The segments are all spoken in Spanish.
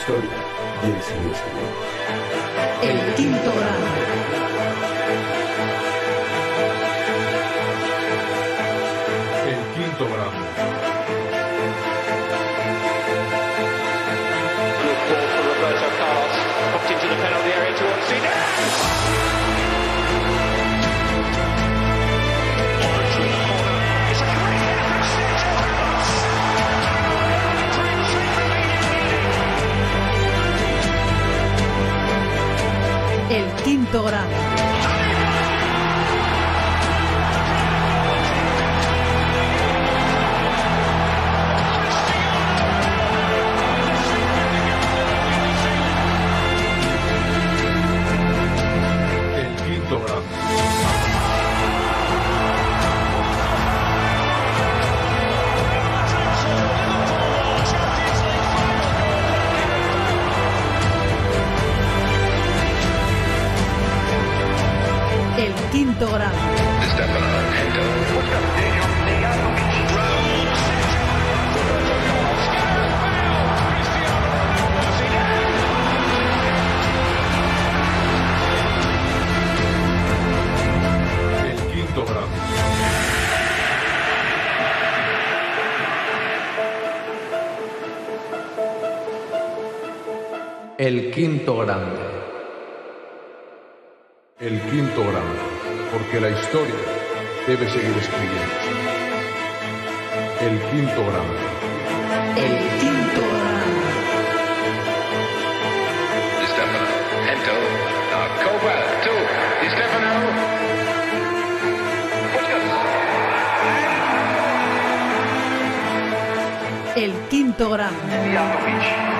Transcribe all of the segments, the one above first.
historia del siniestro. El quinto grado. El quinto grado. Good ball for Roberto Carlos. Popped into the penalty area towards Zidane. ¡Dora! quinto grado. El quinto grado. El quinto grande. El quinto grado porque la historia debe seguir escribiendo. El quinto gramo. El quinto gramo. Stefano, Hento, uh, Cobalt, tú, Stefano. El quinto gramo.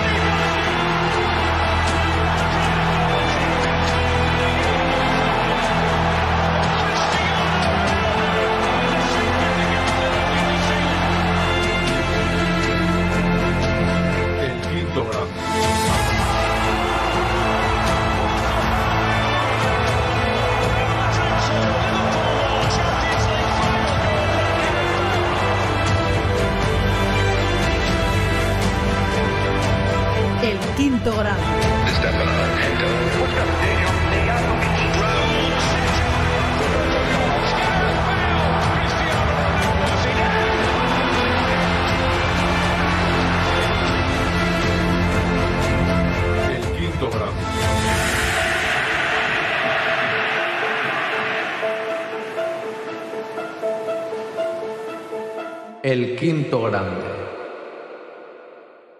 grande.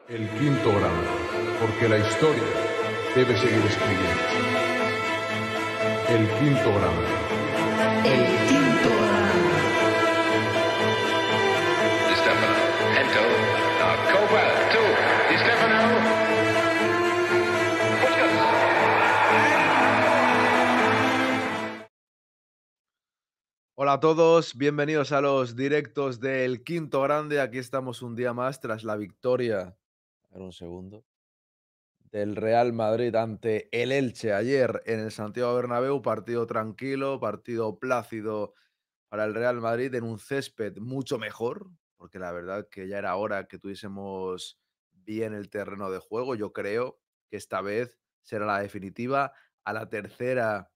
El quinto grande, porque la historia debe seguir escribiendo. El quinto grande. El quinto grande. todos, bienvenidos a los directos del Quinto Grande. Aquí estamos un día más tras la victoria, a un segundo, del Real Madrid ante el Elche ayer en el Santiago Bernabéu. Partido tranquilo, partido plácido para el Real Madrid en un césped mucho mejor, porque la verdad que ya era hora que tuviésemos bien el terreno de juego. Yo creo que esta vez será la definitiva. A la tercera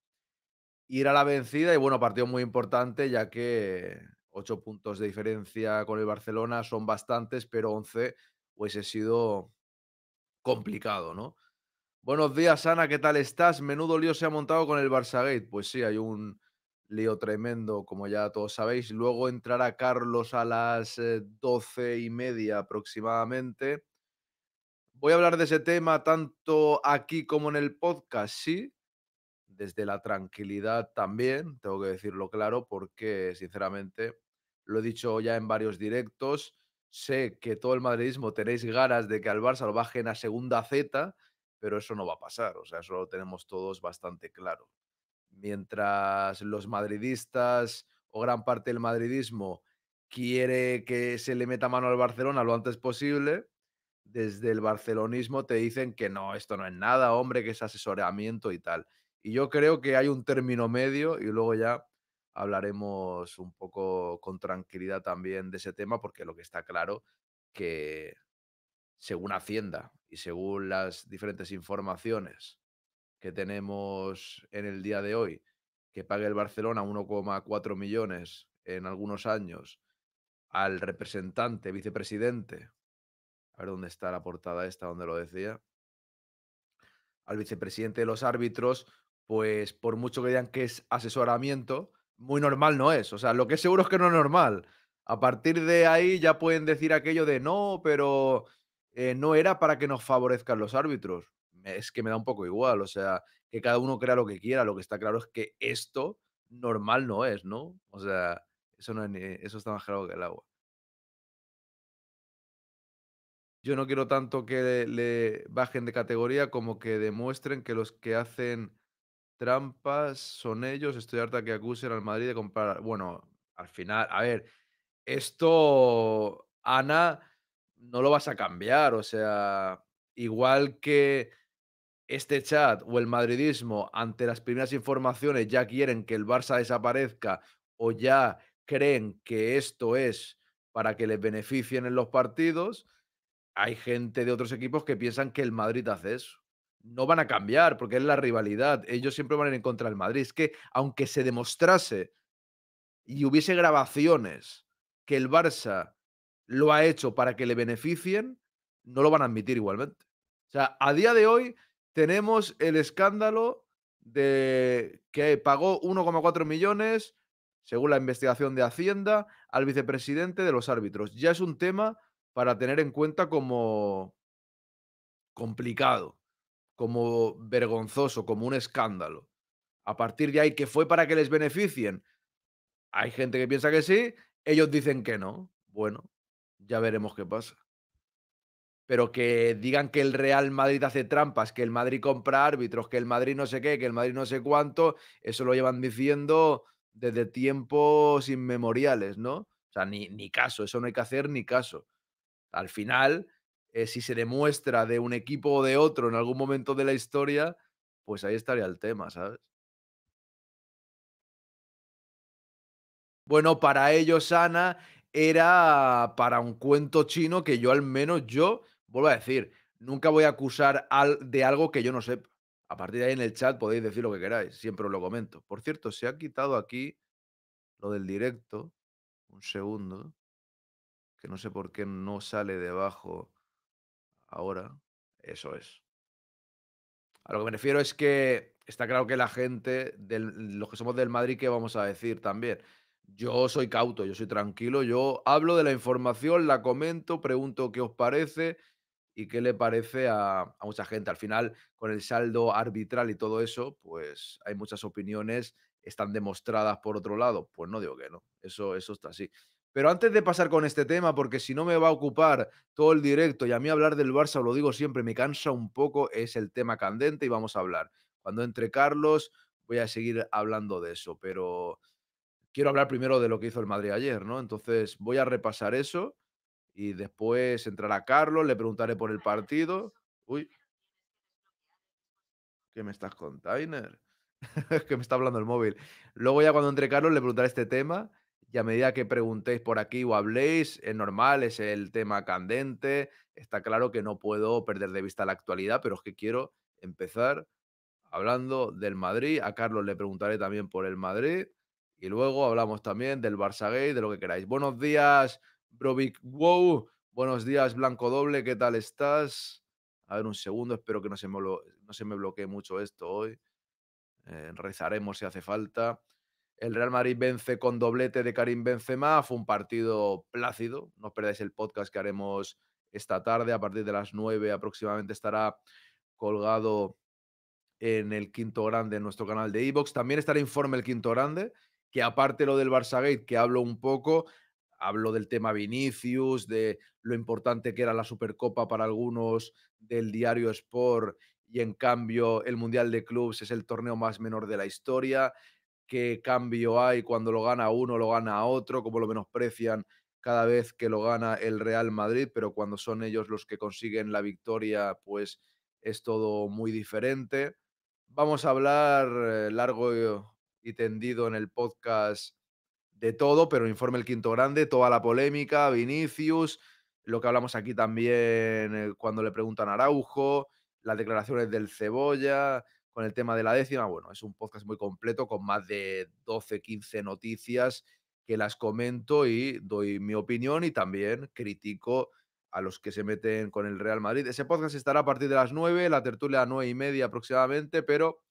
ir a la vencida y bueno, partido muy importante ya que ocho puntos de diferencia con el Barcelona son bastantes, pero once, pues ha sido complicado, ¿no? Buenos días, Ana, ¿qué tal estás? Menudo lío se ha montado con el Barça Gate. Pues sí, hay un lío tremendo, como ya todos sabéis. Luego entrará Carlos a las eh, doce y media aproximadamente. Voy a hablar de ese tema tanto aquí como en el podcast, sí, desde la tranquilidad también, tengo que decirlo claro, porque sinceramente lo he dicho ya en varios directos, sé que todo el madridismo tenéis ganas de que al Barça lo bajen a segunda Z, pero eso no va a pasar, o sea, eso lo tenemos todos bastante claro. Mientras los madridistas o gran parte del madridismo quiere que se le meta mano al Barcelona lo antes posible, desde el barcelonismo te dicen que no, esto no es nada, hombre, que es asesoramiento y tal. Y yo creo que hay un término medio y luego ya hablaremos un poco con tranquilidad también de ese tema, porque lo que está claro que según Hacienda y según las diferentes informaciones que tenemos en el día de hoy, que pague el Barcelona 1,4 millones en algunos años al representante, vicepresidente, a ver dónde está la portada esta donde lo decía, al vicepresidente de los árbitros, pues por mucho que digan que es asesoramiento, muy normal no es. O sea, lo que es seguro es que no es normal. A partir de ahí ya pueden decir aquello de no, pero eh, no era para que nos favorezcan los árbitros. Es que me da un poco igual, o sea, que cada uno crea lo que quiera. Lo que está claro es que esto normal no es, ¿no? O sea, eso, eso está más claro que el agua. Yo no quiero tanto que le bajen de categoría como que demuestren que los que hacen trampas son ellos. Estoy harta que acusen al Madrid de comprar. Bueno, al final, a ver, esto, Ana, no lo vas a cambiar. O sea, igual que este chat o el madridismo, ante las primeras informaciones, ya quieren que el Barça desaparezca o ya creen que esto es para que les beneficien en los partidos, hay gente de otros equipos que piensan que el Madrid hace eso no van a cambiar porque es la rivalidad. Ellos siempre van a ir en contra del Madrid. Es que aunque se demostrase y hubiese grabaciones que el Barça lo ha hecho para que le beneficien, no lo van a admitir igualmente. O sea, a día de hoy tenemos el escándalo de que pagó 1,4 millones, según la investigación de Hacienda, al vicepresidente de los árbitros. Ya es un tema para tener en cuenta como complicado como vergonzoso, como un escándalo. A partir de ahí, que fue para que les beneficien? Hay gente que piensa que sí, ellos dicen que no. Bueno, ya veremos qué pasa. Pero que digan que el Real Madrid hace trampas, que el Madrid compra árbitros, que el Madrid no sé qué, que el Madrid no sé cuánto, eso lo llevan diciendo desde tiempos inmemoriales, ¿no? O sea, ni, ni caso, eso no hay que hacer ni caso. Al final, eh, si se demuestra de un equipo o de otro en algún momento de la historia, pues ahí estaría el tema, ¿sabes? Bueno, para ellos, Ana, era para un cuento chino que yo al menos, yo, vuelvo a decir, nunca voy a acusar al, de algo que yo no sepa. A partir de ahí en el chat podéis decir lo que queráis, siempre os lo comento. Por cierto, se ha quitado aquí lo del directo. Un segundo. Que no sé por qué no sale debajo ahora, eso es. A lo que me refiero es que está claro que la gente, del, los que somos del Madrid, ¿qué vamos a decir también? Yo soy cauto, yo soy tranquilo, yo hablo de la información, la comento, pregunto qué os parece y qué le parece a, a mucha gente. Al final, con el saldo arbitral y todo eso, pues hay muchas opiniones, están demostradas por otro lado. Pues no digo que no, eso, eso está así. Pero antes de pasar con este tema, porque si no me va a ocupar todo el directo y a mí hablar del Barça, lo digo siempre, me cansa un poco, es el tema candente y vamos a hablar. Cuando entre Carlos, voy a seguir hablando de eso, pero quiero hablar primero de lo que hizo el Madrid ayer, ¿no? Entonces voy a repasar eso y después a Carlos, le preguntaré por el partido. Uy. ¿Qué me estás es que me está hablando el móvil. Luego ya cuando entre Carlos le preguntaré este tema y a medida que preguntéis por aquí o habléis, es normal, es el tema candente, está claro que no puedo perder de vista la actualidad, pero es que quiero empezar hablando del Madrid, a Carlos le preguntaré también por el Madrid y luego hablamos también del Barça Gay, de lo que queráis. Buenos días, Brovic Wow, buenos días, Blanco Doble, ¿qué tal estás? A ver un segundo, espero que no se me, no se me bloquee mucho esto hoy. Eh, rezaremos si hace falta. El Real Madrid vence con doblete de Karim Benzema. Fue un partido plácido. No os perdáis el podcast que haremos esta tarde. A partir de las nueve aproximadamente estará colgado en el Quinto Grande, en nuestro canal de Evox. También estará informe el Quinto Grande, que aparte lo del Barça Gate, que hablo un poco, hablo del tema Vinicius, de lo importante que era la Supercopa para algunos del diario Sport y en cambio el Mundial de Clubs es el torneo más menor de la historia qué cambio hay cuando lo gana uno, lo gana otro, cómo lo menosprecian cada vez que lo gana el Real Madrid, pero cuando son ellos los que consiguen la victoria, pues es todo muy diferente. Vamos a hablar eh, largo y tendido en el podcast de todo, pero informe el quinto grande, toda la polémica, Vinicius, lo que hablamos aquí también eh, cuando le preguntan a Araujo, las declaraciones del Cebolla, con el tema de la décima. Bueno, es un podcast muy completo con más de 12, 15 noticias que las comento y doy mi opinión y también critico a los que se meten con el Real Madrid. Ese podcast estará a partir de las 9, la tertulia a 9 y media aproximadamente, pero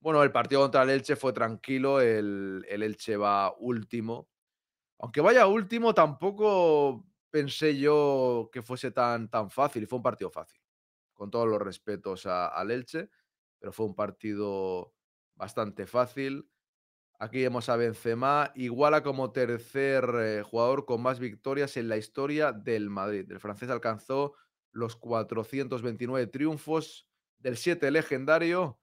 bueno, el partido contra el Elche fue tranquilo, el, Elche va último. Aunque vaya último, tampoco pensé yo que fuese tan, tan fácil y fue un partido fácil, con todos los respetos a, al Elche pero fue un partido bastante fácil. Aquí vemos a Benzema, iguala como tercer eh, jugador con más victorias en la historia del Madrid. El francés alcanzó los 429 triunfos del 7 legendario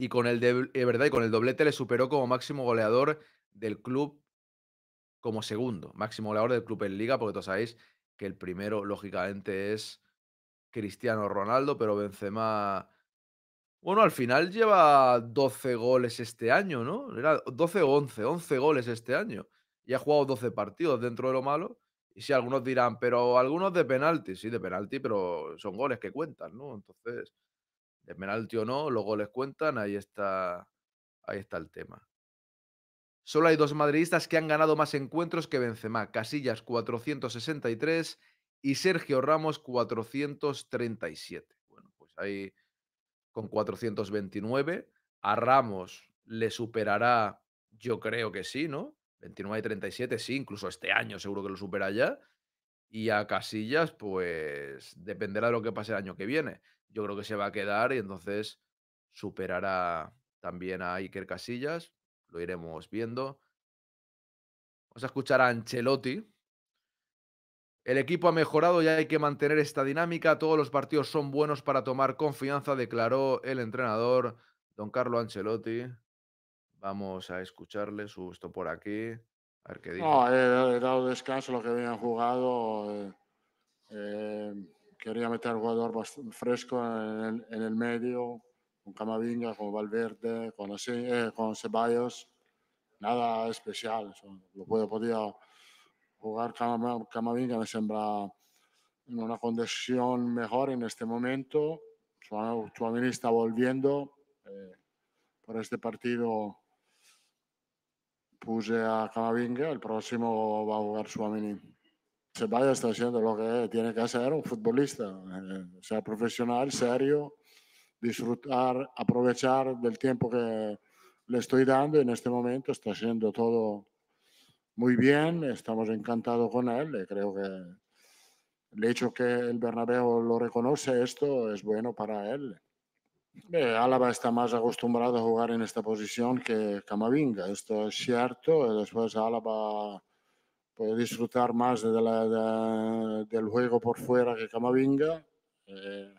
y con el verdad y con el doblete le superó como máximo goleador del club como segundo, máximo goleador del club en liga, porque todos sabéis que el primero lógicamente es Cristiano Ronaldo, pero Benzema. Bueno, al final lleva 12 goles este año, ¿no? Era 12 o 11, 11 goles este año. Y ha jugado 12 partidos dentro de lo malo. Y si algunos dirán, pero algunos de penalti, sí, de penalti, pero son goles que cuentan, ¿no? Entonces, de penalti o no, los goles cuentan, ahí está, ahí está el tema. Solo hay dos madridistas que han ganado más encuentros que Benzema, Casillas 463 y Sergio Ramos 437. Bueno, pues ahí con 429. A Ramos le superará, yo creo que sí, ¿no? 29 y 37, sí, incluso este año seguro que lo supera ya. Y a Casillas, pues dependerá de lo que pase el año que viene. Yo creo que se va a quedar y entonces superará también a Iker Casillas. Lo iremos viendo. Vamos a escuchar a Ancelotti, el equipo ha mejorado y hay que mantener esta dinámica. Todos los partidos son buenos para tomar confianza, declaró el entrenador don Carlo Ancelotti. Vamos a escucharle, su esto por aquí. A ver qué dice. No, he, dado descanso lo que habían jugado. Eh, eh, quería meter al jugador fresco en el, medio, con Camavinga, con Valverde, con, eh, con Ceballos. Nada especial. lo puedo, podía jugar Camavinga me sembra en una condición mejor en este momento. Suamini está volviendo. Eh, por este partido puse a Camavinga, el próximo va a jugar Suamini. vaya está haciendo lo que tiene que hacer un futbolista, eh, sea profesional, serio, disfrutar, aprovechar del tiempo que le estoy dando en este momento, está haciendo todo muy bien, estamos encantados con él, creo que el hecho que el Bernabéu lo reconoce, esto es bueno para él. Eh, Álava está más acostumbrado a jugar en esta posición que Camavinga, esto es cierto. Después Álava puede disfrutar más del juego por fuera que Camavinga. Eh,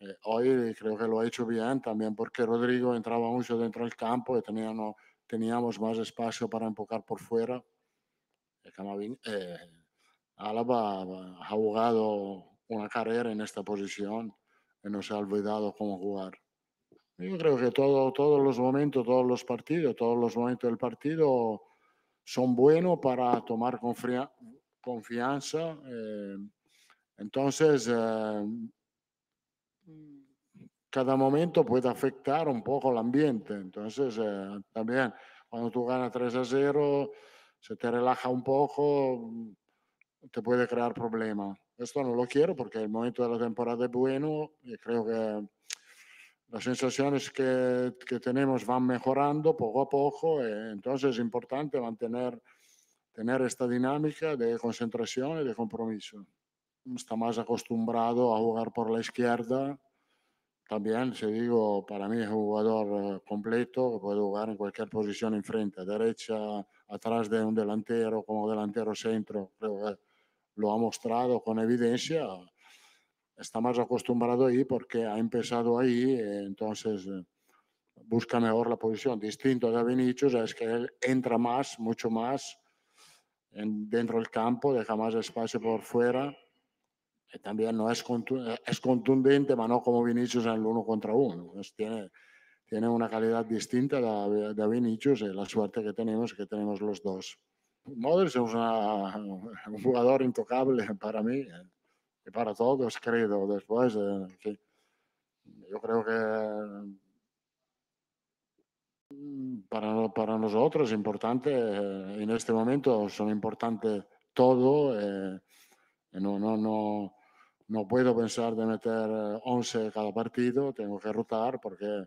eh, hoy creo que lo ha hecho bien también porque Rodrigo entraba mucho dentro del campo y tenía teníamos más espacio para empujar por fuera. Eh, Álava ha jugado una carrera en esta posición y nos ha olvidado cómo jugar. Yo creo que todo, todos los momentos, todos los partidos, todos los momentos del partido son buenos para tomar confianza. Eh, entonces, eh, cada momento puede afectar un poco el ambiente. Entonces, eh, también cuando tú ganas 3 a 0, se te relaja un poco, mm, te puede crear problemas. Esto no lo quiero porque el momento de la temporada es bueno y creo que las sensaciones que, tenemos van mejorando poco a poco. Eh, entonces es importante mantener tener esta dinámica de concentración y de compromiso. Está más acostumbrado a jugar por la izquierda también, se digo, para mí es un jugador eh, completo, que puede jugar en cualquier posición enfrente, derecha, atrás de un delantero, como delantero centro. Creo lo ha mostrado con evidencia. Está más acostumbrado ahí porque ha empezado ahí, entonces eh, busca mejor la posición. Distinto de Vinicius es que él entra más, mucho más dentro del campo, deja más espacio por fuera también no es, contundente, es contundente, pero no como Vinicius en el uno contra uno. tiene, tiene una calidad distinta de, de Vinicius y la suerte que tenemos que tenemos los dos. Modric es un jugador intocable para mí y eh, para todos, creo. Después, eh, yo creo que para, para, nosotros es importante, eh, en este momento son importantes todo, no, no, no, no puedo pensar de meter 11 eh, cada partido, tengo que rotar porque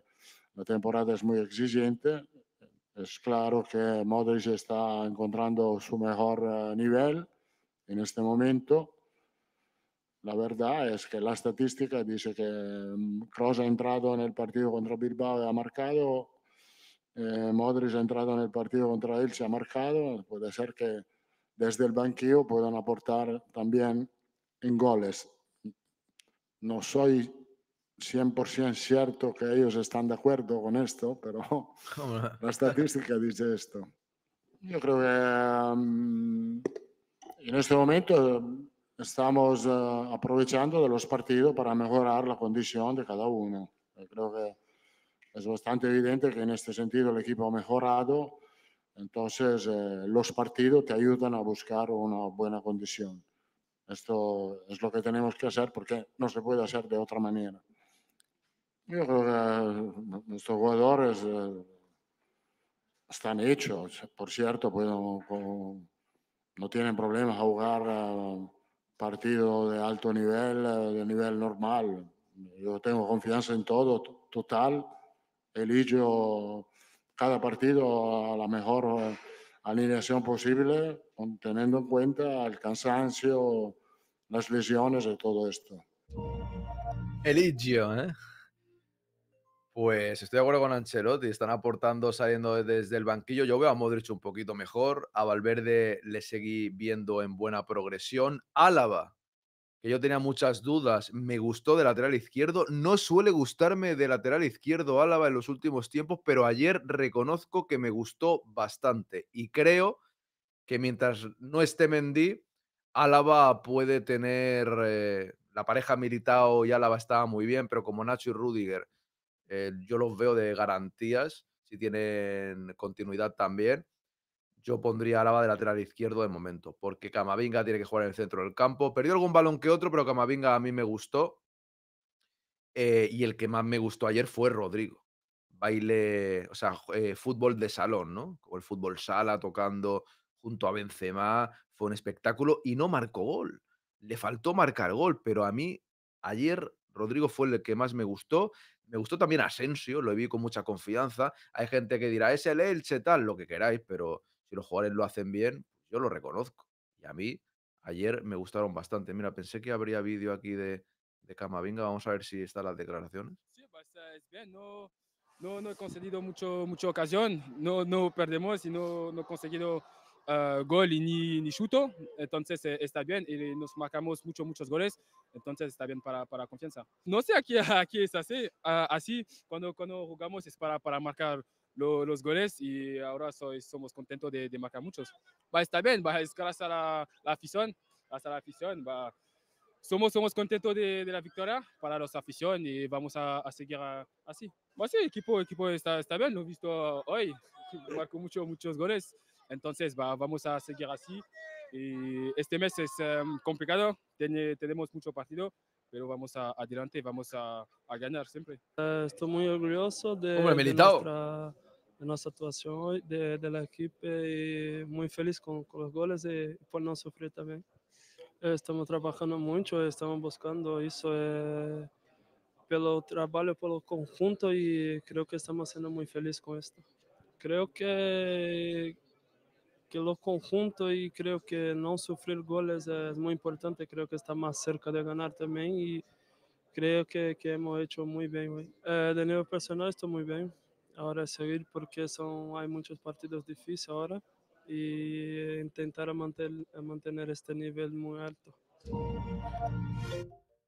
la temporada es muy exigente. Es claro que Modric está encontrando su mejor eh, nivel en este momento. La verdad es que la estadística dice que mm, Kroos ha entrado en el partido contra Bilbao y ha marcado, eh, Modric ha entrado en el partido contra él y ha marcado. Puede ser que desde el banquillo puedan aportar también en goles. No soy 100% cierto que ellos están de acuerdo con esto, pero la estadística dice esto. Yo creo que mm, en este momento estamos eh, aprovechando de los partidos para mejorar la condición de cada uno. creo que es bastante evidente que en este sentido el equipo ha mejorado, entonces eh, los partidos te ayudan a buscar una buena condición. Esto es lo que tenemos que hacer porque no se puede hacer de otra manera. Yo creo que nuestros eh, jugadores eh, están hechos, por cierto, pueden no tienen problemas a jugar eh, partidos de alto nivel, de nivel normal. Yo tengo confianza en todo, total. Elijo cada partido a la mejor alineación posible, teniendo en cuenta el cansancio, las lesiones de todo esto. Eligio, ¿eh? Pues estoy de acuerdo con Ancelotti, están aportando saliendo desde el banquillo. Yo veo a Modric un poquito mejor, a Valverde le seguí viendo en buena progresión. Álava, que yo tenía muchas dudas, me gustó de lateral izquierdo. No suele gustarme de lateral izquierdo Álava en los últimos tiempos, pero ayer reconozco que me gustó bastante y creo que mientras no esté Mendy, Álava puede tener. Eh, la pareja Militao y Álava estaba muy bien, pero como Nacho y Rudiger, eh, yo los veo de garantías, si tienen continuidad también. Yo pondría Álava de lateral izquierdo de momento, porque Camavinga tiene que jugar en el centro del campo. Perdió algún balón que otro, pero Camavinga a mí me gustó. Eh, y el que más me gustó ayer fue Rodrigo. Baile, o sea, fútbol de salón, ¿no? O el fútbol sala tocando junto a Benzema, fue un espectáculo y no marcó gol. Le faltó marcar gol, pero a mí ayer Rodrigo fue el que más me gustó. Me gustó también Asensio, lo vi con mucha confianza. Hay gente que dirá, es el Elche, tal, lo que queráis, pero si los jugadores lo hacen bien, yo lo reconozco. Y a mí ayer me gustaron bastante. Mira, pensé que habría vídeo aquí de, de Camavinga. Vamos a ver si están las declaraciones. Sí, pues, es bien, no, no, he conseguido mucho, mucha ocasión. No, no perdemos sino no, no he conseguido eh, gol y ni, ni chuto, entonces eh, está bien y nos marcamos muchos, muchos goles, entonces está bien para, para confianza. No sé, aquí, aquí es así, ah, así cuando, cuando jugamos es para, para marcar los goles y ahora soy, somos contentos de, marcar muchos. va está bien, va es gracias a la, la, afición, hasta la afición, va somos, somos contentos de, la victoria para los afición y vamos a, seguir ah, así. Bueno, sí, el equipo, equipo está, está bien, lo he visto hoy, marcó muchos, muchos goles. Entonces vamos a seguir así. Y este mes es em, complicado, tenemos mucho partido, pero vamos a, adelante vamos a, ganar siempre. Eh, estoy muy orgulloso de, nuestra, nuestra, actuación de, la equipe, y muy feliz con, los goles y por no sufrir también. Eh, estamos trabajando mucho, estamos buscando eso, eh, pelo trabajo, lo conjunto y creo que estamos siendo muy feliz con esto. Creo que que lo conjunto y creo que no sufrir goles es muy importante, creo que está más cerca de ganar también y creo que, hemos hecho muy bien. Eh, de nivel personal estoy muy bien, ahora seguir porque son, hay muchos partidos difíciles ahora y intentar mantener, mantener este nivel muy alto.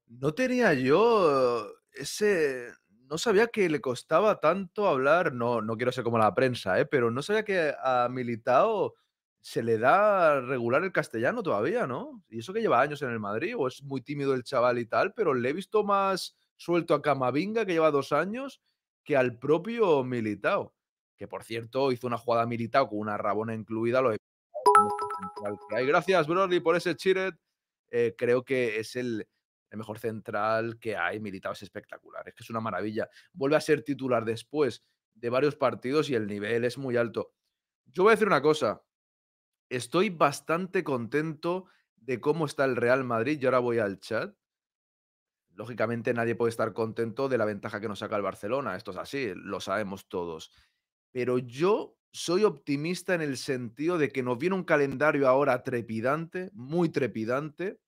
No tenía yo eh, ese. No sabía que le costaba tanto hablar. No, no quiero ser como la prensa, ¿eh? pero no sabía que ha militado se le da regular el castellano todavía, ¿no? Y eso que lleva años en el Madrid, o es muy tímido el chaval y tal, pero le he visto más suelto a Camavinga, que lleva dos años, que al propio Militao, que por cierto hizo una jugada Militao con una rabona incluida. Lo hay. Gracias, Broly, por ese chiret. Eh, creo que es el, el mejor central que hay. Militao es espectacular, es que es una maravilla. Vuelve a ser titular después de varios partidos y el nivel es muy alto. Yo voy a decir una cosa, estoy bastante contento de cómo está el Real Madrid y ahora voy al chat. Lógicamente nadie puede estar contento de la ventaja que nos saca el Barcelona, esto es así, lo sabemos todos. Pero yo soy optimista en el sentido de que nos viene un calendario ahora trepidante, muy trepidante,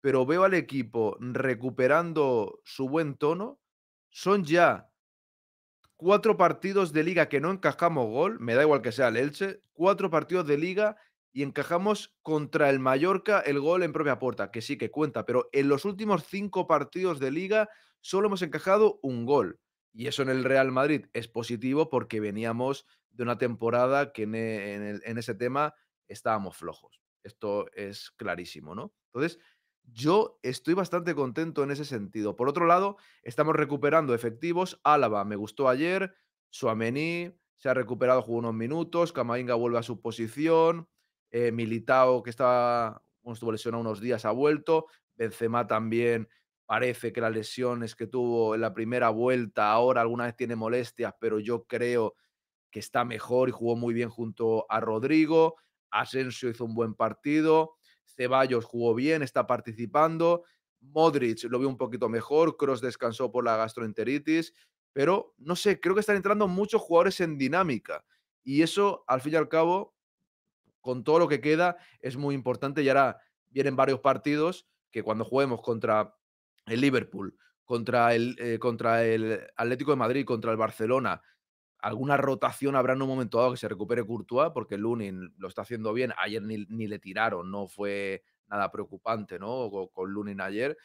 pero veo al equipo recuperando su buen tono. Son ya cuatro partidos de liga que no encajamos gol, me da igual que sea el Elche, cuatro partidos de liga y encajamos contra el Mallorca el gol en propia puerta, que sí que cuenta, pero en los últimos cinco partidos de liga solo hemos encajado un gol. Y eso en el Real Madrid es positivo porque veníamos de una temporada que en, ese tema estábamos flojos. Esto es clarísimo, ¿no? Entonces, yo estoy bastante contento en ese sentido. Por otro lado, estamos recuperando efectivos. Álava me gustó ayer, Suamení se ha recuperado, jugó unos minutos, Camavinga vuelve a su posición, eh, Militao que estaba, estuvo lesionado unos días, ha vuelto, Benzema también parece que las lesiones que tuvo en la primera vuelta, ahora alguna vez tiene molestias, pero yo creo que está mejor y jugó muy bien junto a Rodrigo. Asensio hizo un buen partido. Ceballos jugó bien, está participando. Modric lo vio un poquito mejor, Cross descansó por la gastroenteritis, pero no sé, creo que están entrando muchos jugadores en dinámica y eso, al fin y al cabo, con todo lo que queda, es muy importante y ahora vienen varios partidos que cuando juguemos contra el Liverpool, contra el, eh, contra el Atlético de Madrid, contra el Barcelona, alguna rotación habrá en un momento dado que se recupere Courtois, porque Lunin lo está haciendo bien. Ayer ni, le tiraron, no fue nada preocupante, ¿no? Con, Lunin ayer.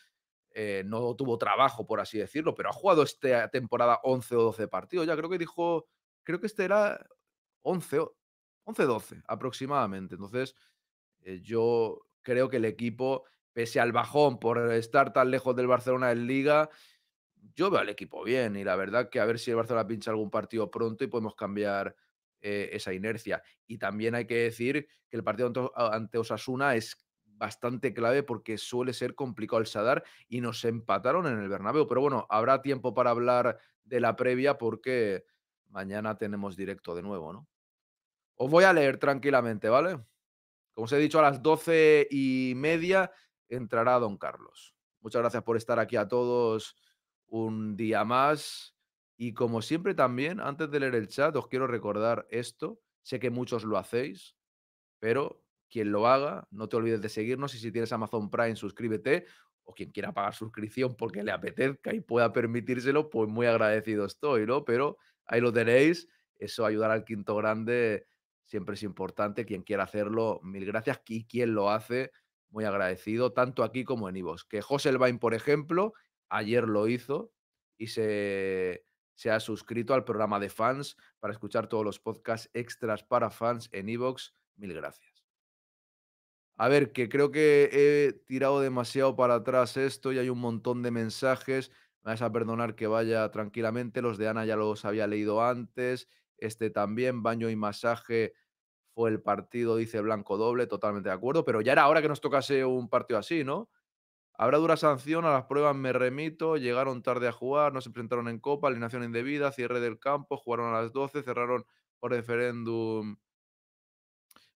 Eh, no tuvo trabajo, por así decirlo, pero ha jugado esta temporada 11 o 12 partidos. Ya creo que dijo, creo que este era 11, 11 12 aproximadamente. Entonces, eh, yo creo que el equipo, pese al bajón por estar tan lejos del Barcelona en Liga, yo veo al equipo bien y la verdad que a ver si el Barcelona pincha algún partido pronto y podemos cambiar eh, esa inercia. Y también hay que decir que el partido ante Osasuna es bastante clave porque suele ser complicado el Sadar y nos empataron en el Bernabéu. Pero bueno, habrá tiempo para hablar de la previa porque mañana tenemos directo de nuevo, ¿no? Os voy a leer tranquilamente, ¿vale? Como os he dicho, a las doce y media entrará Don Carlos. Muchas gracias por estar aquí a todos un día más. Y como siempre también, antes de leer el chat, os quiero recordar esto. Sé que muchos lo hacéis, pero quien lo haga, no te olvides de seguirnos y si tienes Amazon Prime, suscríbete o quien quiera pagar suscripción porque le apetezca y pueda permitírselo, pues muy agradecido estoy, ¿no? Pero ahí lo tenéis, eso ayudar al quinto grande siempre es importante, quien quiera hacerlo, mil gracias y quien lo hace, muy agradecido, tanto aquí como en Ivos. Que José por ejemplo, ayer lo hizo y se, ha suscrito al programa de fans para escuchar todos los podcasts extras para fans en iBox. Mil gracias. A ver, que creo que he tirado demasiado para atrás esto y hay un montón de mensajes. Me vas a perdonar que vaya tranquilamente. Los de Ana ya los había leído antes. Este también, baño y masaje fue el partido, dice Blanco Doble, totalmente de acuerdo. Pero ya era hora que nos tocase un partido así, ¿no? Habrá dura sanción, a las pruebas me remito, llegaron tarde a jugar, no se presentaron en copa, alineación indebida, cierre del campo, jugaron a las 12, cerraron por referéndum.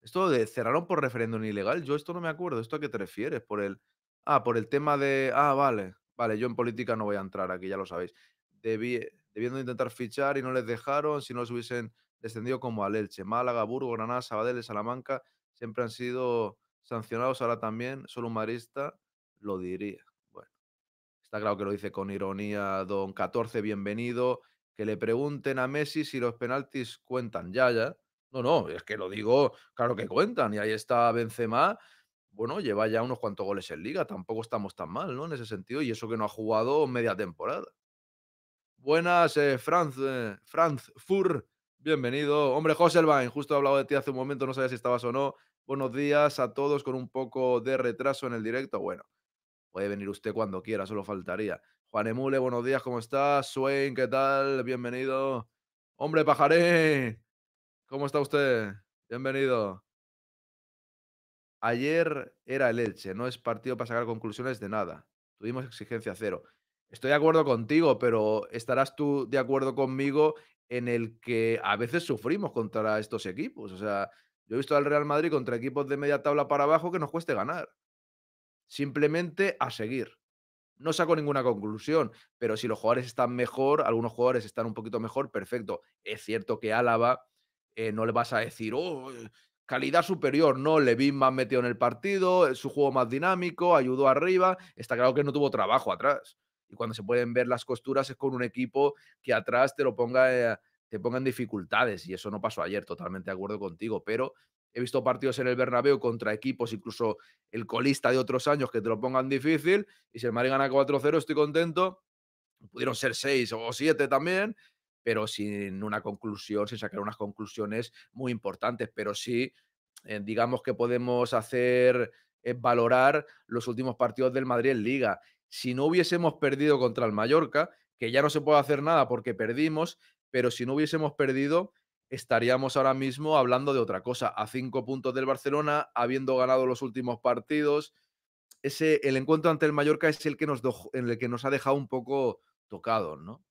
Esto de cerraron por referéndum ilegal, yo esto no me acuerdo, ¿esto a qué te refieres? Por el Ah, por el tema de Ah, vale. Vale, yo en política no voy a entrar aquí, ya lo sabéis. debiendo intentar fichar y no les dejaron, si no los hubiesen descendido como al Elche, Málaga, Burgos, Granada, Sabadell, Salamanca, siempre han sido sancionados ahora también, solo un marista lo diría. Bueno, está claro que lo dice con ironía Don 14, bienvenido. Que le pregunten a Messi si los penaltis cuentan. Ya, ya. No, no, es que lo digo, claro que cuentan. Y ahí está Benzema. Bueno, lleva ya unos cuantos goles en liga. Tampoco estamos tan mal, ¿no? En ese sentido. Y eso que no ha jugado media temporada. Buenas, eh, Franz, eh, Franz Fur. Bienvenido. Hombre, Joselbain, justo he hablado de ti hace un momento, no sabía si estabas o no. Buenos días a todos con un poco de retraso en el directo. Bueno, Puede venir usted cuando quiera, solo faltaría. Juan Emule, buenos días, ¿cómo estás? Swain, ¿qué tal? Bienvenido. Hombre, pajaré, ¿cómo está usted? Bienvenido. Ayer era el Elche, no es partido para sacar conclusiones de nada. Tuvimos exigencia cero. Estoy de acuerdo contigo, pero estarás tú de acuerdo conmigo en el que a veces sufrimos contra estos equipos. O sea, yo he visto al Real Madrid contra equipos de media tabla para abajo que nos cueste ganar. Simplemente a seguir. No saco ninguna conclusión, pero si los jugadores están mejor, algunos jugadores están un poquito mejor, perfecto. Es cierto que Álava eh, no le vas a decir, oh, eh, calidad superior, no, Levin más metido en el partido, eh, su juego más dinámico, ayudó arriba, está claro que no tuvo trabajo atrás. Y cuando se pueden ver las costuras es con un equipo que atrás te lo ponga, en te pongan dificultades, y eso no pasó ayer, totalmente de acuerdo contigo, pero He visto partidos en el Bernabéu contra equipos, incluso el colista de otros años, que te lo pongan difícil. Y si el Madrid gana 4-0, estoy contento. Pudieron ser 6 o 7 también, pero sin una conclusión, sin sacar unas conclusiones muy importantes. Pero sí, eh, digamos que podemos hacer eh, valorar los últimos partidos del Madrid en Liga. Si no hubiésemos perdido contra el Mallorca, que ya no se puede hacer nada porque perdimos, pero si no hubiésemos perdido, estaríamos ahora mismo hablando de otra cosa, a cinco puntos del Barcelona, habiendo ganado los últimos partidos. Ese, el encuentro ante el Mallorca es el que nos, en el que nos ha dejado un poco tocados, ¿no?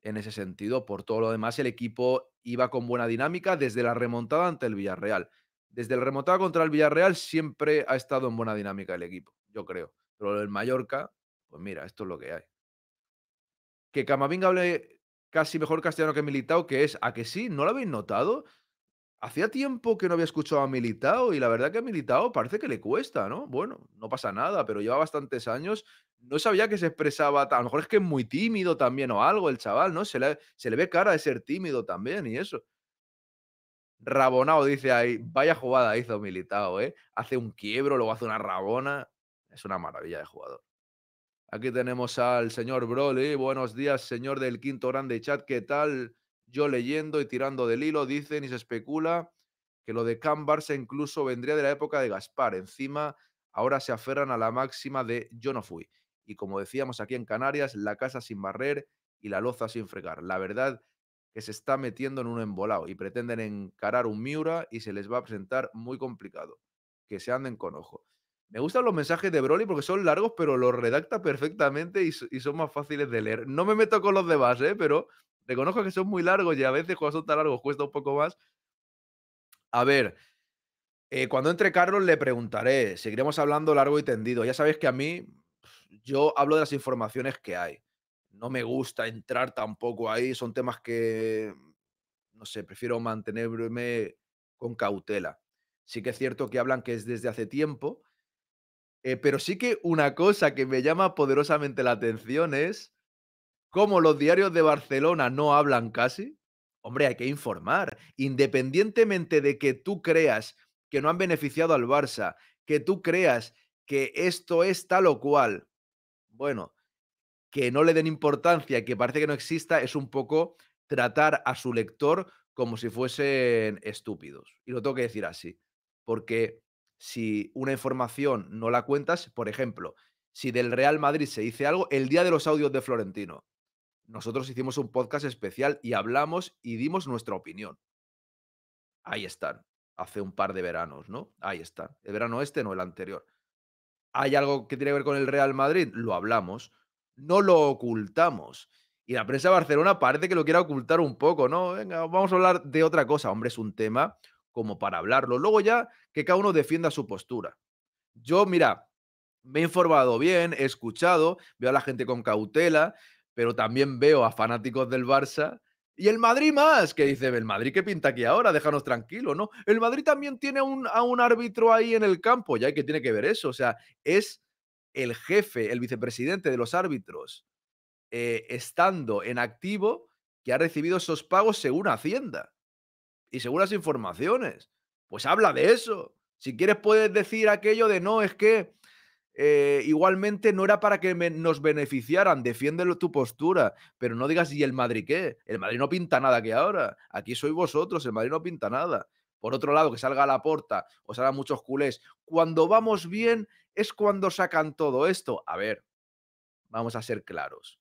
En ese sentido, por todo lo demás, el equipo iba con buena dinámica desde la remontada ante el Villarreal. Desde la remontada contra el Villarreal siempre ha estado en buena dinámica el equipo, yo creo. Pero el Mallorca, pues mira, esto es lo que hay. Que Camavinga hable casi mejor castellano que Militao, que es a que sí, ¿no lo habéis notado? Hacía tiempo que no había escuchado a Militao y la verdad que a Militao parece que le cuesta, ¿no? Bueno, no pasa nada, pero lleva bastantes años. No sabía que se expresaba, a lo mejor es que es muy tímido también o algo el chaval, ¿no? Se le, se le ve cara de ser tímido también y eso. Rabonao dice ahí, vaya jugada hizo Militao, ¿eh? Hace un quiebro, luego hace una rabona. Es una maravilla de jugador. Aquí tenemos al señor Broly. Buenos días, señor del quinto grande chat. ¿Qué tal? Yo leyendo y tirando del hilo, dicen y se especula que lo de Can Barça incluso vendría de la época de Gaspar. Encima, ahora se aferran a la máxima de yo no fui. Y como decíamos aquí en Canarias, la casa sin barrer y la loza sin fregar. La verdad que se está metiendo en un embolado y pretenden encarar un Miura y se les va a presentar muy complicado. Que se anden con ojo. Me gustan los mensajes de Broly porque son largos, pero los redacta perfectamente y, son más fáciles de leer. No me meto con los de ¿eh? pero reconozco que son muy largos y a veces cuando son tan largos cuesta un poco más. A ver, eh, cuando entre Carlos le preguntaré, seguiremos hablando largo y tendido. Ya sabéis que a mí, yo hablo de las informaciones que hay. No me gusta entrar tampoco ahí, son temas que, no sé, prefiero mantenerme con cautela. Sí que es cierto que hablan que es desde hace tiempo, eh, pero sí que una cosa que me llama poderosamente la atención es cómo los diarios de Barcelona no hablan casi. Hombre, hay que informar. Independientemente de que tú creas que no han beneficiado al Barça, que tú creas que esto es tal o cual, bueno, que no le den importancia, que parece que no exista, es un poco tratar a su lector como si fuesen estúpidos. Y lo tengo que decir así, porque si una información no la cuentas, por ejemplo, si del Real Madrid se dice algo, el día de los audios de Florentino, nosotros hicimos un podcast especial y hablamos y dimos nuestra opinión. Ahí están, hace un par de veranos, ¿no? Ahí están, el verano este, no el anterior. ¿Hay algo que tiene que ver con el Real Madrid? Lo hablamos, no lo ocultamos. Y la prensa de Barcelona parece que lo quiera ocultar un poco, ¿no? Venga, vamos a hablar de otra cosa. Hombre, es un tema como para hablarlo. Luego ya que cada uno defienda su postura. Yo, mira, me he informado bien, he escuchado, veo a la gente con cautela, pero también veo a fanáticos del Barça y el Madrid más, que dice, el Madrid qué pinta aquí ahora, déjanos tranquilo, ¿no? El Madrid también tiene un, a un árbitro ahí en el campo, ya que tiene que ver eso, o sea, es el jefe, el vicepresidente de los árbitros, eh, estando en activo, que ha recibido esos pagos según Hacienda y las informaciones. Pues habla de eso. Si quieres puedes decir aquello de no, es que eh, igualmente no era para que nos beneficiaran, defiéndelo tu postura, pero no digas, ¿y el Madrid qué? El Madrid no pinta nada que ahora, aquí sois vosotros, el Madrid no pinta nada. Por otro lado, que salga a la puerta, o salgan muchos culés. Cuando vamos bien es cuando sacan todo esto. A ver, vamos a ser claros.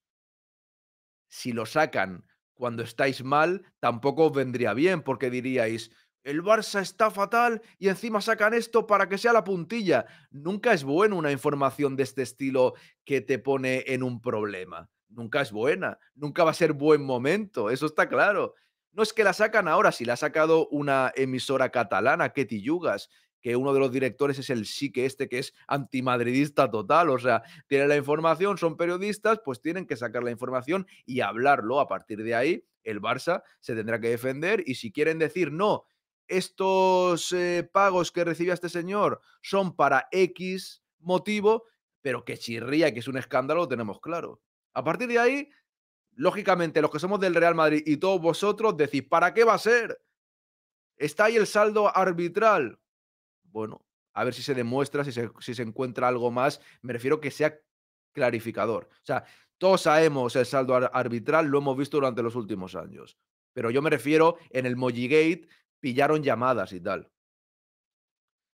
Si lo sacan cuando estáis mal, tampoco os vendría bien, porque diríais, el Barça está fatal y encima sacan esto para que sea la puntilla. Nunca es buena una información de este estilo que te pone en un problema. Nunca es buena, nunca va a ser buen momento, eso está claro. No es que la sacan ahora, si la ha sacado una emisora catalana, Ketty Yugas, que uno de los directores es el sí que este que es antimadridista total, o sea, tiene la información, son periodistas, pues tienen que sacar la información y hablarlo. A partir de ahí, el Barça se tendrá que defender y si quieren decir no, estos eh, pagos que recibía este señor son para X motivo, pero que chirría, que es un escándalo, lo tenemos claro. A partir de ahí, lógicamente, los que somos del Real Madrid y todos vosotros decís, ¿para qué va a ser? Está ahí el saldo arbitral bueno, a ver si se demuestra, si se, encuentra algo más. Me refiero que sea clarificador. O sea, todos sabemos el saldo arbitral, lo hemos visto durante los últimos años. Pero yo me refiero, en el Mojigate pillaron llamadas y tal.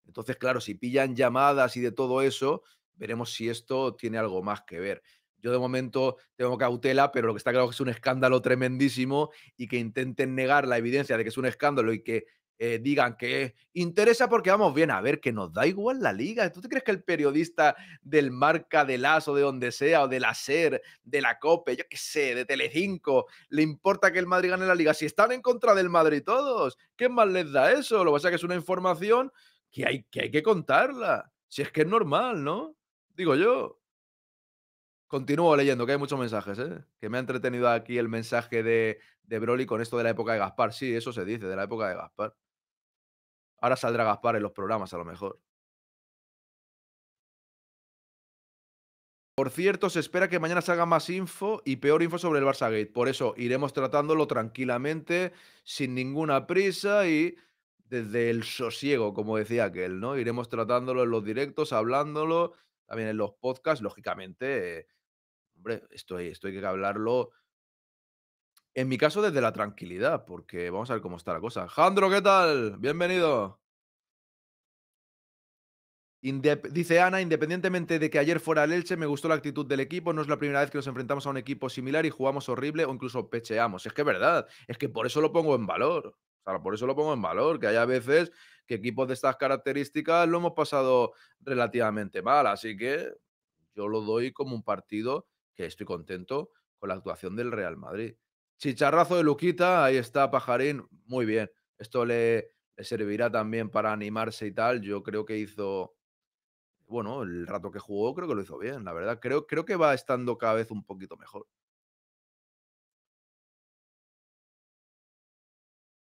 Entonces, claro, si pillan llamadas y de todo eso, veremos si esto tiene algo más que ver. Yo de momento tengo cautela, pero lo que está claro es que es un escándalo tremendísimo y que intenten negar la evidencia de que es un escándalo y que eh, digan que interesa porque vamos bien, a ver, que nos da igual la liga. ¿Tú te crees que el periodista del marca, del AS o de donde sea, o la SER, de la COPE, yo qué sé, de Telecinco, le importa que el Madrid gane la liga? Si están en contra del Madrid todos, ¿qué más les da eso? Lo que pasa es que es una información que, hay que contarla. Si es que es normal, ¿no? Digo yo. Continúo leyendo, que hay muchos mensajes, ¿eh? que me ha entretenido aquí el mensaje de, de Broly con esto de la época de Gaspar. Sí, eso se dice, de la época de Gaspar. Ahora saldrá Gaspar en los programas, a lo mejor. Por cierto, se espera que mañana salga más info y peor info sobre el Barça Gate. Por eso iremos tratándolo tranquilamente, sin ninguna prisa y desde el sosiego, como decía aquel, ¿no? Iremos tratándolo en los directos, hablándolo, también en los podcasts, lógicamente. Eh, Hombre, esto, hay que hablarlo. En mi caso, desde la tranquilidad, porque vamos a ver cómo está la cosa. Jandro, ¿qué tal? Bienvenido. dice Ana, independientemente de que ayer fuera el Elche, me gustó la actitud del equipo. No es la primera vez que nos enfrentamos a un equipo similar y jugamos horrible o incluso pecheamos. Es que es verdad, es que por eso lo pongo en valor. O sea, por eso lo pongo en valor, que hay veces que equipos de estas características lo hemos pasado relativamente mal. Así que yo lo doy como un partido que estoy contento con la actuación del Real Madrid. Chicharrazo de Luquita, ahí está Pajarín, muy bien. Esto le, servirá también para animarse y tal. Yo creo que hizo, bueno, el rato que jugó creo que lo hizo bien, la verdad. Creo, creo que va estando cada vez un poquito mejor.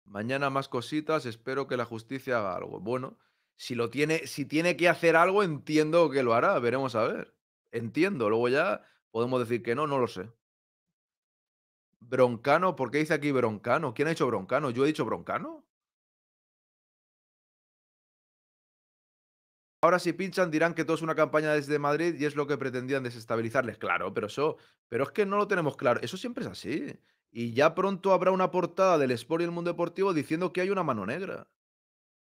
Mañana más cositas, espero que la justicia haga algo. Bueno, si lo tiene, si tiene que hacer algo, entiendo que lo hará, veremos a ver. Entiendo, luego ya Podemos decir que no, no lo sé. Broncano, ¿por qué dice aquí Broncano? ¿Quién ha dicho Broncano? ¿Yo he dicho Broncano? Ahora si pinchan dirán que todo es una campaña desde Madrid y es lo que pretendían desestabilizarles. Claro, pero eso, pero es que no lo tenemos claro. Eso siempre es así. Y ya pronto habrá una portada del Sport y el Mundo Deportivo diciendo que hay una mano negra.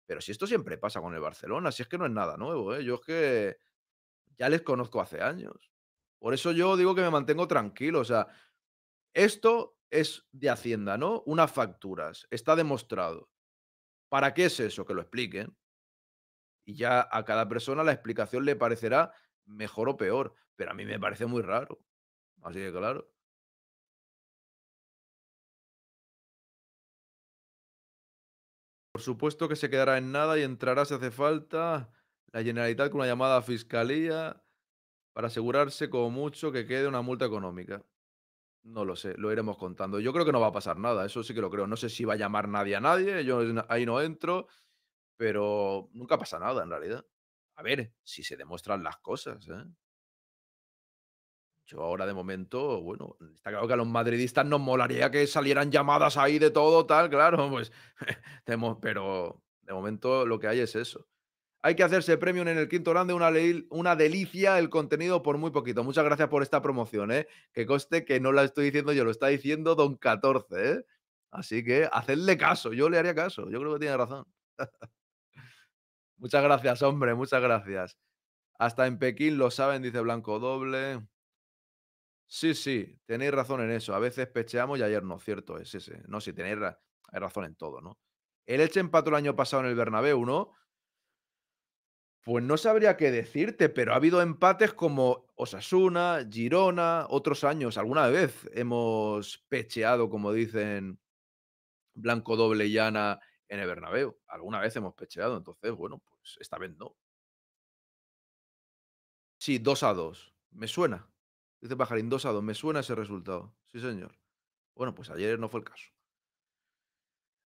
Pero si esto siempre pasa con el Barcelona, si es que no es nada nuevo, ¿eh? yo es que ya les conozco hace años. Por eso yo digo que me mantengo tranquilo. O sea, esto es de Hacienda, ¿no? Unas facturas. Está demostrado. ¿Para qué es eso? Que lo expliquen. Y ya a cada persona la explicación le parecerá mejor o peor. Pero a mí me parece muy raro. Así que claro. Por supuesto que se quedará en nada y entrará si hace falta la generalidad con una llamada a fiscalía para asegurarse como mucho que quede una multa económica. No lo sé, lo iremos contando. Yo creo que no va a pasar nada, eso sí que lo creo. No sé si va a llamar nadie a nadie, yo ahí no entro, pero nunca pasa nada en realidad. A ver, si se demuestran las cosas. ¿eh? Yo ahora de momento, bueno, está claro que a los madridistas nos molaría que salieran llamadas ahí de todo, tal, claro, pues, pero de momento lo que hay es eso. Hay que hacerse premium en el quinto grande, una, una delicia el contenido por muy poquito. Muchas gracias por esta promoción, ¿eh? Que coste que no la estoy diciendo yo, lo está diciendo Don 14, ¿eh? Así que hacedle caso, yo le haría caso, yo creo que tiene razón. muchas gracias, hombre, muchas gracias. Hasta en Pekín lo saben, dice Blanco Doble. Sí, sí, tenéis razón en eso. A veces pecheamos y ayer no, cierto es ese. No, si tenéis razón en todo, ¿no? El hecho empató el año pasado en el Bernabéu, ¿no? Pues no sabría qué decirte, pero ha habido empates como Osasuna, Girona, otros años. Alguna vez hemos pecheado, como dicen Blanco Doble Llana en el Alguna vez hemos pecheado, entonces, bueno, pues esta vez no. Sí, 2 a 2. Me suena. Dice Pajarín, 2 a 2. Me suena ese resultado. Sí, señor. Bueno, pues ayer no fue el caso.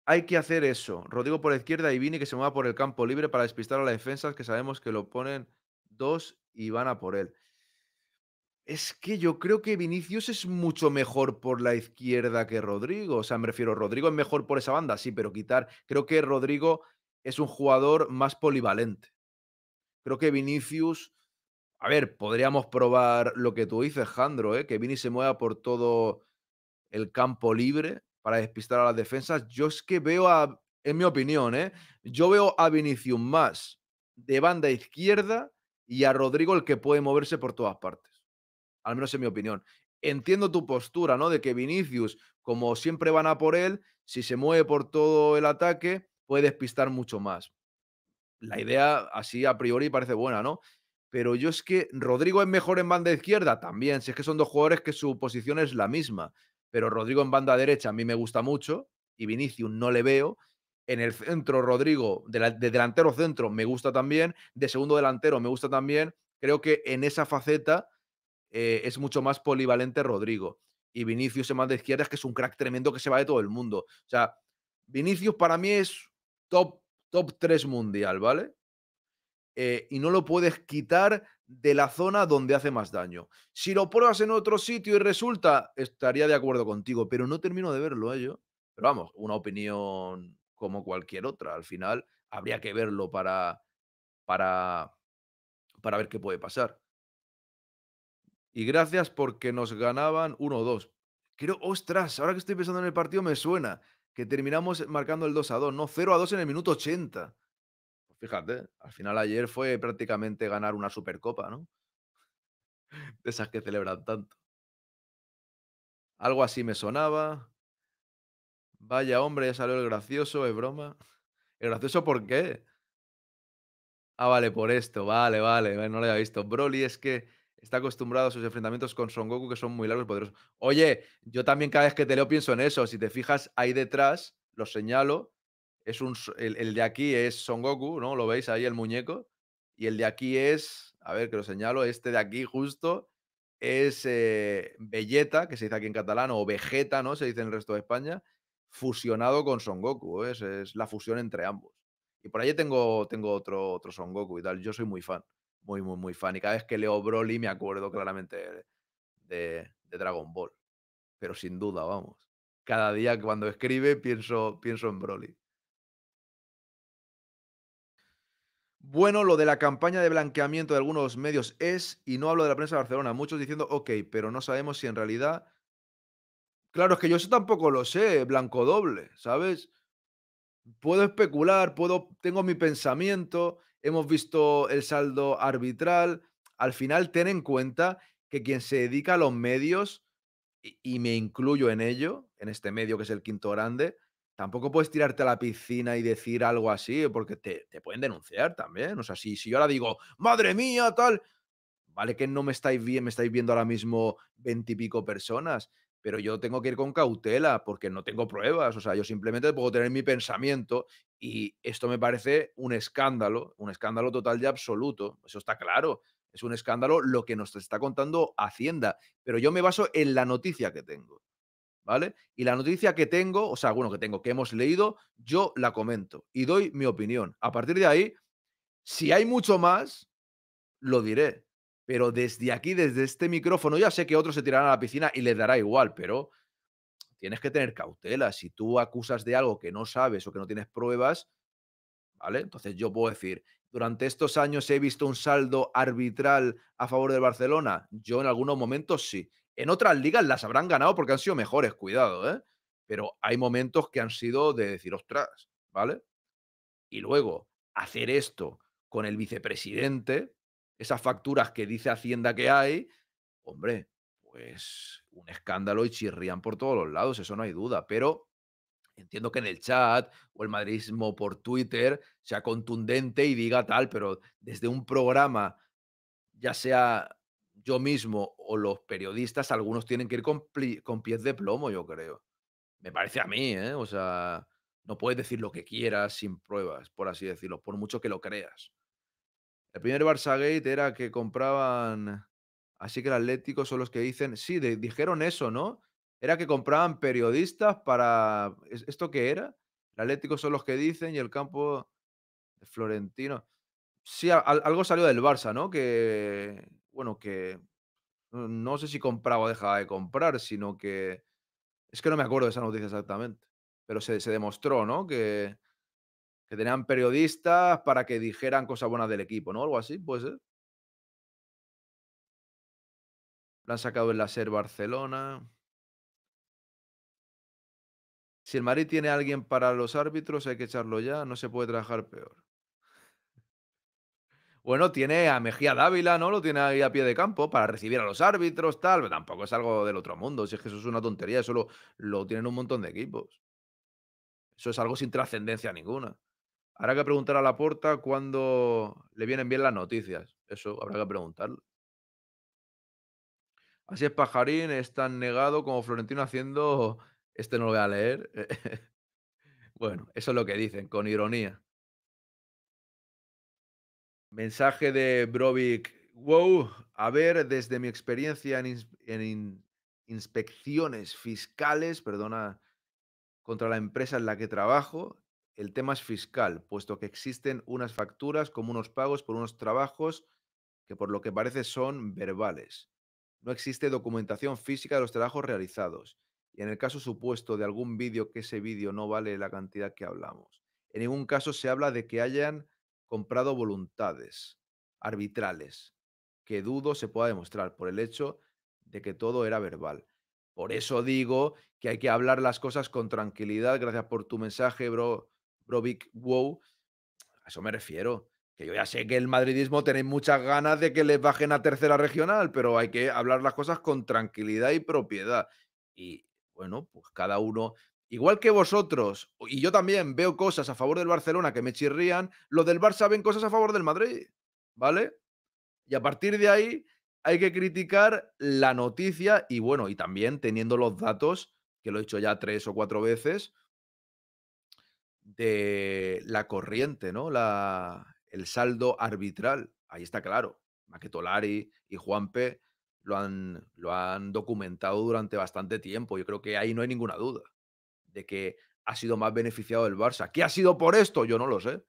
Hay que hacer eso. Rodrigo por la izquierda y Vini que se mueva por el campo libre para despistar a las defensas que sabemos que lo ponen dos y van a por él. Es que yo creo que Vinicius es mucho mejor por la izquierda que Rodrigo. O sea, me refiero, Rodrigo es mejor por esa banda, sí, pero quitar. Creo que Rodrigo es un jugador más polivalente. Creo que Vinicius. A ver, podríamos probar lo que tú dices, Jandro, ¿eh? que Vini se mueva por todo el campo libre para despistar a las defensas. Yo es que veo a, en mi opinión, ¿eh? yo veo a Vinicius más de banda izquierda y a Rodrigo el que puede moverse por todas partes. Al menos en mi opinión. Entiendo tu postura, ¿no? De que Vinicius, como siempre van a por él, si se mueve por todo el ataque, puede despistar mucho más. La idea así a priori parece buena, ¿no? Pero yo es que Rodrigo es mejor en banda izquierda también, si es que son dos jugadores que su posición es la misma pero Rodrigo en banda derecha a mí me gusta mucho y Vinicius no le veo. En el centro, Rodrigo, de, delantero centro me gusta también, de segundo delantero me gusta también. Creo que en esa faceta eh, es mucho más polivalente Rodrigo. Y Vinicius en banda izquierda es que es un crack tremendo que se va de todo el mundo. O sea, Vinicius para mí es top, top 3 mundial, ¿vale? Eh, y no lo puedes quitar de la zona donde hace más daño. Si lo pruebas en otro sitio y resulta, estaría de acuerdo contigo, pero no termino de verlo ¿eh, Pero vamos, una opinión como cualquier otra. Al final habría que verlo para, para, para ver qué puede pasar. Y gracias porque nos ganaban 1 2. Creo, ostras, ahora que estoy pensando en el partido me suena que terminamos marcando el 2 2, no 0 2 en el minuto 80. Fíjate, al final ayer fue prácticamente ganar una supercopa, ¿no? De esas que celebran tanto. Algo así me sonaba. Vaya hombre, ya salió el gracioso, es broma. ¿El gracioso por qué? Ah, vale, por esto, vale, vale, no lo había visto. Broly es que está acostumbrado a sus enfrentamientos con Son Goku, que son muy largos y poderosos. Oye, yo también cada vez que te leo pienso en eso. Si te fijas ahí detrás, lo señalo, es el, de aquí es Son Goku, ¿no? Lo veis ahí el muñeco. Y el de aquí es, a ver que lo señalo, este de aquí justo es eh, Belleta, que se dice aquí en catalán, o Vegeta, ¿no? Se dice en el resto de España, fusionado con Son Goku, ¿eh? es, la fusión entre ambos. Y por ahí tengo, tengo otro, otro Son Goku y tal. Yo soy muy fan, muy, muy, muy fan. Y cada vez que leo Broly me acuerdo claramente de, de Dragon Ball. Pero sin duda, vamos. Cada día cuando escribe pienso, pienso en Broly. Bueno, lo de la campaña de blanqueamiento de algunos medios es, y no hablo de la prensa de Barcelona, muchos diciendo, ok, pero no sabemos si en realidad... Claro, es que yo eso tampoco lo sé, blanco doble, ¿sabes? Puedo especular, puedo, tengo mi pensamiento, hemos visto el saldo arbitral. Al final, ten en cuenta que quien se dedica a los medios, y me incluyo en ello, en este medio que es el quinto grande, tampoco puedes tirarte a la piscina y decir algo así, porque te, pueden denunciar también. O sea, si, si yo ahora digo, madre mía, tal, vale que no me estáis bien, me estáis viendo ahora mismo veintipico personas, pero yo tengo que ir con cautela porque no tengo pruebas. O sea, yo simplemente puedo tener mi pensamiento y esto me parece un escándalo, un escándalo total y absoluto. Eso está claro. Es un escándalo lo que nos está contando Hacienda, pero yo me baso en la noticia que tengo. ¿vale? Y la noticia que tengo, o sea, bueno, que tengo, que hemos leído, yo la comento y doy mi opinión. A partir de ahí, si hay mucho más, lo diré. Pero desde aquí, desde este micrófono, ya sé que otros se tirarán a la piscina y les dará igual, pero tienes que tener cautela. Si tú acusas de algo que no sabes o que no tienes pruebas, ¿vale? Entonces yo puedo decir, durante estos años he visto un saldo arbitral a favor del Barcelona. Yo en algunos momentos sí. En otras ligas las habrán ganado porque han sido mejores, cuidado, ¿eh? Pero hay momentos que han sido de decir, ostras, ¿vale? Y luego, hacer esto con el vicepresidente, esas facturas que dice Hacienda que hay, hombre, pues un escándalo y chirrían por todos los lados, eso no hay duda, pero entiendo que en el chat o el madridismo por Twitter sea contundente y diga tal, pero desde un programa, ya sea yo mismo o los periodistas, algunos tienen que ir con, pies de plomo, yo creo. Me parece a mí, ¿eh? O sea, no puedes decir lo que quieras sin pruebas, por así decirlo, por mucho que lo creas. El primer Barça-Gate era que compraban. Así que el Atlético son los que dicen. Sí, dijeron eso, ¿no? Era que compraban periodistas para. ¿Esto qué era? El Atlético son los que dicen y el campo Florentino. Sí, algo salió del Barça, ¿no? Que, bueno, que no, sé si compraba o dejaba de comprar, sino que es que no me acuerdo de esa noticia exactamente, pero se, se demostró, ¿no? Que, que tenían periodistas para que dijeran cosas buenas del equipo, ¿no? Algo así, puede ser. La han sacado en la SER Barcelona. Si el Madrid tiene a alguien para los árbitros, hay que echarlo ya. No se puede trabajar peor bueno, tiene a Mejía Dávila, ¿no? Lo tiene ahí a pie de campo para recibir a los árbitros, tal, pero tampoco es algo del otro mundo. Si es que eso es una tontería, eso lo, tienen un montón de equipos. Eso es algo sin trascendencia ninguna. Habrá que preguntar a la puerta cuando le vienen bien las noticias. Eso habrá que preguntarlo. Así es, Pajarín es tan negado como Florentino haciendo. Este no lo voy a leer. bueno, eso es lo que dicen, con ironía. Mensaje de Brovic. Wow, a ver, desde mi experiencia en, inspecciones fiscales, perdona, contra la empresa en la que trabajo, el tema es fiscal, puesto que existen unas facturas como unos pagos por unos trabajos que por lo que parece son verbales. No existe documentación física de los trabajos realizados. Y en el caso supuesto de algún vídeo que ese vídeo no vale la cantidad que hablamos. En ningún caso se habla de que hayan comprado voluntades arbitrales que dudo se pueda demostrar por el hecho de que todo era verbal. Por eso digo que hay que hablar las cosas con tranquilidad. Gracias por tu mensaje, bro, bro Wow. A eso me refiero. Que yo ya sé que el madridismo tenéis muchas ganas de que les bajen a tercera regional, pero hay que hablar las cosas con tranquilidad y propiedad. Y bueno, pues cada uno Igual que vosotros, y yo también veo cosas a favor del Barcelona que me chirrían, los del Barça ven cosas a favor del Madrid, ¿vale? Y a partir de ahí hay que criticar la noticia y bueno, y también teniendo los datos, que lo he dicho ya tres o cuatro veces, de la corriente, ¿no? La, el saldo arbitral, ahí está claro. Maquetolari y Juanpe lo han, lo han documentado durante bastante tiempo, yo creo que ahí no hay ninguna duda de que ha sido más beneficiado el Barça. ¿Qué ha sido por esto? Yo no lo sé.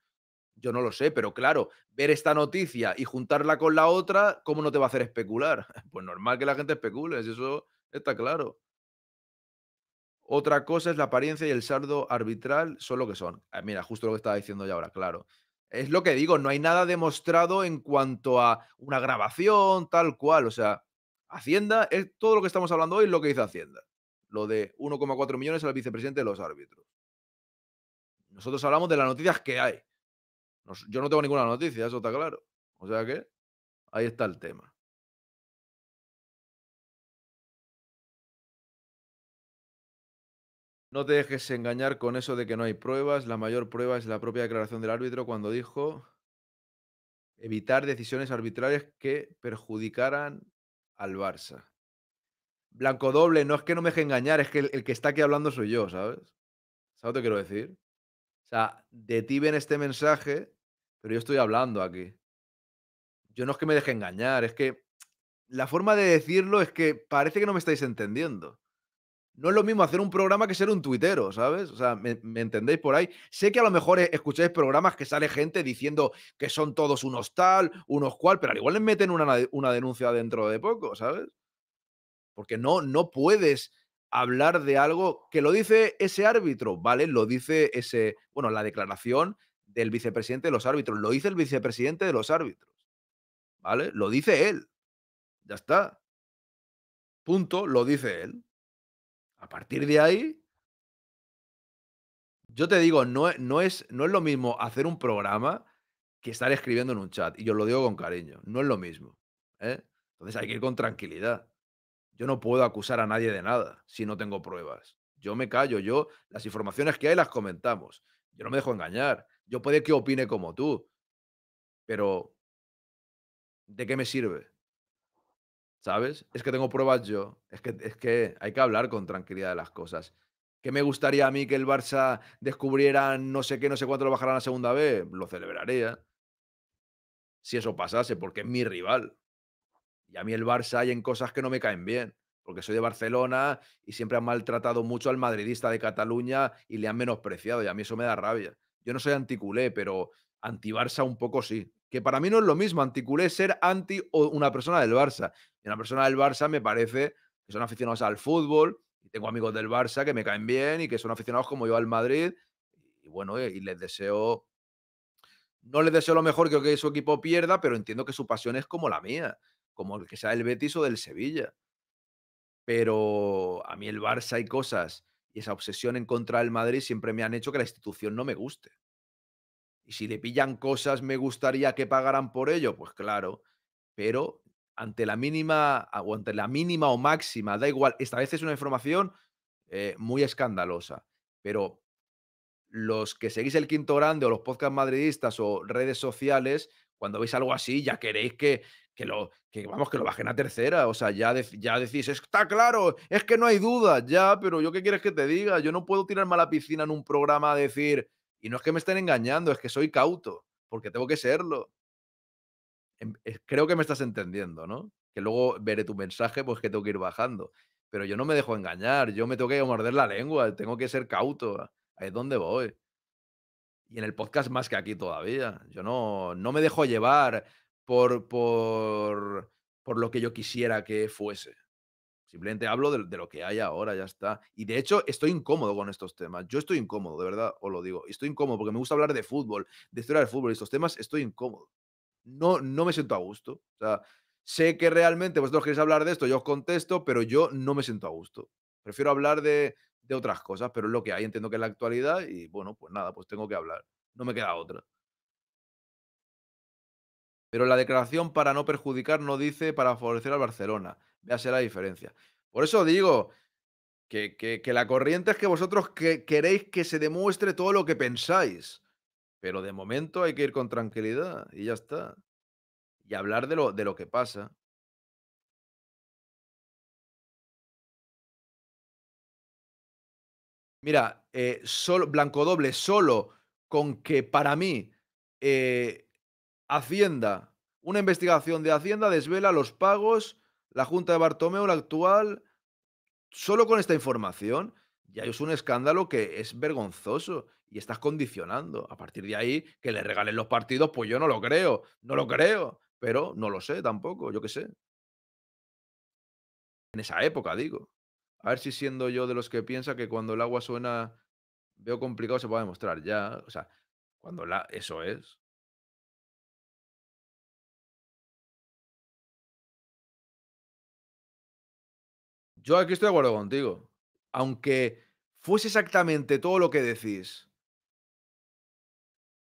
Yo no lo sé, pero claro, ver esta noticia y juntarla con la otra, ¿cómo no te va a hacer especular? Pues normal que la gente especule, eso está claro. Otra cosa es la apariencia y el sardo arbitral son lo que son. Ah, mira, justo lo que estaba diciendo ya ahora, claro. Es lo que digo, no hay nada demostrado en cuanto a una grabación, tal cual. O sea, Hacienda es todo lo que estamos hablando hoy, lo que dice Hacienda lo de 1,4 millones al vicepresidente de los árbitros. Nosotros hablamos de las noticias que hay. yo no tengo ninguna noticia, eso está claro. O sea que ahí está el tema. No te dejes engañar con eso de que no hay pruebas. La mayor prueba es la propia declaración del árbitro cuando dijo evitar decisiones arbitrarias que perjudicaran al Barça. Blanco doble, no es que no me deje engañar, es que el, que está aquí hablando soy yo, ¿sabes? ¿Sabes lo que quiero decir? O sea, de ti ven este mensaje, pero yo estoy hablando aquí. Yo no es que me deje engañar, es que la forma de decirlo es que parece que no me estáis entendiendo. No es lo mismo hacer un programa que ser un tuitero, ¿sabes? O sea, ¿me, entendéis por ahí? Sé que a lo mejor e, escucháis programas que sale gente diciendo que son todos unos tal, unos cual, pero al igual les meten una, una denuncia dentro de poco, ¿sabes? porque no, no puedes hablar de algo que lo dice ese árbitro, ¿vale? Lo dice ese, bueno, la declaración del vicepresidente de los árbitros, lo dice el vicepresidente de los árbitros, ¿vale? Lo dice él, ya está. Punto, lo dice él. A partir de ahí, yo te digo, no, e, no, es, no es lo mismo hacer un programa que estar escribiendo en un chat, y yo lo digo con cariño, no es lo mismo. ¿eh? Entonces hay que ir con tranquilidad yo no puedo acusar a nadie de nada si no tengo pruebas. Yo me callo, yo las informaciones que hay las comentamos. Yo no me dejo engañar. Yo puede que opine como tú, pero ¿de qué me sirve? ¿Sabes? Es que tengo pruebas yo. Es que, es que hay que hablar con tranquilidad de las cosas. ¿Qué me gustaría a mí que el Barça descubriera no sé qué, no sé cuánto lo bajaran a la segunda vez? Lo celebraría. Si eso pasase, porque es mi rival. Y a mí el Barça hay en cosas que no me caen bien, porque soy de Barcelona y siempre han maltratado mucho al madridista de Cataluña y le han menospreciado y a mí eso me da rabia. Yo no soy anticulé, pero anti-Barça un poco sí. Que para mí no es lo mismo, anticulé ser anti o una persona del Barça. Y una persona del Barça me parece que son aficionados al fútbol, y tengo amigos del Barça que me caen bien y que son aficionados como yo al Madrid. Y bueno, y les deseo no les deseo lo mejor, que su equipo pierda, pero entiendo que su pasión es como la mía como el que sea el Betis o del Sevilla. Pero a mí el Barça y cosas y esa obsesión en contra del Madrid siempre me han hecho que la institución no me guste. Y si le pillan cosas, me gustaría que pagaran por ello, pues claro, pero ante la mínima o ante la mínima o máxima, da igual, esta vez es una información eh, muy escandalosa, pero los que seguís el quinto grande o los podcast madridistas o redes sociales, cuando veis algo así ya queréis que, lo, que, vamos, que lo bajen a tercera. O sea, ya, ya decís, está claro, es que no hay duda, ya, pero yo qué quieres que te diga, yo no puedo tirarme a la piscina en un programa a decir, y no es que me estén engañando, es que soy cauto, porque tengo que serlo. Em, creo que me estás entendiendo, ¿no? Que luego veré tu mensaje, pues que tengo que ir bajando. Pero yo no me dejo engañar, yo me tengo que morder la lengua, tengo que ser cauto. Ahí es donde voy y en el podcast más que aquí todavía. Yo no, no me dejo llevar por, por, por lo que yo quisiera que fuese. Simplemente hablo de, lo que hay ahora, ya está. Y de hecho, estoy incómodo con estos temas. Yo estoy incómodo, de verdad, os lo digo. Estoy incómodo porque me gusta hablar de fútbol, de historia del fútbol y estos temas. Estoy incómodo. No, no me siento a gusto. O sea, sé que realmente vosotros pues, queréis hablar de esto, yo os contesto, pero yo no me siento a gusto. Prefiero hablar de de otras cosas, pero es lo que hay, entiendo que es la actualidad y bueno, pues nada, pues tengo que hablar, no me queda otra. Pero la declaración para no perjudicar no dice para favorecer al Barcelona, véase la diferencia. Por eso digo que, que, la corriente es que vosotros que, queréis que se demuestre todo lo que pensáis, pero de momento hay que ir con tranquilidad y ya está. Y hablar de lo, de lo que pasa. mira, eh, blanco doble, solo con que para mí eh, Hacienda, una investigación de Hacienda desvela los pagos, la Junta de Bartomeu, la actual, solo con esta información, ya es un escándalo que es vergonzoso y estás condicionando. A partir de ahí, que le regalen los partidos, pues yo no lo creo, no lo creo, pero no lo sé tampoco, yo qué sé. En esa época, digo. A ver si siendo yo de los que piensa que cuando el agua suena, veo complicado, se puede demostrar. Ya, o sea, cuando la. Eso es. Yo aquí estoy de acuerdo contigo. Aunque fuese exactamente todo lo que decís,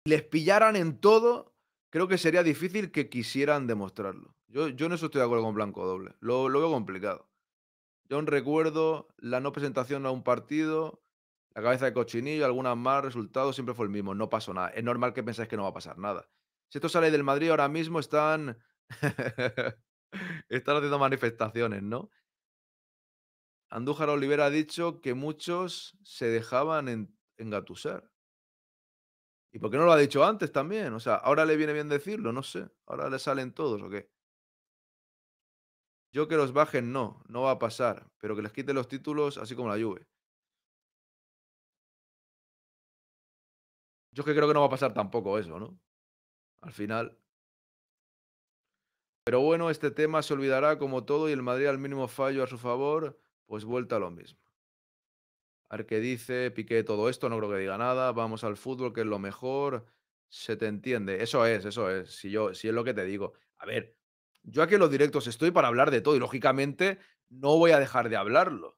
les pillaran en todo, creo que sería difícil que quisieran demostrarlo. Yo, yo en eso estoy de acuerdo con Blanco Doble. Lo, lo veo complicado. Yo recuerdo la no presentación a un partido, la cabeza de cochinillo, algunas más, resultados, siempre fue el mismo, no pasó nada. Es normal que pensáis que no va a pasar nada. Si esto sale del Madrid ahora mismo, están, están haciendo manifestaciones, ¿no? Andújar Olivera ha dicho que muchos se dejaban en, engatusar. ¿Y por qué no lo ha dicho antes también? O sea, ahora le viene bien decirlo, no sé. Ahora le salen todos o qué. Yo que los bajen, no, no va a pasar, pero que les quiten los títulos, así como la Juve. Yo que creo que no va a pasar tampoco eso, ¿no? Al final. Pero bueno, este tema se olvidará como todo y el Madrid al mínimo fallo a su favor, pues vuelta a lo mismo. A que dice, piqué todo esto, no creo que diga nada, vamos al fútbol que es lo mejor, se te entiende. Eso es, eso es, si, yo, si es lo que te digo. A ver, yo aquí en los directos estoy para hablar de todo y lógicamente no voy a dejar de hablarlo,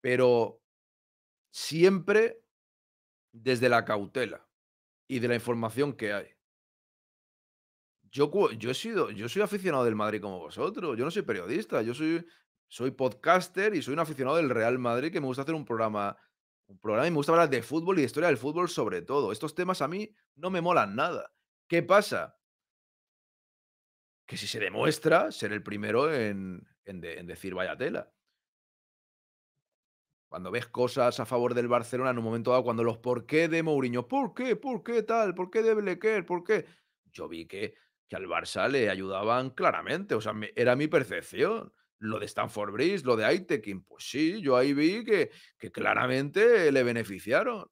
pero siempre desde la cautela y de la información que hay. Yo, he sido, yo soy aficionado del Madrid como vosotros, yo no soy periodista, yo soy, soy podcaster y soy un aficionado del Real Madrid que me gusta hacer un programa, un programa y me gusta hablar de fútbol y de historia del fútbol sobre todo. Estos temas a mí no me molan nada. ¿Qué pasa? que si se demuestra, ser el primero en, decir vaya tela. Cuando ves cosas a favor del Barcelona en un momento dado, cuando los por qué de Mourinho, ¿por qué? ¿Por qué tal? ¿Por qué de Blequer? ¿Por qué? Yo vi que, que al Barça le ayudaban claramente, o sea, era mi percepción. Lo de Stanford Bridge, lo de Aitekin, pues sí, yo ahí vi que, que claramente le beneficiaron.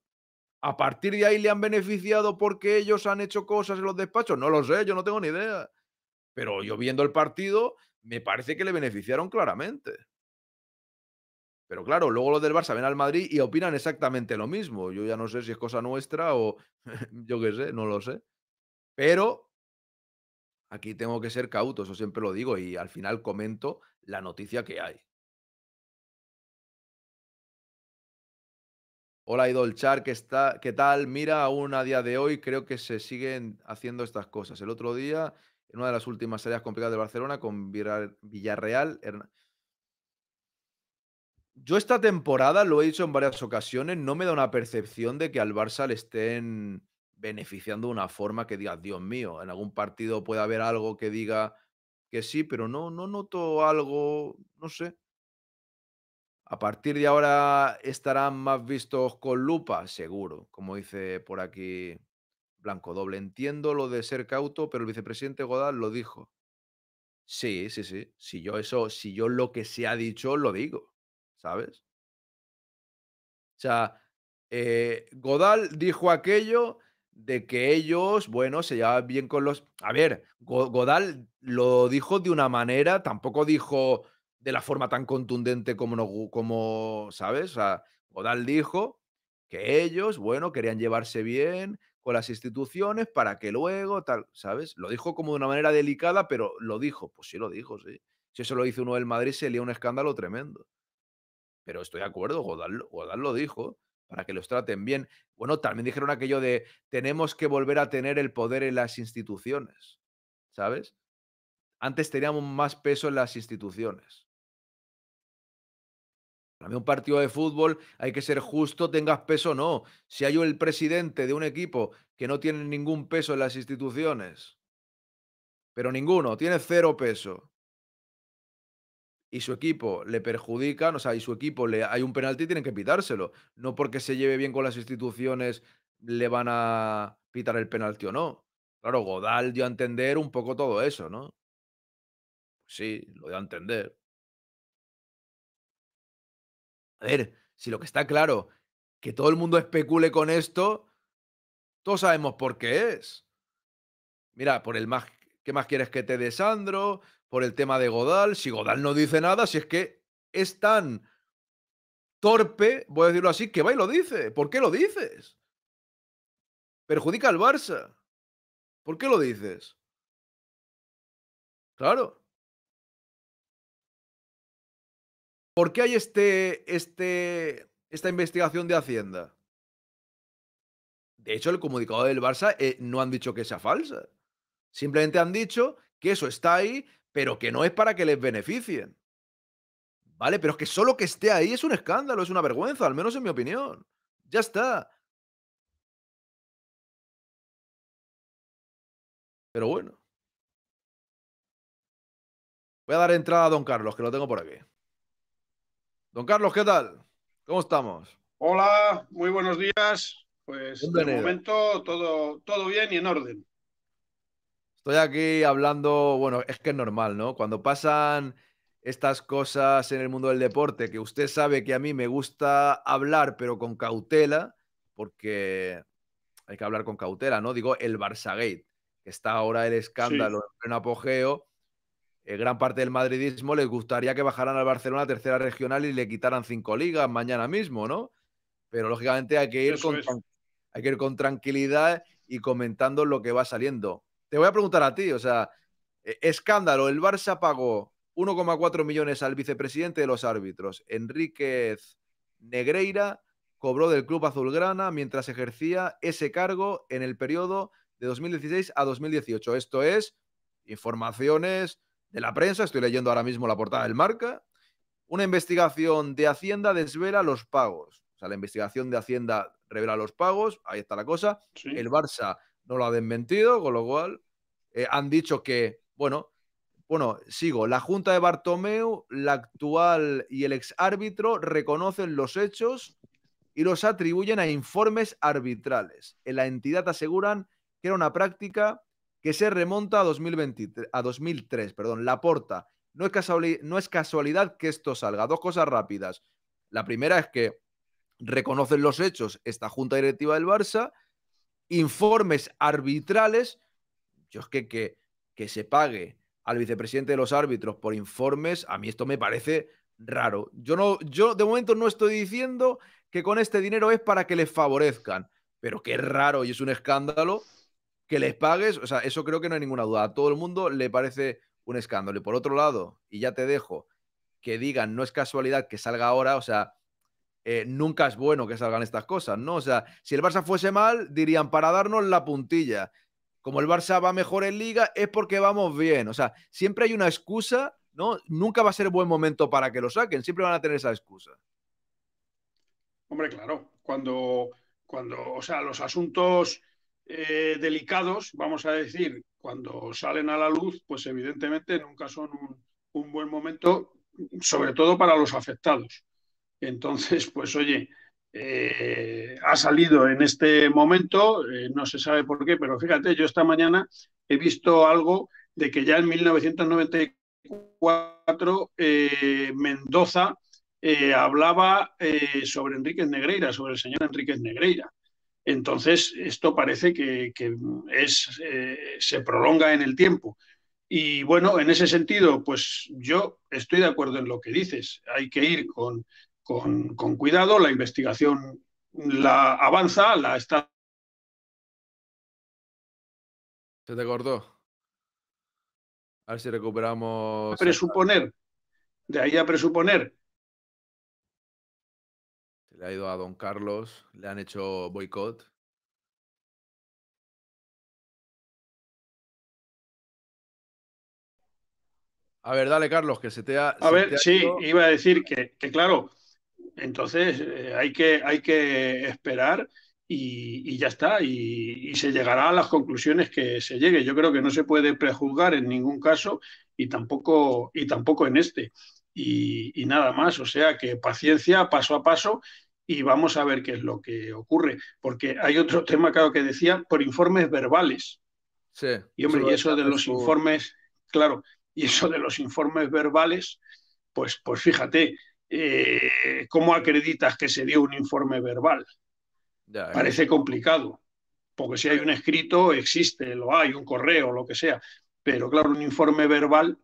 A partir de ahí le han beneficiado porque ellos han hecho cosas en los despachos, no lo sé, yo no tengo ni idea. Pero yo viendo el partido, me parece que le beneficiaron claramente. Pero claro, luego los del Barça ven al Madrid y opinan exactamente lo mismo. Yo ya no sé si es cosa nuestra o yo qué sé, no lo sé. Pero aquí tengo que ser cauto, eso siempre lo digo, y al final comento la noticia que hay. Hola Idolchar, ¿qué, ¿qué tal? Mira, aún a día de hoy creo que se siguen haciendo estas cosas. El otro día en una de las últimas áreas complicadas de Barcelona con Villarreal. Yo esta temporada, lo he dicho en varias ocasiones, no me da una percepción de que al Barça le estén beneficiando de una forma que diga, Dios mío, en algún partido puede haber algo que diga que sí, pero no, no noto algo, no sé. A partir de ahora estarán más vistos con lupa, seguro, como dice por aquí blanco doble. Entiendo lo de ser cauto, pero el vicepresidente Godal lo dijo. Sí, sí, sí. Si yo eso, si yo lo que se ha dicho, lo digo. ¿Sabes? O sea, eh, Godal dijo aquello de que ellos, bueno, se llevaban bien con los... A ver, Godal lo dijo de una manera, tampoco dijo de la forma tan contundente como, como ¿sabes? O sea, Godal dijo que ellos, bueno, querían llevarse bien, con las instituciones para que luego tal, ¿sabes? Lo dijo como de una manera delicada, pero lo dijo. Pues sí, lo dijo, sí. Si eso lo hizo uno del Madrid, sería un escándalo tremendo. Pero estoy de acuerdo, Godal, Godal lo dijo, para que los traten bien. Bueno, también dijeron aquello de tenemos que volver a tener el poder en las instituciones, ¿sabes? Antes teníamos más peso en las instituciones. Para mí un partido de fútbol hay que ser justo, tengas peso o no. Si hay el presidente de un equipo que no tiene ningún peso en las instituciones, pero ninguno, tiene cero peso, y su equipo le perjudica o sea, y su equipo le hay un penalti, tienen que pitárselo. No porque se lleve bien con las instituciones le van a pitar el penalti o no. Claro, Godal dio a entender un poco todo eso, ¿no? Sí, lo dio a entender. A ver, si lo que está claro, que todo el mundo especule con esto, todos sabemos por qué es. Mira, por el más, ¿qué más quieres que te dé Sandro? Por el tema de Godal. Si Godal no dice nada, si es que es tan torpe, voy a decirlo así, que va y lo dice. ¿Por qué lo dices? Perjudica al Barça. ¿Por qué lo dices? Claro. ¿Por qué hay este, este, esta investigación de Hacienda? De hecho, el comunicado del Barça eh, no han dicho que sea falsa. Simplemente han dicho que eso está ahí, pero que no es para que les beneficien. ¿Vale? Pero es que solo que esté ahí es un escándalo, es una vergüenza, al menos en mi opinión. Ya está. Pero bueno. Voy a dar entrada a Don Carlos, que lo tengo por aquí. Don Carlos, ¿qué tal? ¿Cómo estamos? Hola, muy buenos días. Pues de momento todo, todo bien y en orden. Estoy aquí hablando, bueno, es que es normal, ¿no? Cuando pasan estas cosas en el mundo del deporte, que usted sabe que a mí me gusta hablar, pero con cautela, porque hay que hablar con cautela, ¿no? Digo, el Barçagate, que está ahora el escándalo en apogeo, eh, gran parte del madridismo les gustaría que bajaran al Barcelona tercera regional y le quitaran cinco ligas mañana mismo, ¿no? Pero lógicamente hay que ir, con, tranquilidad y comentando lo que va saliendo. Te voy a preguntar a ti, o sea, e, escándalo, el Barça pagó 1,4 millones al vicepresidente de los árbitros, Enríquez Negreira, cobró del club azulgrana mientras ejercía ese cargo en el periodo de 2016 a 2018. Esto es informaciones de la prensa, estoy leyendo ahora mismo la portada del Marca, una investigación de Hacienda desvela los pagos. O sea, la investigación de Hacienda revela los pagos, ahí está la cosa. El Barça no lo ha desmentido, con lo cual eh, han dicho que, bueno, bueno, sigo. La Junta de Bartomeu, la actual y el ex árbitro reconocen los hechos y los atribuyen a informes arbitrales. En la entidad aseguran que era una práctica que se remonta a, a 2003. Perdón, porta. No es, no es casualidad que esto salga. Dos cosas rápidas. La primera es que reconocen los hechos esta junta directiva del Barça, informes arbitrales. Yo es que, que, que se pague al vicepresidente de los árbitros por informes, a mí esto me parece raro. Yo no, yo de momento no estoy diciendo que con este dinero es para que les favorezcan, pero qué raro y es un escándalo que les pagues, o sea, eso creo que no hay ninguna duda. A todo el mundo le parece un escándalo. Y por otro lado, y ya te dejo, que digan, no es casualidad que salga ahora, o sea, eh, nunca es bueno que salgan estas cosas, ¿no? O sea, si el Barça fuese mal, dirían, para darnos la puntilla. Como el Barça va mejor en liga, es porque vamos bien. O sea, siempre hay una excusa, ¿no? Nunca va a ser buen momento para que lo saquen, siempre van a tener esa excusa. Hombre, claro, cuando, cuando o sea, los asuntos eh, delicados, vamos a decir, cuando salen a la luz, pues evidentemente nunca son un, buen momento, sobre todo para los afectados. Entonces, pues oye, eh, ha salido en este momento, eh, no se sabe por qué, pero fíjate, yo esta mañana he visto algo de que ya en 1994 Mendoza hablaba sobre Enrique Negreira, sobre el señor Enrique Negreira. Entonces, esto parece que, es, eh, se prolonga en el tiempo. Y bueno, en ese sentido, pues yo estoy de acuerdo en lo que dices. Hay que ir con, con, cuidado, la investigación la avanza, la está... Se te cortó. A ver si recuperamos... Presuponer, de ahí a presuponer ha ido a Don Carlos, le han hecho boicot. A ver, dale, Carlos, que se te ha. A ver, sí, iba a decir que, claro, entonces eh, hay, que, hay que esperar y, ya está, y, se llegará a las conclusiones que se llegue. Yo creo que no se puede prejuzgar en ningún caso y tampoco, y tampoco en este. y nada más, o sea que paciencia, paso a paso, y vamos a ver qué es lo que ocurre. Porque hay otro tema, claro, que decía, por informes verbales. Sí, y hombre, eso y eso de los informes, claro, y eso de los informes verbales, pues, pues fíjate, eh, ¿cómo acreditas que se dio un informe verbal? Parece complicado, porque si hay un escrito, existe, lo hay, un correo, lo que sea, pero claro, un informe verbal,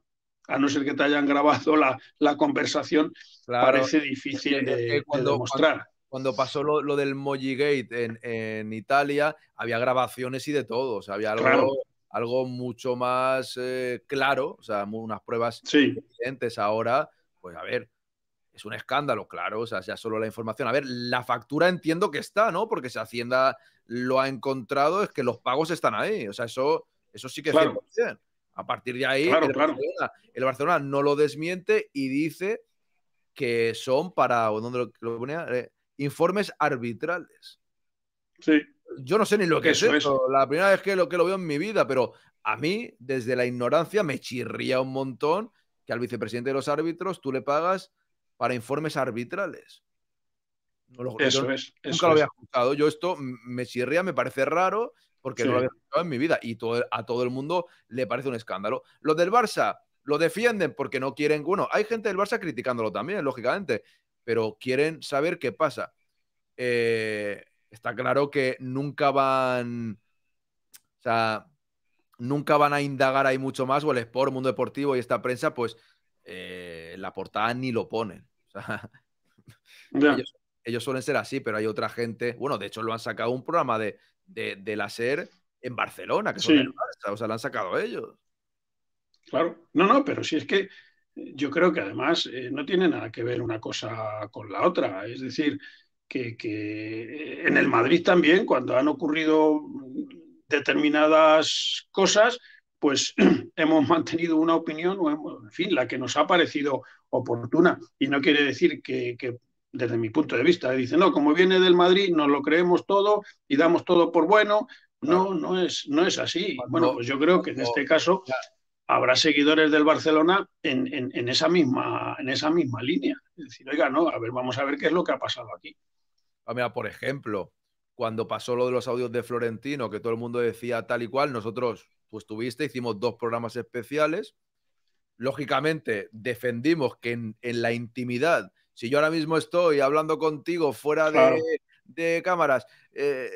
a no ser que te hayan grabado la, conversación, parece difícil de, cuando, demostrar. Cuando, pasó lo, del Mojigate en, en Italia, había grabaciones y de todo, o sea, había algo, algo mucho más eh, claro, o sea, unas pruebas evidentes ahora, pues a ver, es un escándalo, claro, o sea, ya solo la información. A ver, la factura entiendo que está, ¿no? Porque si Hacienda lo ha encontrado, es que los pagos están ahí, o sea, eso, eso sí que es a partir de ahí, el, Barcelona, no lo desmiente y dice que son para, lo, ponía, eh, informes arbitrales. Yo no sé ni lo que es Eso. La primera vez que lo, veo en mi vida, pero a mí, desde la ignorancia, me chirría un montón que al vicepresidente de los árbitros tú le pagas para informes arbitrales. lo, eso es, nunca lo había escuchado. Yo esto me chirría, me parece raro porque no lo había visto en mi vida y a todo el mundo le parece un escándalo. Los del Barça lo defienden porque no quieren, bueno, hay gente del Barça criticándolo también, lógicamente, pero quieren saber qué pasa. Eh, está claro que nunca van, nunca van a indagar ahí mucho más, o el Sport, Mundo Deportivo y esta prensa, pues eh, la portada ni lo ponen. ellos, suelen ser así, pero hay otra gente, bueno, de hecho lo han sacado un programa de, de, del hacer en Barcelona, que son el o sea, la han sacado ellos. Claro, no, no, pero si es que eh, yo creo que además eh, no tiene nada que ver una cosa con la otra, es decir, que, eh, en el Madrid también, cuando han ocurrido determinadas cosas, pues hemos mantenido una opinión, en fin, la que nos ha parecido oportuna. Y no quiere decir que, desde mi punto de vista. Dice, no, como viene del Madrid, nos lo creemos todo y damos todo por bueno. No, no es, no es así. bueno, pues yo creo que en este caso habrá seguidores del Barcelona en, esa, misma, en esa misma línea. Es decir, oiga, no, a ver, vamos a ver qué es lo que ha pasado aquí. Ah, mira, por ejemplo, cuando pasó lo de los audios de Florentino, que todo el mundo decía tal y cual, nosotros, pues tuviste, hicimos dos programas especiales. Lógicamente, defendimos que en la intimidad si yo ahora mismo estoy hablando contigo fuera de, cámaras eh,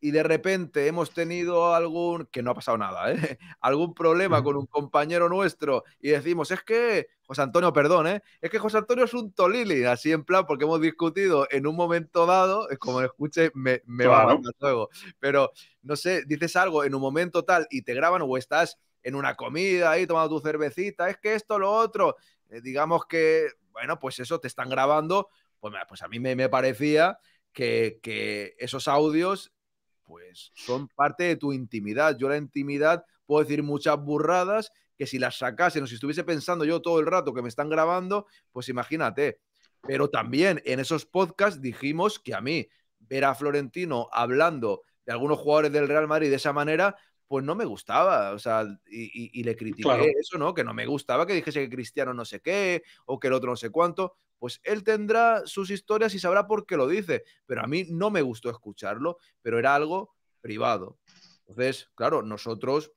y de repente hemos tenido algún, que no ha pasado nada, ¿eh? algún problema con un compañero nuestro y decimos, es que José Antonio, perdón, ¿eh? es que José Antonio es un tolili, así en plan, porque hemos discutido en un momento dado, es como escuche, me, me va a luego, pero no sé, dices algo en un momento tal y te graban o estás en una comida ahí tomando tu cervecita, es que esto, lo otro, eh, digamos que, bueno, pues eso, te están grabando, pues, pues a mí me, parecía que, esos audios, pues son parte de tu intimidad. Yo la intimidad puedo decir muchas burradas que si las sacasen o si estuviese pensando yo todo el rato que me están grabando, pues imagínate. Pero también en esos podcasts dijimos que a mí ver a Florentino hablando de algunos jugadores del Real Madrid de esa manera, pues no me gustaba, o sea, y, le critiqué eso, ¿no? Que no me gustaba que dijese que Cristiano no sé qué, o que el otro no sé cuánto, pues él tendrá sus historias y sabrá por qué lo dice, pero a mí no me gustó escucharlo, pero era algo privado. Entonces, claro, nosotros,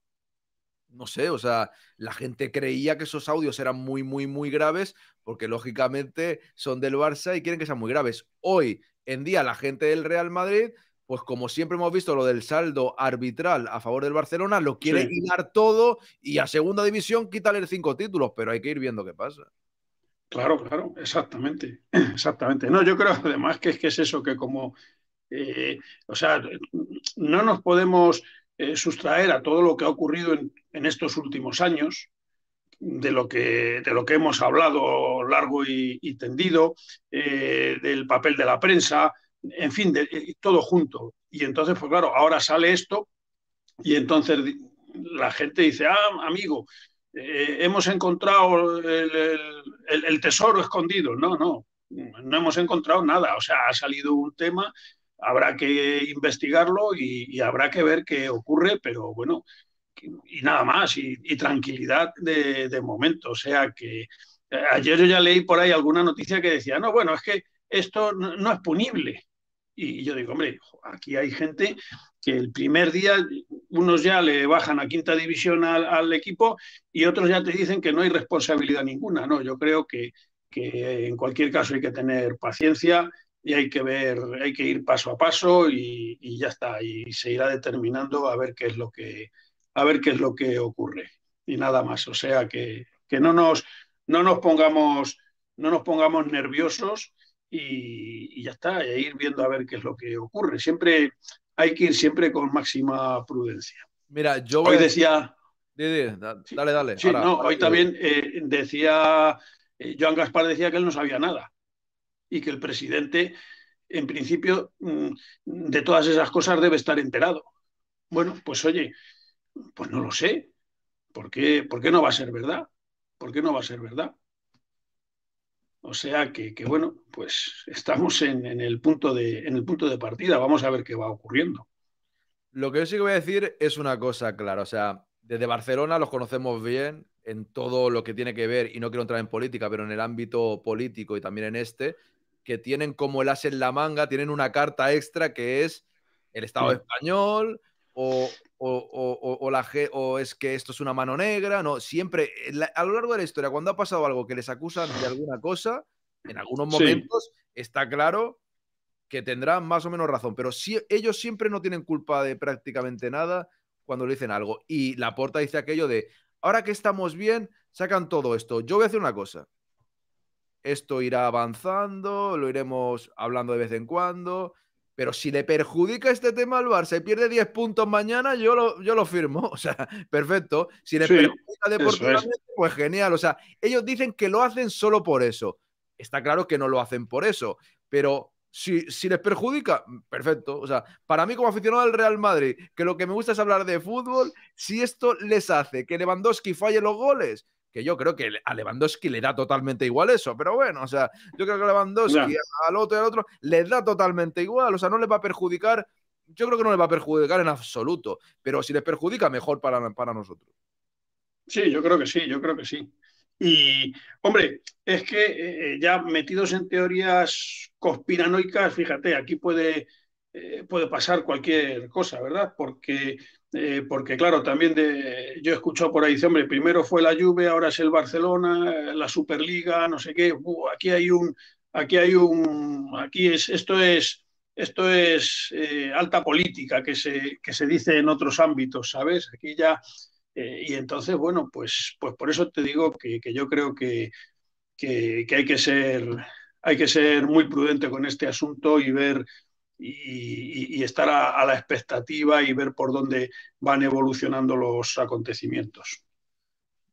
no sé, o sea, la gente creía que esos audios eran muy, muy, muy graves, porque lógicamente son del Barça y quieren que sean muy graves. Hoy en día la gente del Real Madrid pues como siempre hemos visto lo del saldo arbitral a favor del Barcelona, lo quiere guiar todo y a segunda división quitarle cinco títulos, pero hay que ir viendo qué pasa. Claro, claro, exactamente, exactamente. No, yo creo además que es que es eso, que como, eh, o sea, no nos podemos eh, sustraer a todo lo que ha ocurrido en, estos últimos años, de lo que, de lo que hemos hablado largo y, tendido, eh, del papel de la prensa, en fin, todo junto. Y entonces, pues claro, ahora sale esto y entonces la gente dice, ah, amigo, eh, hemos encontrado el, tesoro escondido. No, no, no hemos encontrado nada. O sea, ha salido un tema, habrá que investigarlo y, habrá que ver qué ocurre, pero bueno, y nada más, y, tranquilidad de, momento. O sea que eh, ayer yo ya leí por ahí alguna noticia que decía, no, bueno, es que esto no es punible. Y yo digo, hombre, aquí hay gente que el primer día unos ya le bajan a quinta división al, equipo y otros ya te dicen que no hay responsabilidad ninguna. No, yo creo que, en cualquier caso hay que tener paciencia y hay que ver, hay que ir paso a paso y, ya está. Y se irá determinando a ver qué es lo que a ver qué es lo que ocurre. Y nada más. O sea que, que no nos no nos pongamos no nos pongamos nerviosos y, ya está, e ir viendo a ver qué es lo que ocurre. Siempre hay que ir siempre con máxima prudencia. Mira, yo hoy decía... dale, dale. Sí, no, hoy también eh, decía, eh, Joan Gaspar decía que él no sabía nada y que el presidente, en principio, mm, de todas esas cosas debe estar enterado. Bueno, pues oye, pues no lo sé. ¿Por qué, ¿Por qué no va a ser verdad? ¿Por qué no va a ser verdad? O sea que, bueno, pues estamos en, el punto de, en el punto de partida. Vamos a ver qué va ocurriendo. Lo que yo sí que voy a decir es una cosa clara. O sea, desde Barcelona los conocemos bien en todo lo que tiene que ver, y no quiero entrar en política, pero en el ámbito político y también en este, que tienen como el as en la manga, tienen una carta extra que es el Estado español o o, la, es que esto es una mano negra. No, siempre, eh, a lo largo de la historia, cuando ha pasado algo que les acusan de alguna cosa, en algunos momentos está claro que tendrán más o menos razón, pero ellos siempre no tienen culpa de prácticamente nada cuando le dicen algo. Y la porta dice aquello de, ahora que estamos bien, sacan todo esto. Yo voy a hacer una cosa. Esto irá avanzando, lo iremos hablando de vez en cuando, pero si le perjudica este tema al Barça y pierde 10 puntos mañana, yo lo, yo lo firmo. O sea, perfecto. Si le perjudica deportivamente, pues genial. O sea, ellos dicen que lo hacen solo por eso. Está claro que no lo hacen por eso, pero si, si, les perjudica, perfecto. O sea, para mí como aficionado del Real Madrid, que lo que me gusta es hablar de fútbol, si esto les hace que Lewandowski falle los goles, que yo creo que a Lewandowski le da totalmente igual eso, pero bueno, o sea, yo creo que a Lewandowski al otro y al otro les da totalmente igual, o sea, no le va a perjudicar, yo creo que no le va a perjudicar en absoluto, pero si les perjudica, mejor para, para nosotros. Sí, yo creo que sí, yo creo que sí. Y, hombre, es que eh, eh, ya metidos en teorías conspiranoicas, fíjate, aquí puede, eh, puede pasar cualquier cosa, ¿verdad? Porque eh, porque claro, también de, yo he escuchado por ahí, dice, hombre, primero fue la Juve, ahora es el Barcelona, eh, la Superliga, no sé qué, uh, aquí hay un, aquí hay un, aquí es, esto es, esto es eh, alta política que se, que se dice en otros ámbitos, ¿sabes? Aquí ya, y entonces, bueno, pues, pues por eso te digo que, yo creo que, que, que, hay que ser, hay que ser muy prudente con este asunto y ver y, estar a, la expectativa y ver por dónde van evolucionando los acontecimientos.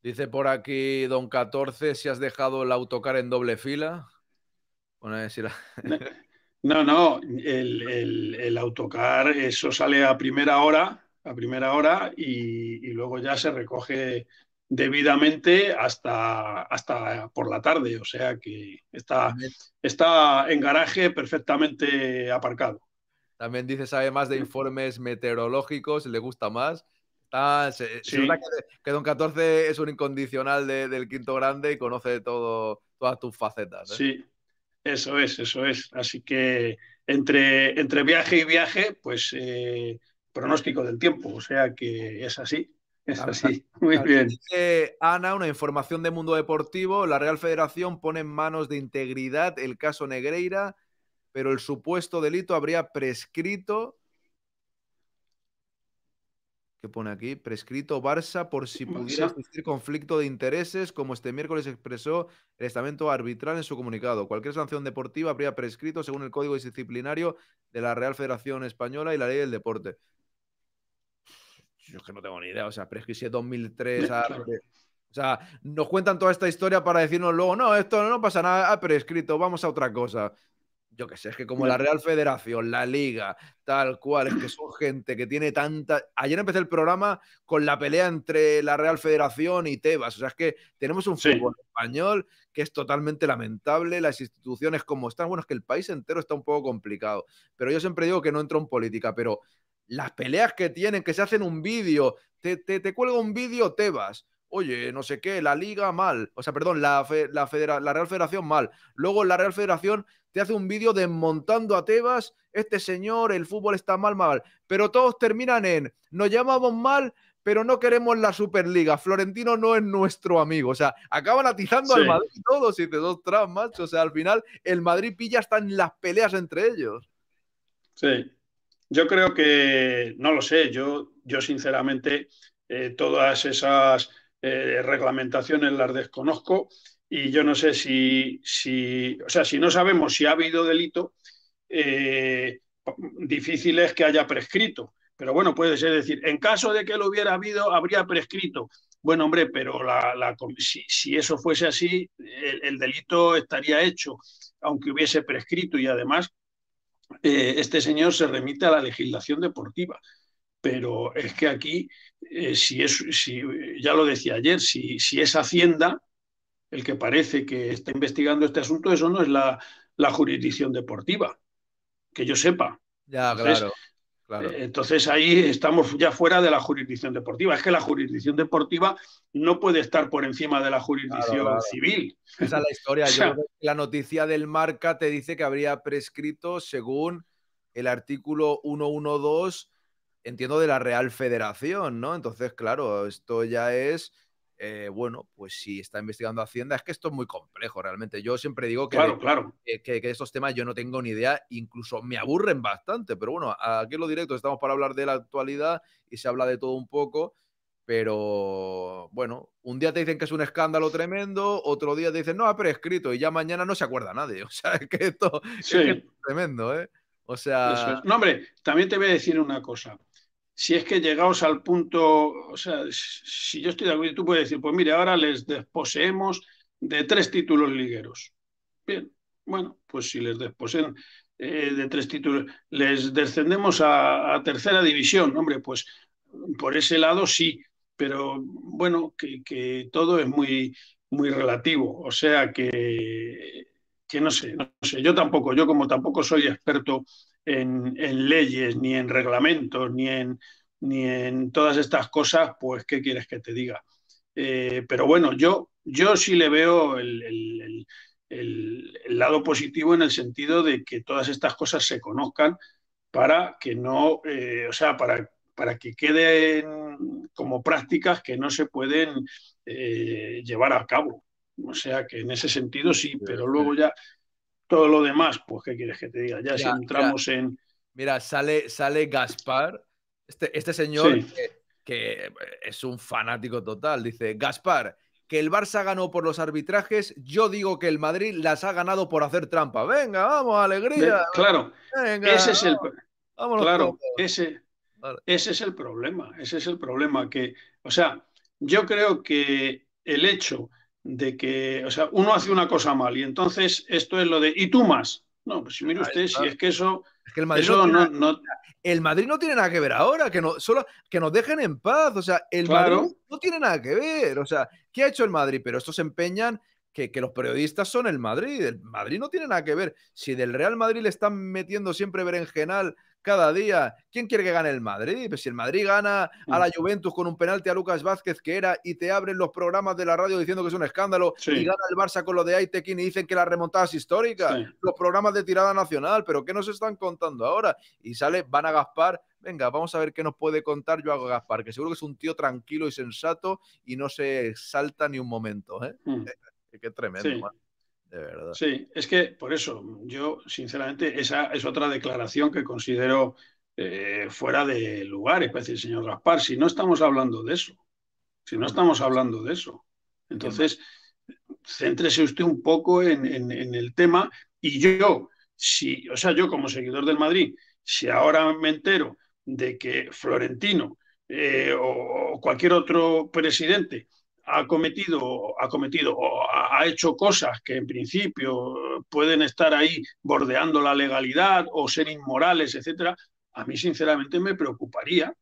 Dice por aquí Don 14 si has dejado el autocar en doble fila. Eh, no, no, el, autocar, eso sale a primera hora, a primera hora y luego ya se recoge debidamente hasta, hasta por la tarde, o sea que está, está en garaje perfectamente aparcado. También dice, sabe más de informes meteorológicos, le gusta más. que, Don 14 es un incondicional del quinto grande y conoce todo, todas tus facetas. ¿eh? Sí, eso es, eso es. Así que entre, entre viaje y viaje, pues eh, pronóstico del tiempo, o sea que es así así, muy bien. Ana, una información de Mundo Deportivo. La Real Federación pone en manos de integridad el caso Negreira, pero el supuesto delito habría prescrito. ¿Qué pone aquí? Prescrito Barça por si pudiera existir conflicto de intereses, como este miércoles expresó el estamento arbitral en su comunicado. Cualquier sanción deportiva habría prescrito según el Código Disciplinario de la Real Federación Española y la Ley del Deporte yo es que no tengo ni idea, o sea, pero es que si es 2003 O sea, nos cuentan toda esta historia para decirnos luego, no, esto no pasa nada, ha prescrito, vamos a otra cosa. Yo qué sé, es que como la Real Federación, la Liga, tal cual, es que son gente que tiene tanta. Ayer empecé el programa con la pelea entre la Real Federación y Tebas. O sea, es que tenemos un fútbol español que es totalmente lamentable, las instituciones como están. Bueno, es que el país entero está un poco complicado. Pero yo siempre digo que no entro en política, pero las peleas que tienen, que se hacen un vídeo, te, te, cuelga un vídeo, Tebas Oye, no sé qué, la liga mal, o sea, perdón, la, la, Real Federación mal. Luego la Real Federación te hace un vídeo desmontando a Tebas, este señor, el fútbol está mal, mal. Pero todos terminan en, nos llamamos mal, pero no queremos la Superliga. Florentino no es nuestro amigo. O sea, acaban atizando al Madrid todos y te dos tras, macho. O sea, al final el Madrid pilla hasta en las peleas entre ellos. Sí, yo creo que, no lo sé, yo, yo sinceramente eh, todas esas eh, reglamentaciones las desconozco y yo no sé si, o sea, si no sabemos si ha habido delito, eh, difícil es que haya prescrito. Pero bueno, puede ser decir, en caso de que lo hubiera habido, habría prescrito. Bueno, hombre, pero la, si, eso fuese así, el, delito estaría hecho, aunque hubiese prescrito y además eh, este señor se remite a la legislación deportiva. Pero es que aquí, eh, si es, si, ya lo decía ayer, si, si es Hacienda el que parece que está investigando este asunto, eso no es la, la jurisdicción deportiva, que yo sepa. Ya, claro. Eh, entonces ahí estamos ya fuera de la jurisdicción deportiva. Es que la jurisdicción deportiva no puede estar por encima de la jurisdicción civil. Esa es la historia. la noticia del marca te dice que habría prescrito según el artículo 112, entiendo, de la Real Federación, ¿no? Entonces, claro, esto ya es eh, bueno, pues si está investigando Hacienda, es que esto es muy complejo realmente. Yo siempre digo que, estos temas yo no tengo ni idea, incluso me aburren bastante, pero bueno, aquí en lo directo. estamos para hablar de la actualidad y se habla de todo un poco, pero bueno, un día te dicen que es un escándalo tremendo, otro día te dicen, no, ha prescrito y ya mañana no se acuerda nadie. O sea, que esto es, tremendo, ¿eh? O sea... No, hombre, también te voy a decir una cosa si es que llegaos al punto, o sea, si yo estoy de acuerdo, tú puedes decir, pues mire, ahora les desposeemos de tres títulos ligueros. Bien, bueno, pues si les desposeen eh, de tres títulos, les descendemos a, tercera división, hombre, pues por ese lado sí, pero bueno, que, todo es muy, muy relativo, o sea que, que no sé, no sé, yo tampoco, yo como tampoco soy experto en, leyes, ni en reglamentos, ni en, ni en todas estas cosas, pues ¿qué quieres que te diga? Eh, pero bueno, yo, yo sí le veo el, el, lado positivo en el sentido de que todas estas cosas se conozcan para que no, eh, o sea, para, para que queden como prácticas que no se pueden eh, llevar a cabo. O sea que en ese sentido sí, pero luego ya todo lo demás, pues, ¿qué quieres que te diga? Ya, si entramos en. Mira, sale, sale Gaspar, este, este señor que, es un fanático total, dice: Gaspar, que el Barça ganó por los arbitrajes, yo digo que el Madrid las ha ganado por hacer trampa. Venga, vamos, alegría. claro, ese es el. claro, ese. es el problema, ese es el problema que, o sea, yo creo que el hecho de que, o sea, uno hace una cosa mal y entonces esto es lo de, y tú más. No, pues mire ah, usted, si es que eso... Es que el Madrid, no, tiene, el Madrid no tiene nada que ver ahora, que, no, solo, que nos dejen en paz, o sea, el Madrid no tiene nada que ver, o sea, ¿qué ha hecho el Madrid? Pero estos empeñan que, que, los periodistas son el Madrid, el Madrid no tiene nada que ver, si del Real Madrid le están metiendo siempre berenjenal cada día. ¿Quién quiere que gane el Madrid? Pues si el Madrid gana a la mm. Juventus con un penalti a Lucas Vázquez que era y te abren los programas de la radio diciendo que es un escándalo y gana el Barça con lo de Aitekin y dicen que la remontada es histórica, los programas de tirada nacional, pero ¿qué nos están contando ahora? Y sale, van a Gaspar venga, vamos a ver qué nos puede contar yo hago Gaspar, que seguro que es un tío tranquilo y sensato y no se salta ni un momento. ¿eh? Mm. Qué tremendo de verdad. Sí, es que por eso yo, sinceramente, esa es otra declaración que considero eh, fuera de lugar, es decir, señor Gaspar, si no estamos hablando de eso, si no estamos hablando de eso, entonces céntrese usted un poco en, el tema y yo, si, o sea, yo como seguidor del Madrid, si ahora me entero de que Florentino eh, o cualquier otro presidente ha cometido, ha cometido o ha hecho cosas que en principio pueden estar ahí bordeando la legalidad o ser inmorales, etcétera, a mí sinceramente me preocuparía.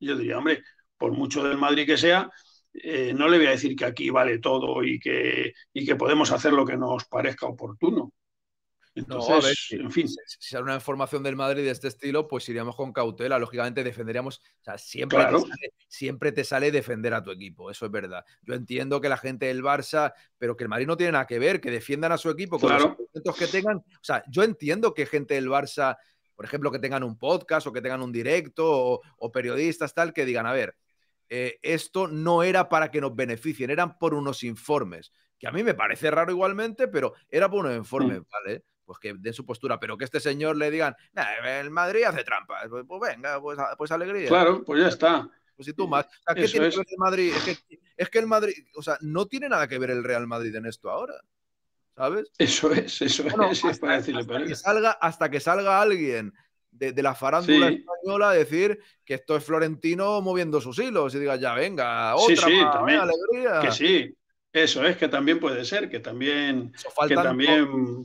Yo diría, hombre, por mucho del Madrid que sea, eh, no le voy a decir que aquí vale todo y que, y que podemos hacer lo que nos parezca oportuno. Entonces, no, eh, en fin. Si, si una información del Madrid de este estilo, pues iríamos con cautela. Lógicamente defenderíamos, o sea, siempre, te sale, siempre te sale defender a tu equipo, eso es verdad. Yo entiendo que la gente del Barça, pero que el Madrid no tiene nada que ver, que defiendan a su equipo con los que tengan. O sea, yo entiendo que gente del Barça, por ejemplo, que tengan un podcast o que tengan un directo o, periodistas tal, que digan, a ver, eh, esto no era para que nos beneficien, eran por unos informes que a mí me parece raro igualmente, pero era por unos mm. informes, ¿vale? pues que den su postura, pero que este señor le digan, el Madrid hace trampa. Pues, pues, venga, pues, ah, pues, alegría. Claro, pues ya está. Pues si tú más. es. que el Madrid? o sea, no tiene nada que ver el Real Madrid en esto ahora. ¿Sabes? Eso es, eso es, hasta, que salga, hasta que salga alguien de, la farándula española a decir que esto es Florentino moviendo sus hilos y diga, ya venga, otra sí, alegría. Que sí, eso es, que también puede ser, que también, que también,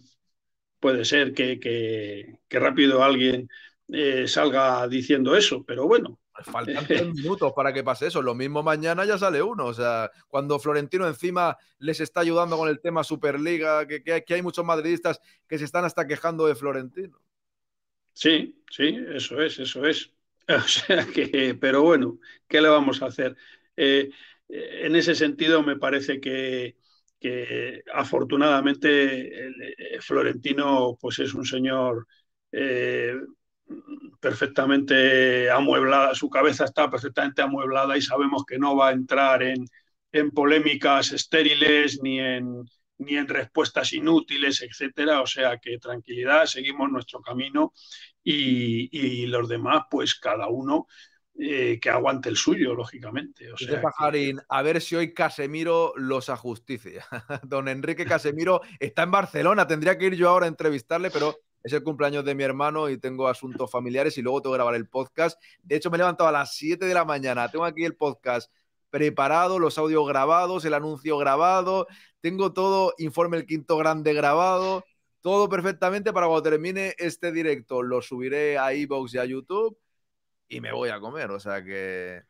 puede ser que, rápido alguien eh, salga diciendo eso, pero bueno. Pues faltan tres minutos para que pase eso. Lo mismo mañana ya sale uno. O sea, cuando Florentino encima les está ayudando con el tema Superliga, que, que hay muchos madridistas que se están hasta quejando de Florentino. Sí, sí, eso es, eso es. O sea que, pero bueno, ¿qué le vamos a hacer? Eh, eh, en ese sentido, me parece que, que afortunadamente eh, Florentino pues es un señor eh, perfectamente amueblada, su cabeza está perfectamente amueblada y sabemos que no va a entrar en, polémicas estériles ni en, ni en respuestas inútiles, etcétera. O sea que tranquilidad, seguimos nuestro camino y, y los demás, pues cada uno eh, que aguante el suyo, lógicamente. a ver si hoy Casemiro los ajusticia. Don Enrique Casemiro está en Barcelona, tendría que ir yo ahora a entrevistarle, pero es el cumpleaños de mi hermano y tengo asuntos familiares y luego tengo que grabar el podcast. De hecho, me he levantado a las 7 de la mañana, tengo aquí el podcast preparado, los audios grabados, el anuncio grabado, tengo todo, informe el quinto grande grabado, todo perfectamente para cuando termine este directo. Lo subiré a iBox y a YouTube y me voy a comer. O sea que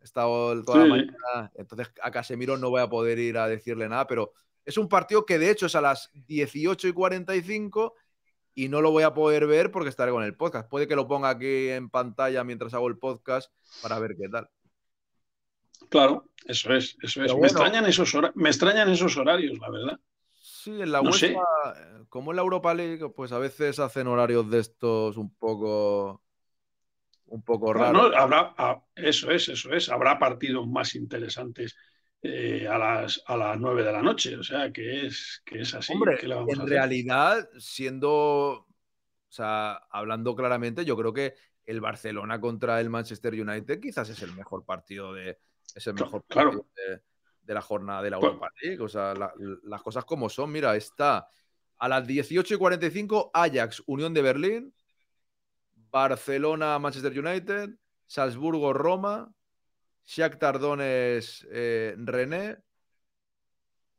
he estado toda la mañana. Entonces a Casemiro no voy a poder ir a decirle nada, pero es un partido que de hecho es a las 18 y 45 y no lo voy a poder ver porque estaré con el podcast. Puede que lo ponga aquí en pantalla mientras hago el podcast para ver qué tal. Claro, eso es, es. me, extrañan esos me extrañan esos horarios, la verdad. Sí, en la eh, como en la Europa League, pues a veces hacen horarios de estos un poco un poco raro. habrá, ah, eso es, eso es. Habrá partidos más interesantes eh, a, las, a las 9 de la noche. O sea, que es, que es así. en realidad, siendo. O sea, hablando claramente, yo creo que el Barcelona contra el Manchester United quizás es el mejor partido de. Es el mejor De, la jornada de la pues Europa League. O sea, las cosas como son. Mira, está a las 18 y 45 Ajax, Unión de Berlín. Barcelona-Manchester United, Salzburgo-Roma, Shakhtar Tardones-René, eh,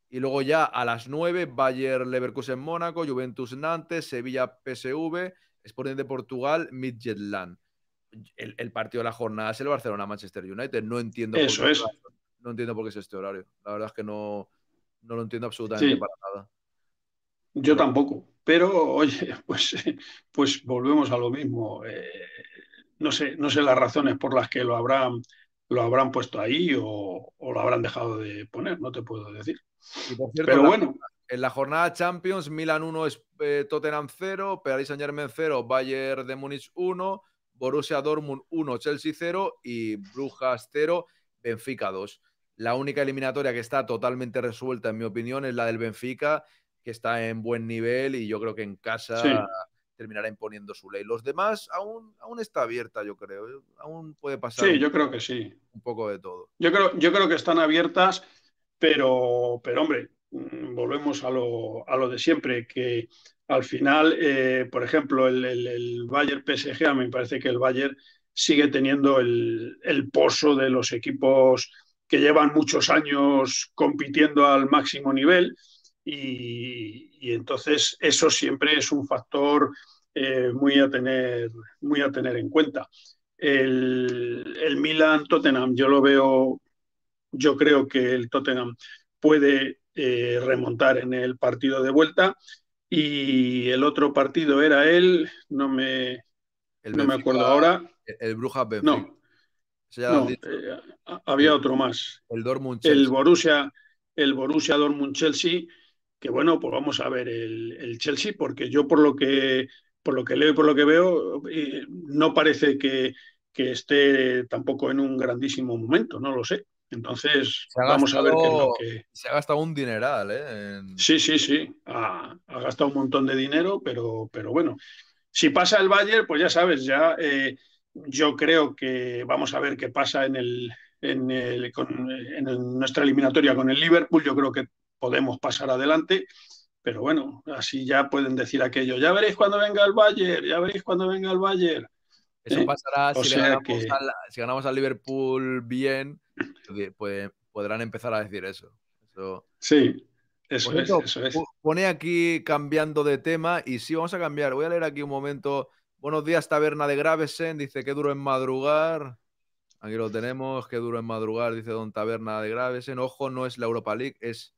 y luego ya a las 9, Bayer Leverkusen Mónaco, Juventus Nantes, Sevilla PSV, Sporting de Portugal, Midgetland. El, partido de la jornada es el Barcelona Manchester United. No entiendo Eso por qué, es. No entiendo por qué es este horario. La verdad es que no, no lo entiendo absolutamente para nada. Yo tampoco. Pero, oye, pues, pues volvemos a lo mismo. Eh, no, sé, las razones por las que lo habrán, lo habrán puesto ahí o, lo habrán dejado de poner, no te puedo decir. Pero bueno. En la jornada Champions, Milan 1, eh, Tottenham 0, Paris Saint-Germain 0, Bayern de Múnich 1, Borussia Dortmund 1, Chelsea 0 y Brujas 0, Benfica 2. La única eliminatoria que está totalmente resuelta, en mi opinión, es la del Benfica, que está en buen nivel y yo creo que en casa terminará imponiendo su ley. Los demás aún, aún está abierta, yo creo. ¿eh? Aún puede pasar. yo creo que sí. Un poco de todo. Yo creo, yo creo que están abiertas, pero, pero hombre, mm, volvemos a lo, a lo de siempre, que al final, eh, por ejemplo, el, el, Bayern PSG, a mí me parece que el Bayern sigue teniendo el, el pozo de los equipos que llevan muchos años compitiendo al máximo nivel y, entonces eso siempre es un factor eh, muy, a tener, muy a tener en cuenta. El, el Milan-Tottenham, yo lo veo, yo creo que el Tottenham puede eh, remontar en el partido de vuelta y el otro partido era él, no me, no me acuerdo ahora. El, Bruja No, eh, había otro más. El Dortmund. El Borussia, el Borussia Dortmund Chelsea que bueno, pues vamos a ver el, Chelsea, porque yo por lo que por lo que leo y por lo que veo, eh, no parece que, esté tampoco en un grandísimo momento, no lo sé. Entonces, vamos a ver qué que. Se ha gastado un dineral, ¿eh? Sí, sí, sí. Ha, gastado un montón de dinero, pero, pero bueno. Si pasa el Bayern, pues ya sabes, ya eh, yo creo que vamos a ver qué pasa en el. En, el, en nuestra eliminatoria con el Liverpool, yo creo que podemos pasar adelante, pero bueno, así ya pueden decir aquello, ya veréis cuando venga el Bayern, ya veréis cuando venga el Bayern. Eso ¿Eh? pasará si, ganamos que... al, Liverpool bien, pues, podrán empezar a decir eso. Sí, eso es, Pone aquí cambiando de tema y sí, vamos a cambiar. Voy a leer aquí un momento. Buenos días, Taberna de Gravesen. Dice, que duro en madrugar. Aquí lo tenemos, qué duro en madrugar, dice Don Taberna de Gravesen. Ojo, no es la Europa League, es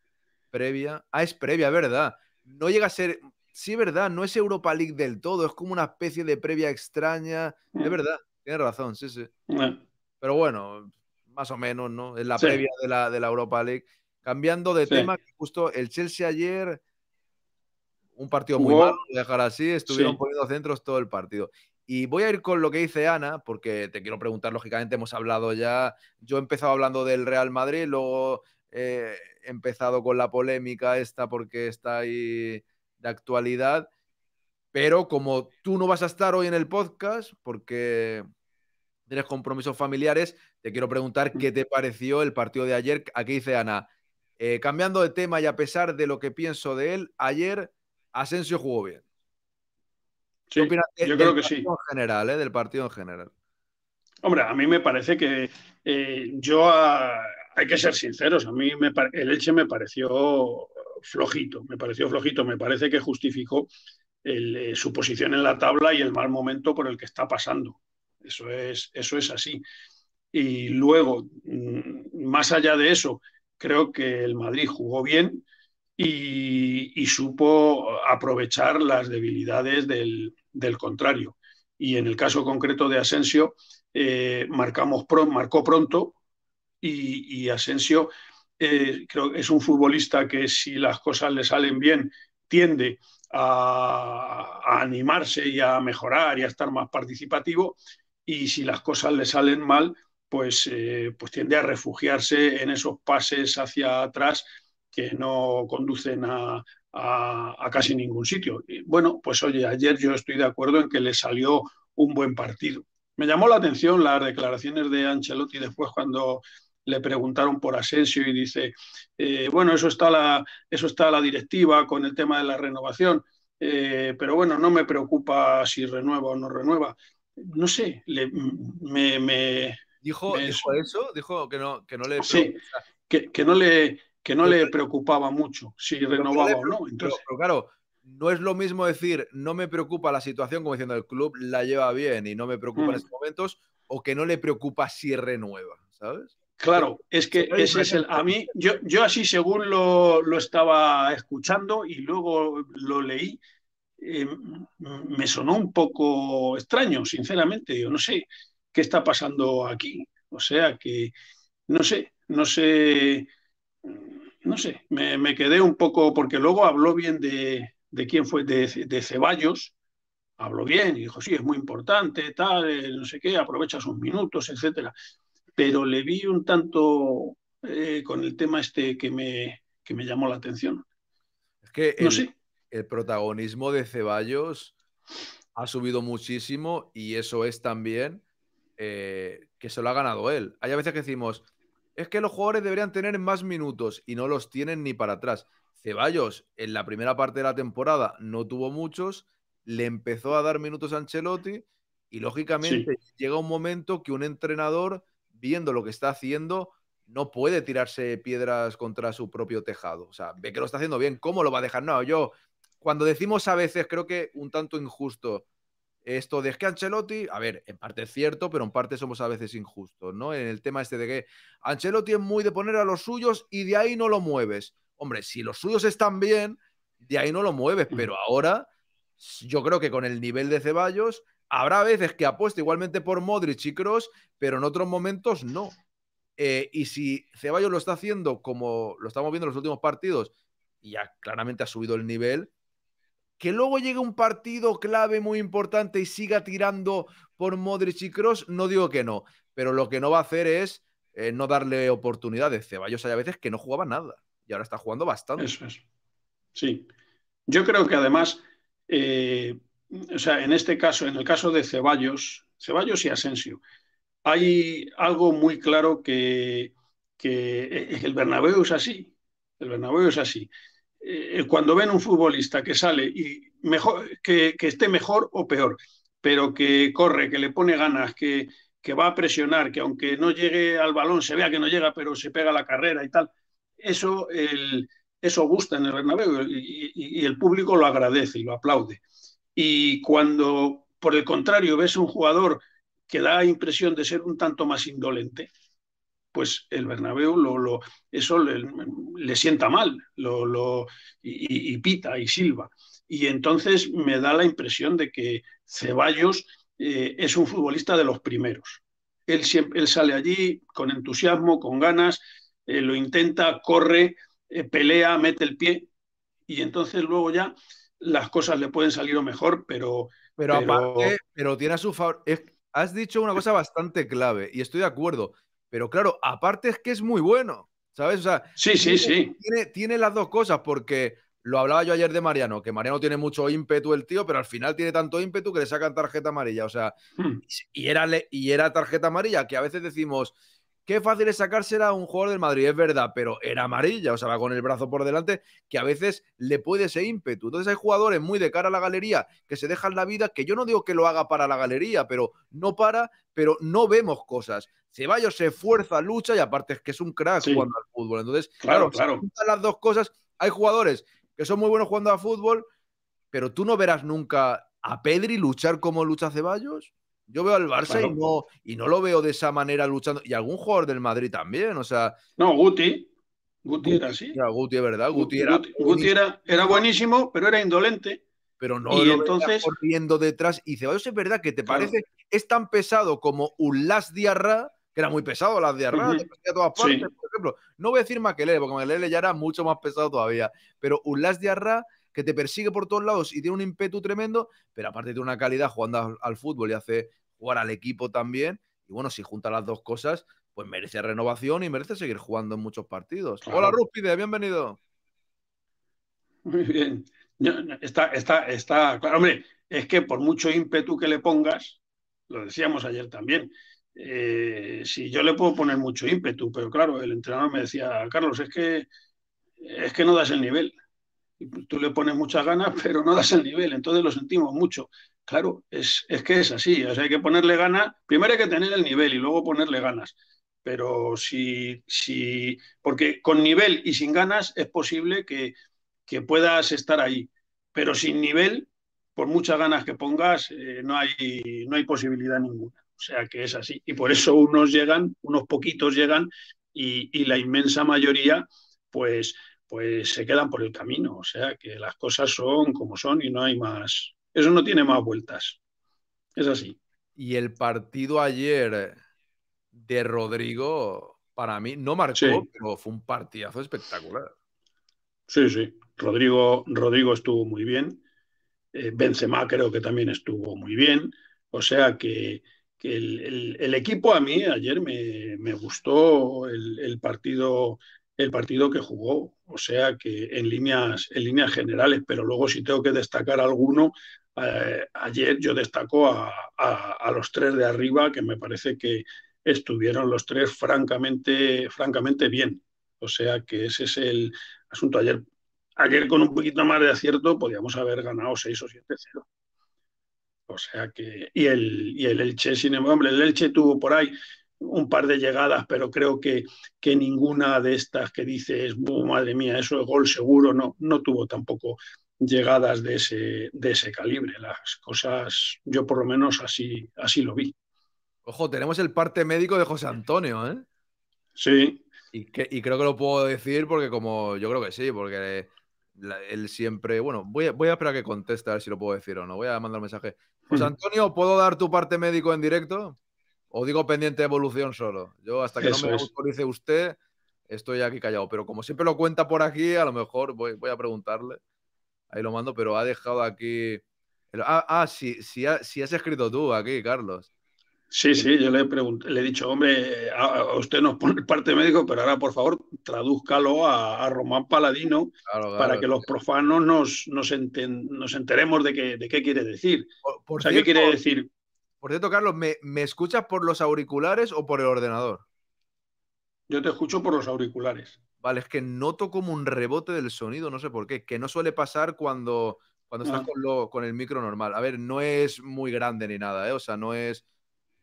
previa. Ah, es previa, ¿verdad? No llega a ser. Sí, verdad, no es Europa League del todo, es como una especie de previa extraña. Es eh. verdad, tienes razón, sí, sí. Eh. Pero bueno, más o menos, ¿no? Es la previa de la, Europa League. Cambiando de tema, justo el Chelsea ayer, un partido muy malo, dejar así, estuvieron poniendo centros todo el partido. Y voy a ir con lo que dice Ana, porque te quiero preguntar, lógicamente hemos hablado ya, yo he empezado hablando del Real Madrid, luego eh, empezado con la polémica esta porque está ahí de actualidad. Pero como tú no vas a estar hoy en el podcast porque tienes compromisos familiares, te quiero preguntar mm. qué te pareció el partido de ayer. Aquí dice Ana, eh, cambiando de tema y a pesar de lo que pienso de él, ayer Asensio jugó bien. yo creo que sí. En general, eh, del partido en general. Hombre, a mí me parece que eh, yo a, hay que ser sinceros, a mí me, el Elche me pareció flojito, me pareció flojito, me parece que justificó eh, su posición en la tabla y el mal momento por el que está pasando. Eso es, eso es así. Y luego, mm, más allá de eso, creo que el Madrid jugó bien y, supo aprovechar las debilidades del, contrario. Y en el caso concreto de Asensio, eh, marcamos pro, marcó pronto, y, Asensio eh, creo que es un futbolista que si las cosas le salen bien tiende a, animarse y a mejorar y a estar más participativo y si las cosas le salen mal pues, eh, pues tiende a refugiarse en esos pases hacia atrás que no conducen a, casi ningún sitio. bueno, pues oye, ayer yo estoy de acuerdo en que le salió un buen partido. Me llamó la atención las declaraciones de Ancelotti después cuando le preguntaron por Asensio y dice, eh, bueno, eso está, la, eso está la directiva con el tema de la renovación, eh, pero bueno, no me preocupa si renueva o no renueva. No sé, le, me, me, ¿Dijo, eso? ¿Dijo que no, que no le que, no, le, que no le preocupaba mucho si renovaba o no. Pero, claro, no es lo mismo decir no me preocupa la situación como diciendo el club la lleva bien y no me preocupa en mm. estos momentos o que no le preocupa si renueva, ¿sabes? Claro, es que ese es el. A mí, yo, yo así según lo, estaba escuchando y luego lo leí, eh, me sonó un poco extraño, sinceramente. Yo no sé qué está pasando aquí. O sea que, no sé, no sé, mm, no sé, me, quedé un poco, porque luego habló bien de, quién fue, de, de Ceballos, habló bien y dijo, sí, es muy importante, tal, eh, no sé qué, aprovecha sus minutos, etcétera pero le vi un tanto eh, con el tema este que me, que me llamó la atención. Es que el, protagonismo de Ceballos ha subido muchísimo y eso es también eh, que se lo ha ganado él. Hay a veces que decimos, es que los jugadores deberían tener más minutos y no los tienen ni para atrás. Ceballos en la primera parte de la temporada no tuvo muchos, le empezó a dar minutos a Ancelotti y lógicamente llega un momento que un entrenador viendo lo que está haciendo, no puede tirarse piedras contra su propio tejado. O sea, ve que lo está haciendo bien, ¿cómo lo va a dejar? No, yo, cuando decimos a veces, creo que un tanto injusto esto de que Ancelotti, a ver, en parte es cierto, pero en parte somos a veces injustos, ¿no? En el tema este de que Ancelotti es muy de poner a los suyos y de ahí no lo mueves. Hombre, si los suyos están bien, de ahí no lo mueves, pero ahora yo creo que con el nivel de Ceballos Habrá veces que apuesto igualmente por Modric y Cross, pero en otros momentos no. Eh, y si Ceballos lo está haciendo como lo estamos viendo en los últimos partidos, y ya claramente ha subido el nivel, que luego llegue un partido clave muy importante y siga tirando por Modric y Cross, no digo que no, pero lo que no va a hacer es eh, no darle oportunidades. Ceballos hay a veces que no jugaba nada y ahora está jugando bastante. Eso es. Sí. Yo creo que además eh, o sea, en este caso, en el caso de Ceballos, Ceballos y Asensio, hay algo muy claro que, eh, el Bernabéu es así. El Bernabéu es así. Eh, cuando ven un futbolista que sale y mejor, que, esté mejor o peor, pero que corre, que le pone ganas, que, va a presionar, que aunque no llegue al balón, se vea que no llega, pero se pega la carrera y tal, eso, el, eso gusta en el Bernabéu y el público lo agradece y lo aplaude. Y cuando, por el contrario, ves un jugador que da impresión de ser un tanto más indolente, pues el Bernabéu lo, lo eso le, sienta mal, lo, lo y, pita y silba. Y entonces me da la impresión de que Ceballos eh, es un futbolista de los primeros. Él, siempre, él sale allí con entusiasmo, con ganas, eh, lo intenta, corre, eh, pelea, mete el pie y entonces luego ya las cosas le pueden salir mejor, pero... Pero, aparte, pero tiene a su favor... Has dicho una cosa bastante clave y estoy de acuerdo, pero claro, aparte es que es muy bueno, ¿sabes? O sea, sí, sí, sí. Tiene, las dos cosas porque lo hablaba yo ayer de Mariano, que Mariano tiene mucho ímpetu el tío, pero al final tiene tanto ímpetu que le sacan tarjeta amarilla. O sea, hmm. y, era, y era tarjeta amarilla que a veces decimos, Qué fácil es sacársela a un jugador del Madrid, es verdad, pero era amarilla, o sea, va con el brazo por delante, que a veces le puede ese ímpetu. Entonces hay jugadores muy de cara a la galería que se dejan la vida, que yo no digo que lo haga para la galería, pero no para, pero no vemos cosas. Ceballos se esfuerza, lucha y aparte es que es un crack jugando al fútbol. Entonces, claro, claro. las dos cosas, hay jugadores que son muy buenos jugando al fútbol, pero tú no verás nunca a Pedri luchar como lucha Ceballos. Yo veo al Barça y, no, lo veo de esa manera luchando. Y algún jugador del Madrid también, o sea. No, Guti. Guti era así. Era Guti, ¿verdad? Guti, era. buenísimo, pero era indolente pero no y entonces corriendo detrás y dice, es verdad que te parece es tan pesado como un Las Diarra, que era muy pesado Las Diarra, todas partes, por ejemplo. No voy a decir Maquelele, porque Maquelele ya era mucho más pesado todavía, pero un Las Diarra que te persigue por todos lados y tiene un ímpetu tremendo, pero aparte tiene una calidad jugando al, fútbol y hace jugar al equipo también. Y bueno, si junta las dos cosas, pues merece renovación y merece seguir jugando en muchos partidos. Hola Rúspide, bienvenido. Muy bien. Está, está, está, claro, hombre, es que por mucho ímpetu que le pongas, lo decíamos ayer también, eh, si yo le puedo poner mucho ímpetu, pero claro, el entrenador me decía, Carlos, es que, es que no das el nivel. Pues, tú le pones muchas ganas, pero no das el nivel, entonces lo sentimos mucho. Claro, es, que es así, o hay que ponerle ganas, primero hay que tener el nivel y luego ponerle ganas, pero si, si porque con nivel y sin ganas es posible que, puedas estar ahí, pero sin nivel, por muchas ganas que pongas, eh, no, hay, no hay posibilidad ninguna. O sea que es así. Y por eso unos llegan, unos poquitos llegan y, y la inmensa mayoría, pues pues se quedan por el camino. O sea, que las cosas son como son y no hay más. Eso no tiene más vueltas. Es así. Y el partido ayer de Rodrigo, para mí, no marcó, pero fue un partidazo espectacular. Sí, sí. Rodrigo, Rodrigo estuvo muy bien. Eh, Benzema creo que también estuvo muy bien. O sea que, el, equipo a mí ayer me, gustó el partido el partido que jugó. O sea que en líneas, en generales, pero luego si tengo que destacar alguno, eh, ayer yo destacó a, los tres de arriba, que me parece que estuvieron los tres francamente, francamente bien. O sea que ese es el asunto. Ayer, ayer con un poquito más de acierto podíamos haber ganado 6 o 7-0. O sea que, y el, y el Elche, sin embargo, el Elche tuvo por ahí un par de llegadas, pero creo que, que ninguna de estas que dices, madre mía, eso es gol seguro, no, no tuvo tampoco llegadas de ese, de ese calibre. Las cosas, yo por lo menos así, así lo vi. Ojo, tenemos el parte médico de José Antonio, ¿eh? Sí. Y, que, creo que lo puedo decir porque como yo creo que sí, porque él siempre, bueno, voy a, voy a esperar que conteste a ver si lo puedo decir o no, voy a mandar un mensaje. Hmm. José Antonio, ¿puedo dar tu parte médico en directo? o digo pendiente de evolución solo. Yo hasta que no me autorice usted, estoy aquí callado. Pero como siempre lo cuenta por aquí, a lo mejor voy, a preguntarle. Ahí lo mando, pero ha dejado aquí... Ah, ah, sí, sí, sí has escrito tú aquí, Carlos. Sí, sí, yo le, le he dicho, hombre, a, usted nos pone parte médico, pero ahora por favor tradúzcalo a, Román Paladino para que los profanos nos, nos, enteremos de, qué quiere decir. ¿qué quiere decir? Por cierto, Carlos, ¿me, escuchas por los auriculares o por el ordenador? Yo te escucho por los auriculares. Vale, es que noto como un rebote del sonido, no sé por qué, que no suele pasar cuando, cuando estás ah. con, el micro normal. A ver, no es muy grande ni nada, ¿eh? o sea, no es.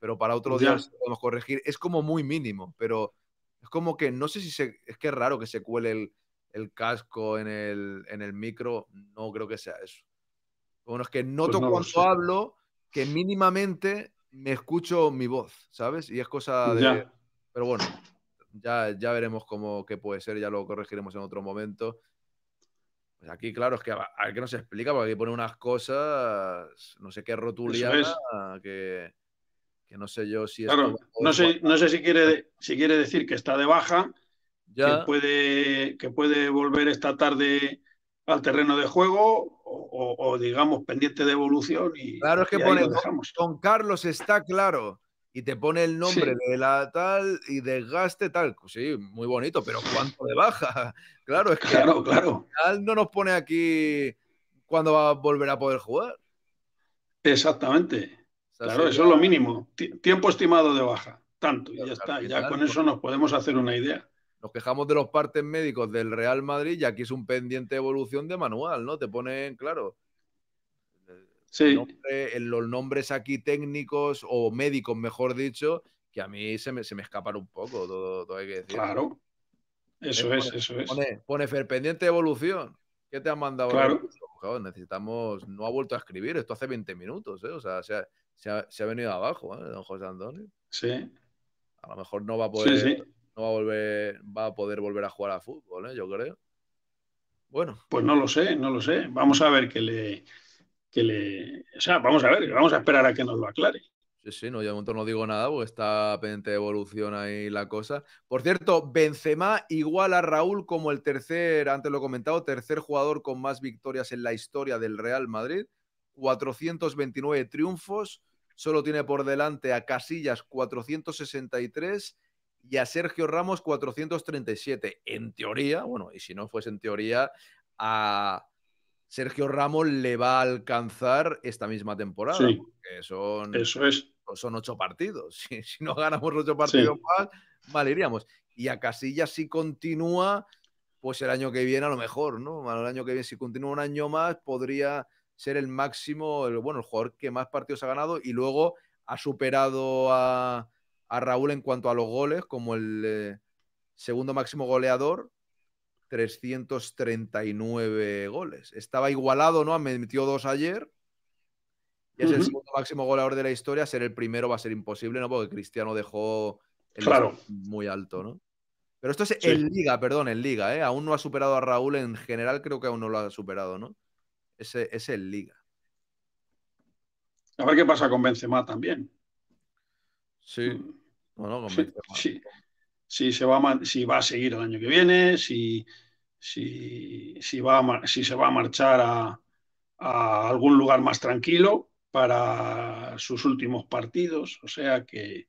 Pero para otro días día podemos corregir. Es como muy mínimo, pero es como que no sé si se. Es que es raro que se cuele el, casco en el, micro. No creo que sea eso. Bueno, es que pues noto cuando hablo que mínimamente me escucho mi voz, ¿sabes? Y es cosa de... Pero bueno, ya, ya veremos cómo que puede ser, ya lo corregiremos en otro momento. Pues aquí, claro, es que hay que no se explica, porque aquí pone unas cosas, no sé qué rotuliana, que, no sé yo si no, sé, no sé, si quiere, si quiere decir que está de baja, ya. puede, que puede volver esta tarde al terreno de juego o, digamos, pendiente de evolución. Y, claro, es que pone Don Carlos está claro y te pone el nombre de la tal y desgaste tal. Sí, muy bonito, pero ¿cuánto de baja? Claro, es que claro, claro. no nos pone aquí cuándo va a volver a poder jugar. Exactamente. Claro, eso es lo mínimo. Tiempo estimado de baja, tanto, y ya está. Ya con eso nos podemos hacer una idea. Nos quejamos de los partes médicos del Real Madrid y aquí es un pendiente de evolución de manual, ¿no? Te ponen, claro. Sí. los nombres aquí técnicos o médicos, mejor dicho, que a mí se me, se escapan un poco, todo, hay que decir. Claro. Eso es, eso es. Pone, pendiente de evolución. ¿Qué te han mandado? Claro. Pues, necesitamos. No ha vuelto a escribir, esto hace 20 minutos, ¿eh? O sea, se ha, se ha venido abajo, ¿eh? Don José Antonio. Sí. A lo mejor no va a poder. Sí, sí no va a volver, va a poder volver a jugar a fútbol, ¿eh? yo creo. Bueno. Pues no lo sé, no lo sé. Vamos a ver que le, que le. O sea, vamos a ver, vamos a esperar a que nos lo aclare. Sí, sí, no, yo de momento no digo nada porque está pendiente de evolución ahí la cosa. Por cierto, Benzema igual a Raúl como el tercer, antes lo he comentado, tercer jugador con más victorias en la historia del Real Madrid. 429 triunfos, solo tiene por delante a Casillas 463 y a Sergio Ramos 437. En teoría, bueno, y si no fuese en teoría, a Sergio Ramos le va a alcanzar esta misma temporada. son, eso es. Son ocho partidos. Si, no ganamos ocho partidos más, mal iríamos. Y a Casillas si continúa, pues el año que viene a lo mejor, ¿no? El año que viene, si continúa un año más, podría ser el máximo, el, bueno, el jugador que más partidos ha ganado y luego ha superado a, a Raúl en cuanto a los goles, como el eh, segundo máximo goleador, 339 goles. Estaba igualado, ¿no? Me metió dos ayer. Y es el segundo máximo goleador de la historia. Ser el primero va a ser imposible, ¿no? Porque Cristiano dejó el claro. muy alto, ¿no? Pero esto es el en Liga, perdón, en Liga, ¿eh? Aún no ha superado a Raúl en general, creo que aún no lo ha superado, ¿no? Ese es el Liga. A ver qué pasa con Benzema también. Sí. Mm se va si va a seguir el año que viene, si, va se va a marchar a, algún lugar más tranquilo para sus últimos partidos. O sea que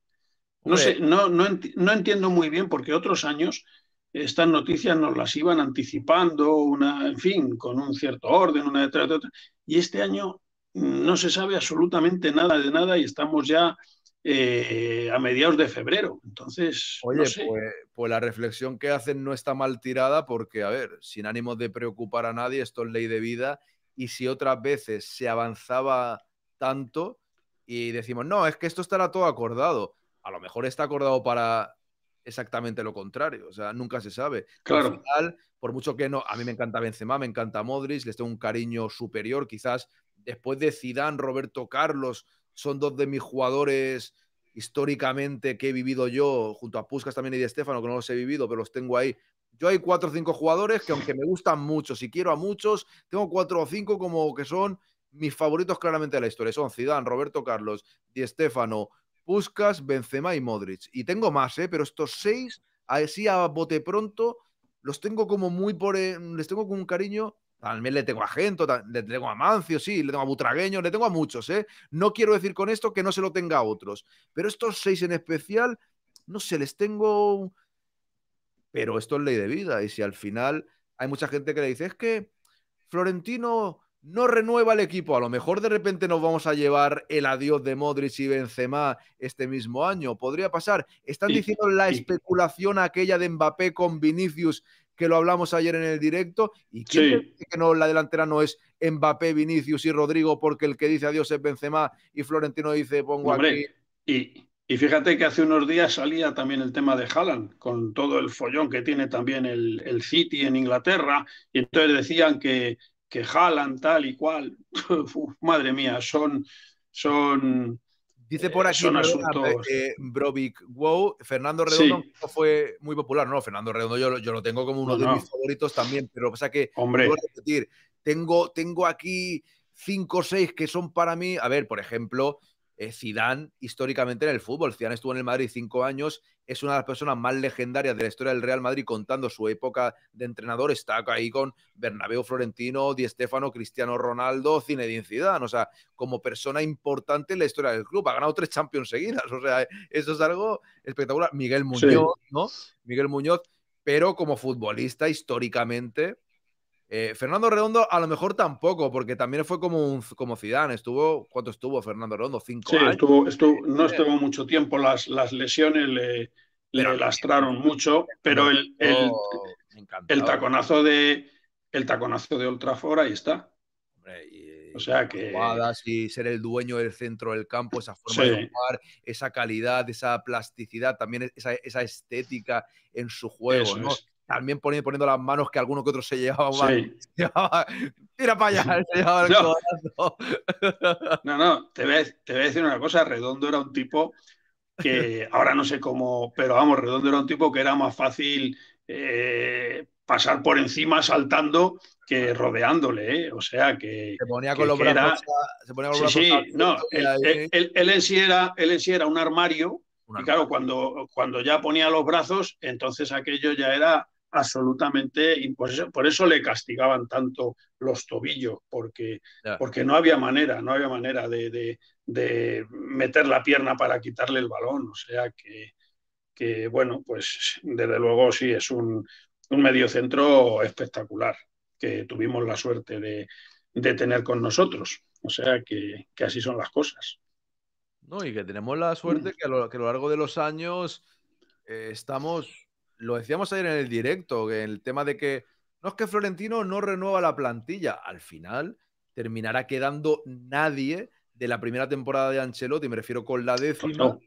no sé, no, no, entiendo muy bien porque otros años estas noticias nos las iban anticipando, una, en fin, con un cierto orden, una detrás de otra. Y este año mm, no se sabe absolutamente nada de nada y estamos ya eh, a mediados de febrero. Entonces, oye, pues, pues, la reflexión que hacen no está mal tirada porque, a ver, sin ánimo de preocupar a nadie, esto es ley de vida y si otras veces se avanzaba tanto y decimos, no, es que esto estará todo acordado, a lo mejor está acordado para exactamente lo contrario, o sea, nunca se sabe. Claro. por mucho que no, a mí me encanta Benzema, me encanta Modric, les tengo un cariño superior, quizás después de Zidane, Roberto Carlos, son dos de mis jugadores históricamente que he vivido yo, junto a Puskas también y de Estefano, que no los he vivido, pero los tengo ahí. Yo hay cuatro o cinco jugadores que aunque me gustan mucho, si quiero a muchos, tengo cuatro o cinco como que son mis favoritos claramente de la historia. Son Zidane, Roberto Carlos, Di Stefano, Puskas, Benzema y Modric. Y tengo más, ¿eh? pero estos seis, así a bote pronto, los tengo como muy por... les tengo como un cariño también le tengo a Gento, le tengo a Mancio, sí, le tengo a Butragueño, le tengo a muchos, ¿eh? No quiero decir con esto que no se lo tenga a otros, pero estos seis en especial, no sé, les tengo... Pero esto es ley de vida y si al final hay mucha gente que le dice, es que Florentino no renueva el equipo, a lo mejor de repente nos vamos a llevar el adiós de Modric y Benzema este mismo año, podría pasar. Están diciendo la especulación aquella de Mbappé con Vinicius que lo hablamos ayer en el directo. ¿Y que no, la delantera no es Mbappé, Vinicius y Rodrigo? Porque el que dice adiós es Benzema y Florentino dice pongo aquí. Y, fíjate que hace unos días salía también el tema de Haaland, con todo el follón que tiene también el, City en Inglaterra. Y entonces decían que, que Haaland tal y cual. madre mía, son... son Dice eh, por aquí ah, eh, eh, Wow, Fernando Redondo fue muy popular. No, Fernando Redondo yo, lo tengo como uno de mis favoritos también, pero pasa que Hombre. Repetir, tengo, tengo aquí cinco o seis que son para mí. A ver, por ejemplo, Cidán eh, históricamente en el fútbol. Zidane estuvo en el Madrid cinco años, es una de las personas más legendarias de la historia del Real Madrid contando su época de entrenador. Está ahí con Bernabéu Florentino, Di Stéfano, Cristiano Ronaldo, Zinedine Zidane. O sea, como persona importante en la historia del club. Ha ganado tres Champions seguidas. O sea, eso es algo espectacular. Miguel Muñoz, ¿no? Miguel Muñoz, pero como futbolista históricamente eh, Fernando Redondo a lo mejor tampoco, porque también fue como un, como Zidane, estuvo, ¿cuánto estuvo Fernando Redondo? Cinco sí, años. Estuvo, no estuvo mucho tiempo, las, lesiones le, lastraron mucho, pero el, el, taconazo de el taconazo de Old ahí está. o sea que y ser el dueño del centro del campo, esa forma de jugar, esa calidad, esa plasticidad, también esa, esa estética en su juego, ¿no? también poniendo, las manos que alguno que otro se llevaba. Sí. tira para allá, se llevaba el no. No, no, te voy, a, decir una cosa, Redondo era un tipo que ahora no sé cómo, pero vamos, Redondo era un tipo que era más fácil eh, pasar por encima saltando que rodeándole, ¿eh? o sea que... Se ponía con los brazos... no, él, en sí era, un armario, y claro, cuando ya ponía los brazos, entonces aquello ya era absolutamente imposible. Por eso le castigaban tanto los tobillos, porque, porque no había manera, no había manera de, de, meter la pierna para quitarle el balón. O sea que, que bueno, pues desde luego sí, es un, un mediocentro espectacular que tuvimos la suerte de, de tener con nosotros. O sea que, así son las cosas. No, y que tenemos la suerte mm. que, a lo, que lo largo de los años eh, estamos lo decíamos ayer en el directo, que el tema de que no es que Florentino no renueva la plantilla, al final terminará quedando nadie de la primera temporada de Ancelotti, me refiero con la décima.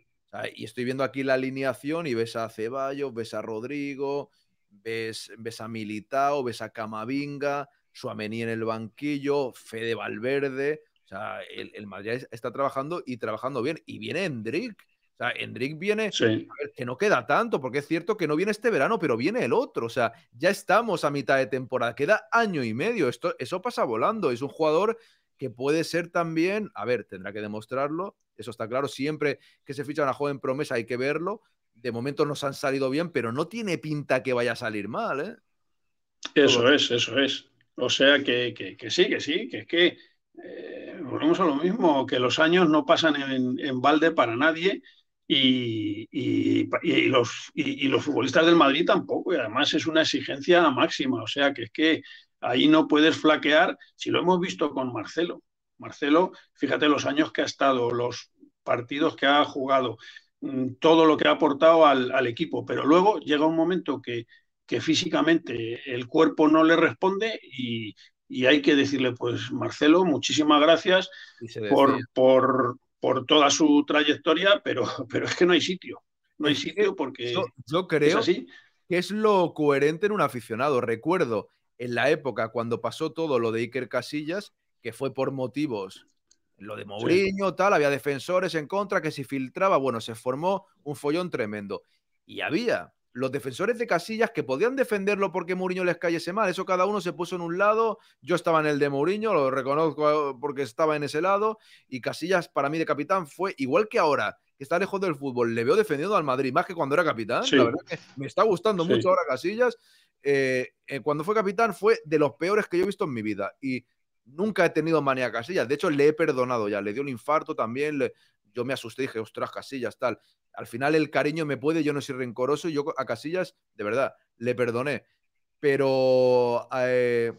y estoy viendo aquí la alineación y ves a Ceballos, ves a Rodrigo, ves, ves a Militao, ves a Camavinga, Suamení en el banquillo, Fede Valverde. O sea, el, el Madrid está trabajando y trabajando bien. Y viene Hendrik o sea, Enric viene, que no queda tanto, porque es cierto que no viene este verano, pero viene el otro. O sea, ya estamos a mitad de temporada, queda año y medio. Esto, eso pasa volando. Es un jugador que puede ser también, a ver, tendrá que demostrarlo, eso está claro. Siempre que se ficha una joven promesa hay que verlo. De momento nos han salido bien, pero no tiene pinta que vaya a salir mal, ¿eh? Eso es, eso es. O sea que, sí, que sí, que es que eh, volvemos a lo mismo, que los años no pasan en, balde para nadie y, los, y, los, futbolistas del Madrid tampoco, y además es una exigencia máxima, o sea que es que ahí no puedes flaquear, si lo hemos visto con Marcelo. Marcelo, fíjate los años que ha estado, los partidos que ha jugado, mm, todo lo que ha aportado al, equipo, pero luego llega un momento que, que físicamente el cuerpo no le responde y, hay que decirle, pues Marcelo, muchísimas gracias por, por, por toda su trayectoria, pero, pero es que no hay sitio. No hay sitio porque. Yo, yo creo que es lo coherente en un aficionado. Recuerdo en la época cuando pasó todo lo de Iker Casillas, que fue por motivos. Lo de Mourinho, tal, había defensores en contra que se filtraba. Bueno, se formó un follón tremendo. Y había los defensores de Casillas que podían defenderlo porque Mourinho les cayese mal. Eso cada uno se puso en un lado. Yo estaba en el de Mourinho, lo reconozco eh, porque estaba en ese lado. Y Casillas, para mí, de capitán, fue igual que ahora, que está lejos del fútbol. Le veo defendiendo al Madrid más que cuando era capitán. La verdad que me está gustando mucho ahora Casillas. Eh, eh, cuando fue capitán, fue de los peores que yo he visto en mi vida. Y nunca he tenido manía a Casillas. De hecho, le he perdonado ya. Le dio un infarto también. Le, yo me asusté y dije, ostras, Casillas, tal. Al final el cariño me puede, yo no soy rencoroso, yo a Casillas, de verdad, le perdoné. Pero eh,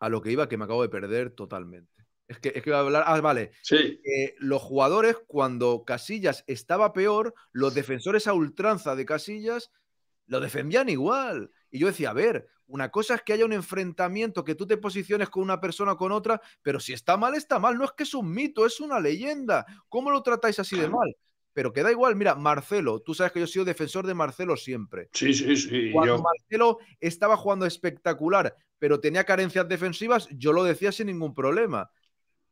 a lo que iba, que me acabo de perder totalmente. Es que, es que iba a hablar. Ah, vale. Sí. los jugadores, cuando Casillas estaba peor, los defensores a ultranza de Casillas lo defendían igual. Y yo decía, a ver, una cosa es que haya un enfrentamiento, que tú te posiciones con una persona o con otra, pero si está mal, está mal. No es que es un mito, es una leyenda. ¿Cómo lo tratáis así de mal? Pero que da igual, mira, Marcelo, tú sabes que yo he sido defensor de Marcelo siempre. Sí, sí, sí. Cuando Marcelo estaba jugando espectacular, pero tenía carencias defensivas, yo lo decía sin ningún problema.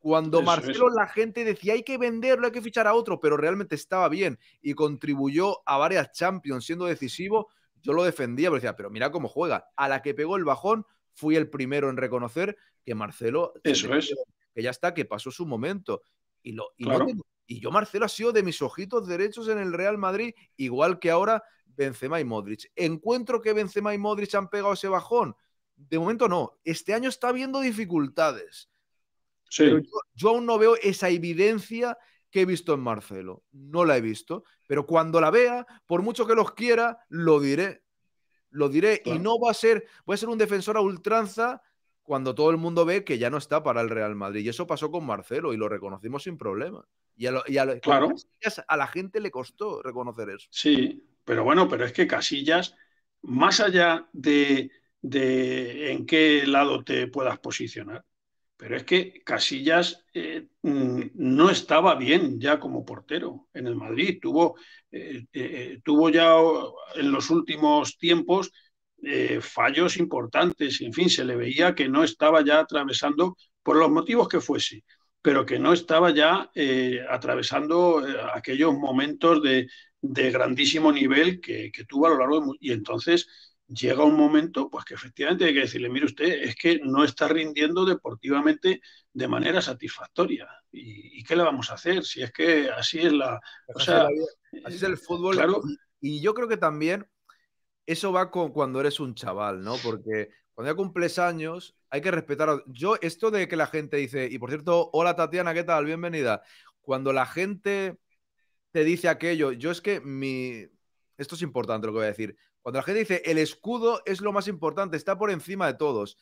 Cuando Marcelo la gente decía hay que venderlo, hay que fichar a otro, pero realmente estaba bien y contribuyó a varias Champions siendo decisivo, yo lo defendía, pero decía, pero mira cómo juega. A la que pegó el bajón, fui el primero en reconocer que Marcelo. Eso es. Que ya está, que pasó su momento. Y, lo, y, yo, Marcelo, ha sido de mis ojitos derechos en el Real Madrid, igual que ahora Benzema y Modric. ¿Encuentro que Benzema y Modric han pegado ese bajón? De momento no. Este año está habiendo dificultades. Sí. yo, yo aún no veo esa evidencia que he visto en Marcelo. No la he visto, pero cuando la vea, por mucho que los quiera, lo diré. Lo diré y no va a ser, voy a ser un defensor a ultranza cuando todo el mundo ve que ya no está para el Real Madrid. Y eso pasó con Marcelo y lo reconocimos sin problema. Y a, claro. a la gente le costó reconocer eso. Sí, pero bueno, pero es que Casillas, más allá de, de en qué lado te puedas posicionar, pero es que Casillas eh, mm, no estaba bien ya como portero en el Madrid. Tuvo, eh, eh, tuvo ya en los últimos tiempos fallos importantes. En fin, se le veía que no estaba ya atravesando, por los motivos que fuese, pero que no estaba ya atravesando aquellos momentos de, grandísimo nivel que, que, tuvo a lo largo de... Y entonces llega un momento, pues que efectivamente hay que decirle, mire usted, es que no está rindiendo deportivamente de manera satisfactoria. ¿Y, qué le vamos a hacer? Si es que así es la... así, es el eh, fútbol. Y yo creo que también eso va con cuando eres un chaval, ¿no? Porque cuando ya cumples años hay que respetar... Yo, esto de que la gente dice, y por cierto, hola Tatiana, ¿qué tal? Bienvenida. Cuando la gente te dice aquello, yo es que mi... Esto es importante lo que voy a decir cuando la gente dice, el escudo es lo más importante, está por encima de todos.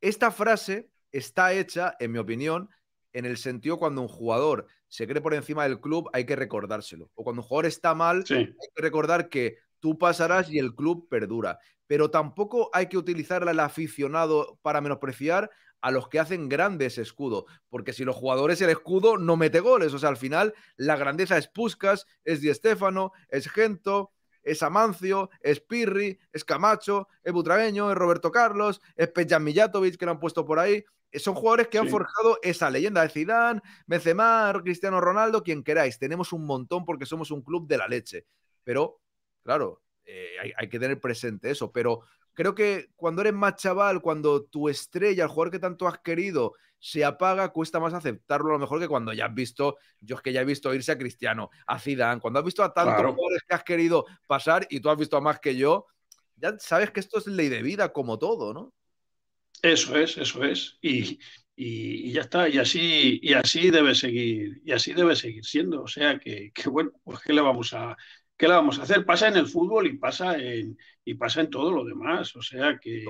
Esta frase está hecha, en mi opinión, en el sentido cuando un jugador se cree por encima del club, hay que recordárselo. O cuando un jugador está mal, hay que recordar que tú pasarás y el club perdura. Pero tampoco hay que utilizarla al aficionado para menospreciar a los que hacen grandes escudos escudo. Porque si los jugadores el escudo no mete goles. O sea, al final la grandeza es Puscas, es Di Stefano, es Gento, es Amancio, es Pirri, es Camacho, es Butragueño, es Roberto Carlos, es Mijatovic, que lo han puesto por ahí. Eh, son jugadores que han forjado esa leyenda de Zidane, Benzema, Cristiano Ronaldo, quien queráis. Tenemos un montón porque somos un club de la leche. Pero, claro, eh, hay, hay, que tener presente eso. Pero Creo que cuando eres más chaval, cuando tu estrella, el jugador que tanto has querido, se apaga, cuesta más aceptarlo a lo mejor que cuando ya has visto, yo es que ya he visto irse a Cristiano, a Zidane, cuando has visto a tantos jugadores que has querido pasar y tú has visto a más que yo, ya sabes que esto es ley de vida como todo, ¿no? Eso es, eso es. Y, ya está, y así, y así debe seguir, y así debe seguir siendo. O sea que, que bueno, pues qué le vamos a ¿qué la vamos a hacer? Pasa en el fútbol y pasa en, y pasa en todo lo demás, o sea que,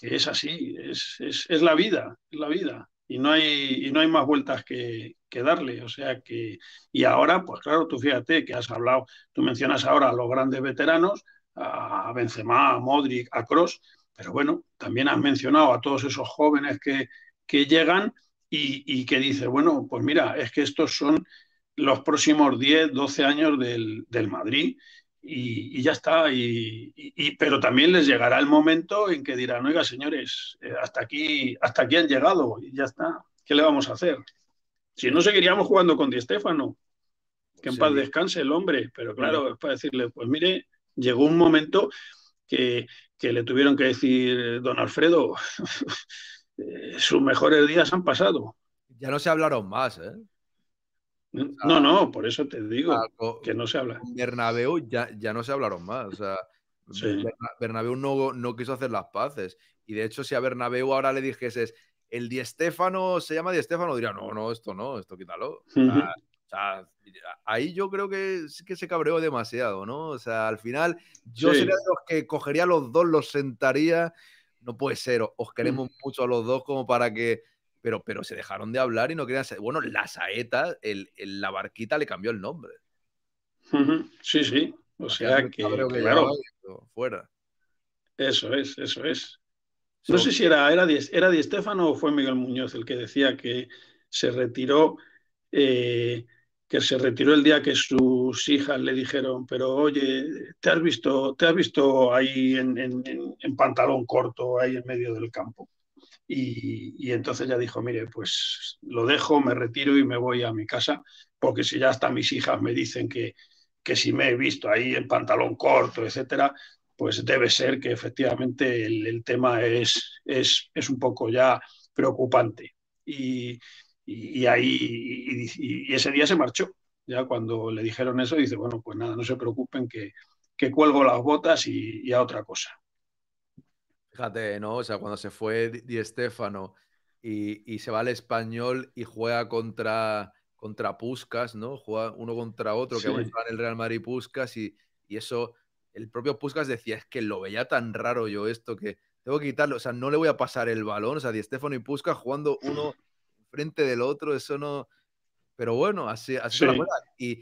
es así, es, la vida, es la vida. Y no hay, no hay más vueltas que, darle, o sea que... Y ahora, pues claro, tú fíjate que has hablado, tú mencionas ahora a los grandes veteranos, a Benzema, a Modric, a Cross, pero bueno, también has mencionado a todos esos jóvenes que, que llegan y, y que dice, bueno, pues mira, es que estos son los próximos 10, 12 años del, Madrid y, ya está. Y, pero también les llegará el momento en que dirán, oiga, señores, eh, hasta aquí, hasta aquí han llegado y ya está. ¿Qué le vamos a hacer? Si no, seguiríamos jugando con Di Stefano. Que en paz descanse el hombre. Pero claro, es para decirle, pues mire, llegó un momento que, que le tuvieron que decir, don Alfredo, eh, sus mejores días han pasado. Ya no se hablaron más, ¿eh? No, no, por eso te digo ah, que no se habla. Bernabeu ya, ya no se hablaron más. O no, no quiso hacer las paces. Y de hecho, si a Bernabeu ahora le dijese el Di se llama Di diría, no, no, esto no, esto quítalo. ahí yo creo que que se cabreó demasiado, ¿no? O sea, al final yo sería los que cogería a los dos, los sentaría. No puede ser, os queremos mucho a los dos como para que pero, pero se dejaron de hablar y no querían... Bueno, la saeta, la barquita le cambió el nombre. Sí, sí. O, sea, que, claro. fuera. Eso es, eso es. No sé si era, era, Di, era Estefano o fue Miguel Muñoz el que decía que se retiró, eh, que se retiró el día que sus hijas le dijeron, pero oye, te has visto, te has visto ahí en, en pantalón corto, ahí en medio del campo. Y, entonces ya dijo, mire, pues lo dejo, me retiro y me voy a mi casa, porque si ya hasta mis hijas me dicen que, que si me he visto ahí en pantalón corto, etcétera, pues debe ser que efectivamente el, tema es, es, es, un poco ya preocupante. Y, ahí, ese día se marchó. Ya cuando le dijeron eso, dice, bueno, pues nada, no se preocupen que, que cuelgo las botas y a otra cosa. Fíjate, ¿no? O sea, cuando se fue Di Stéfano y, se va al español y juega contra, contra Puskas, ¿no? Juega uno contra otro, que va a entrar el Real Madrid Puskas y, y eso, el propio Puscas decía, es que lo veía tan raro yo esto que tengo que quitarlo, o sea, no le voy a pasar el balón, o sea, Di Stéfano y Puskas jugando uno frente del otro, eso no... Pero bueno, así, así la verdad. Y,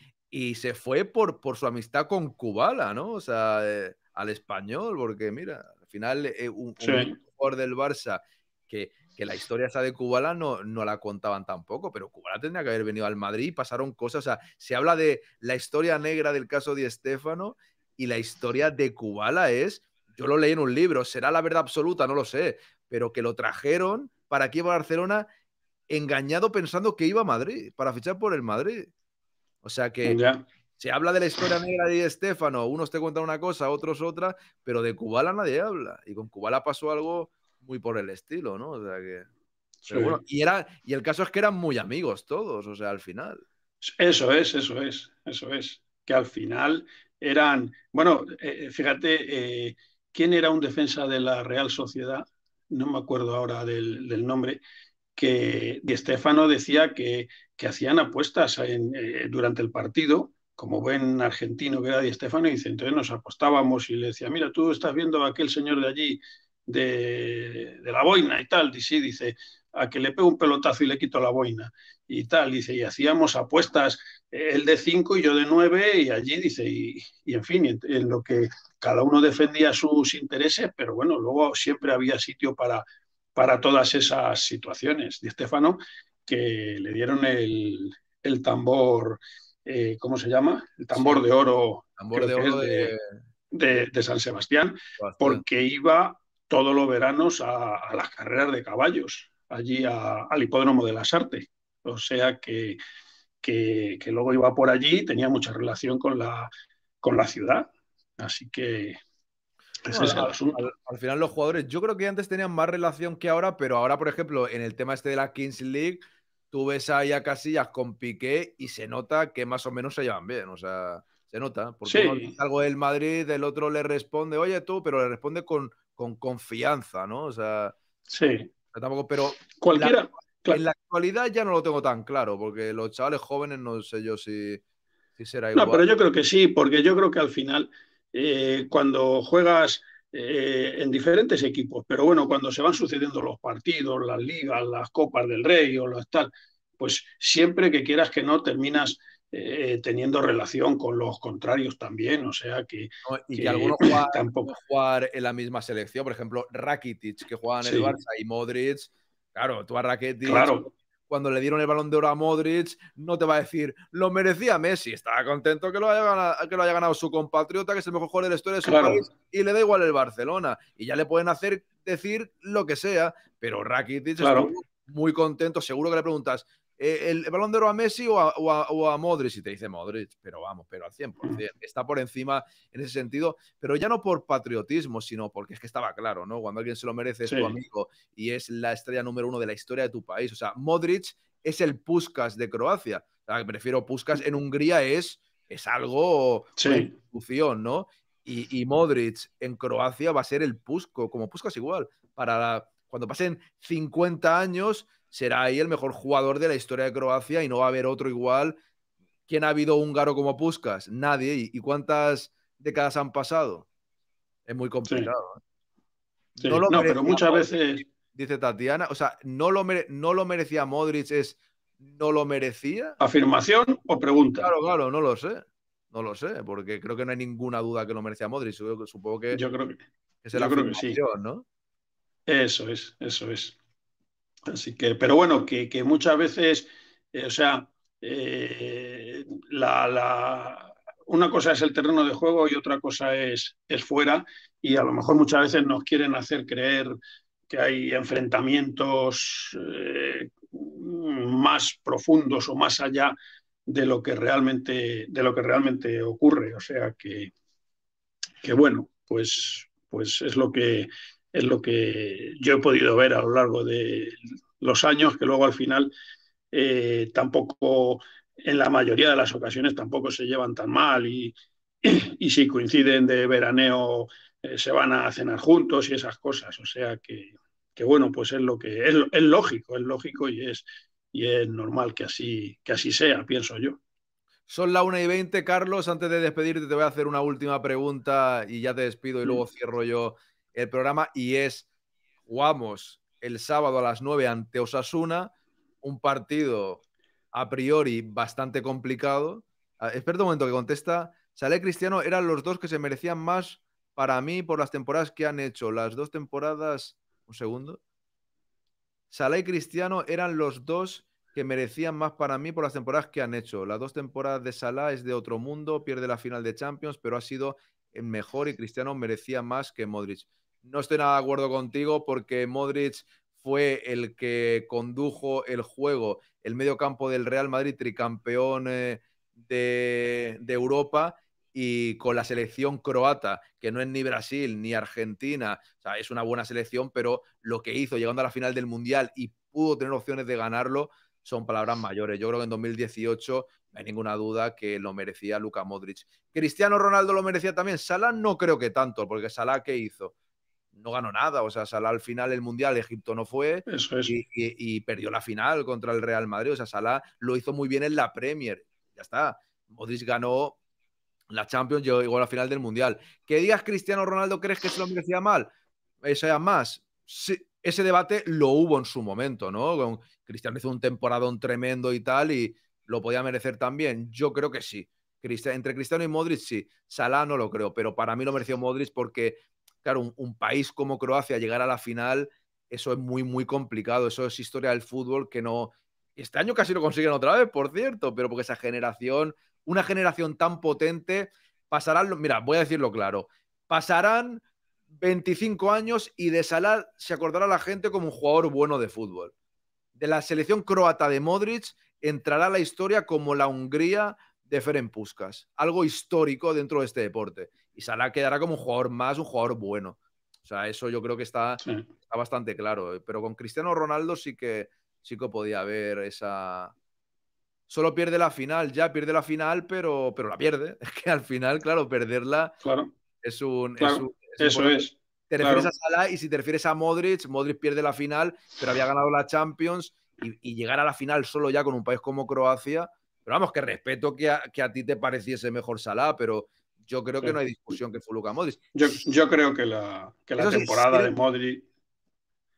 se fue por, por su amistad con Kubala, ¿no? O sea, eh, al español, porque mira, al final, eh, eh, un, jugador del Barça que, que la historia esa de Kubala no, no la contaban tampoco, pero Kubala tendría que haber venido al Madrid y pasaron cosas. O sea, se habla de la historia negra del caso de Estefano y la historia de Kubala es, yo lo leí en un libro, será la verdad absoluta, no lo sé, pero que lo trajeron para aquí a Barcelona engañado pensando que iba a Madrid, para fichar por el Madrid. O sea que se habla de la historia negra de Estefano, unos te cuentan una cosa, otros otra, pero de Kubala nadie habla. Y con Kubala pasó algo muy por el estilo, ¿no? y, era, y el caso es que eran muy amigos todos, o sea, al final. Eso es, eso es, eso es. Que al final eran. Bueno, eh, eh, fíjate, eh, ¿quién era un defensa de la Real Sociedad? No me acuerdo ahora del, nombre, que Di decía que, hacían apuestas durante el partido como buen argentino que era Di y dice, entonces nos apostábamos y le decía, mira, tú estás viendo a aquel señor de allí, de, de la boina y tal, y sí, dice, a que le pego un pelotazo y le quito la boina y tal, dice, y hacíamos apuestas, él de cinco y yo de nueve, y allí dice, y, en fin, en, lo que cada uno defendía sus intereses, pero bueno, luego siempre había sitio para, para todas esas situaciones. Di Estefano, que le dieron el, el tambor eh, ¿cómo se llama? El tambor de oro, tambor de, oro de... San Sebastián, porque iba todos los veranos a, las carreras de caballos, allí al hipódromo de las Artes. O sea que, que, luego iba por allí, tenía mucha relación con la, con la ciudad. Así que Al, al, final los jugadores, yo creo que antes tenían más relación que ahora, pero ahora, por ejemplo, en el tema este de la Kings League, tú ves ahí a Casillas con Piqué y se nota que más o menos se llevan bien, o sea, se nota. Porque sí. algo del Madrid, el otro le responde, oye tú, pero le responde con, confianza, ¿no? O sea, sí. Tampoco, pero En la actualidad ya no lo tengo tan claro, porque los chavales jóvenes no sé yo si, será igual. No, pero yo creo que sí, porque yo creo que al final, eh, cuando juegas eh, en diferentes equipos. Pero bueno, cuando se van sucediendo los partidos, las ligas, las copas del rey o las tal, pues siempre que quieras que no, terminas eh, teniendo relación con los contrarios también, o sea que... y que, algunos juegan tampoco. jugar en la misma selección, por ejemplo, Rakitic, que juegan en el Barça, y Modric, claro, tú a Rakitic... Claro cuando le dieron el balón de oro a Modric, no te va a decir, lo merecía Messi, estaba contento que lo haya ganado, su compatriota, que es el mejor jugador de la historia de su país, y le da igual el Barcelona. Y ya le pueden hacer decir lo que sea, pero Rakitic claro. es muy contento, seguro que le preguntas, eh, el, balón de oro a Messi o a, Modric, y te dice Modric, pero vamos, pero al 100%, está por encima en ese sentido, pero ya no por patriotismo, sino porque es que estaba claro, ¿no? Cuando alguien se lo merece es tu amigo y es la estrella número uno de la historia de tu país, o sea, Modric es el Puskas de Croacia, o sea, prefiero Puskas en Hungría es, es algo, sí. ¿no? Y, Modric en Croacia va a ser el Pusco, como Puskas igual, para cuando pasen 50 años será ahí el mejor jugador de la historia de Croacia y no va a haber otro igual. ¿Quién ha habido húngaro como Puskas? Nadie. ¿Y, cuántas décadas han pasado? Es muy complicado. ¿eh? No, lo no pero muchas veces. Dice Tatiana, o sea, no lo, no lo merecía Modric, es no lo merecía. ¿Afirmación o pregunta? Claro, claro, no lo sé. No lo sé, porque creo que no hay ninguna duda que lo merecía Modric. Supongo que. Yo creo que, yo creo ¿no? Eso es, eso es. Así que, pero bueno, que, muchas veces, eh, o sea, eh, la, la, una cosa es el terreno de juego y otra cosa es, es fuera, y a lo mejor muchas veces nos quieren hacer creer que hay enfrentamientos eh, más profundos o más allá de lo que realmente, de lo que realmente ocurre. O sea que, que bueno, pues, pues es lo que es lo que yo he podido ver a lo largo de los años, que luego al final eh, tampoco, en la mayoría de las ocasiones, tampoco se llevan tan mal y, si coinciden de veraneo eh, se van a cenar juntos y esas cosas. O sea que, bueno, pues es lo que es, lógico, es lógico y es, y es normal que así, que así sea, pienso yo. Son la una y 20, Carlos. Antes de despedirte, te voy a hacer una última pregunta y ya te despido y mm. luego cierro yo el programa y es jugamos el sábado a las 9 ante Osasuna, un partido a priori bastante complicado. Ah, espera un momento que contesta. y Cristiano, eran los dos que se merecían más para mí por las temporadas que han hecho. Las dos temporadas. Un segundo. Salah y Cristiano eran los dos que merecían más para mí por las temporadas que han hecho. Las dos temporadas de Salah es de otro mundo, pierde la final de Champions, pero ha sido mejor y Cristiano merecía más que Modric. No estoy nada de acuerdo contigo porque Modric fue el que condujo el juego, el medio campo del Real Madrid, tricampeón eh, de, Europa, y con la selección croata, que no es ni Brasil ni Argentina, o sea, es una buena selección, pero lo que hizo llegando a la final del Mundial y pudo tener opciones de ganarlo son palabras mayores. Yo creo que en 2018 no hay ninguna duda que lo merecía Luka Modric. Cristiano Ronaldo lo merecía también, Salah no creo que tanto, porque Salah, ¿qué hizo? no ganó nada. O sea, Salah al final el Mundial, Egipto no fue y, perdió la final contra el Real Madrid. O sea, Salah lo hizo muy bien en la Premier. Ya está. Modric ganó la Champions, llegó a la final del Mundial. ¿Qué digas Cristiano Ronaldo, ¿crees que se lo merecía mal? Eso ya más. ese debate lo hubo en su momento, ¿no? Con Cristiano hizo un temporadón tremendo y tal y lo podía merecer también. Yo creo que sí. entre Cristiano y Modric, sí. Salah no lo creo, pero para mí lo mereció Modric porque claro, un, país como Croacia llegar a la final, eso es muy, muy complicado. Eso es historia del fútbol que no. Este año casi lo consiguen otra vez, por cierto, pero porque esa generación, una generación tan potente, pasarán. Mira, voy a decirlo claro. Pasarán 25 años y de Salah se acordará la gente como un jugador bueno de fútbol. De la selección croata de Modric entrará la historia como la Hungría de Ferenc Puskas, algo histórico dentro de este deporte y Salah quedará como un jugador más, un jugador bueno. O sea, eso yo creo que está, bastante claro. Pero con Cristiano Ronaldo sí que, sí podía haber esa, solo pierde la final, ya pierde la final, pero, pero la pierde. Es que al final, claro, perderla es un... Eso es. Te refieres a Salah y si te refieres a Modric, Modric pierde la final, pero había ganado la Champions y, llegar a la final solo ya con un país como Croacia. Pero vamos, que respeto que a, que a ti te pareciese mejor Salah, pero yo creo que no hay discusión que fue Luca Modric. Yo, creo que la, temporada de Modric.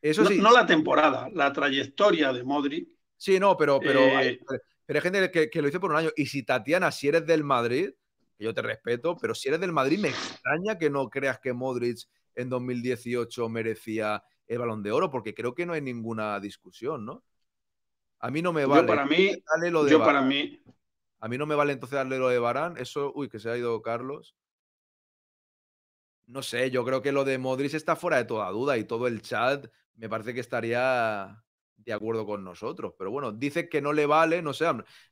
Eso no, sí. No, la temporada, la trayectoria de Modric. Sí, no, pero, pero, hay, eh, gente que, lo hizo por un año. Y si Tatiana, si eres del Madrid, que yo te respeto, pero si eres del Madrid, me extraña que no creas que Modric en 2018 merecía el balón de oro, porque creo que no hay ninguna discusión, ¿no? A mí no me vale. para mí, yo para mí, a mí no me vale entonces darle lo de Barán. Eso, uy, que se ha ido Carlos. No sé, yo creo que lo de Modric está fuera de toda duda y todo el chat me parece que estaría de acuerdo con nosotros. Pero bueno, dice que no le vale, no sé,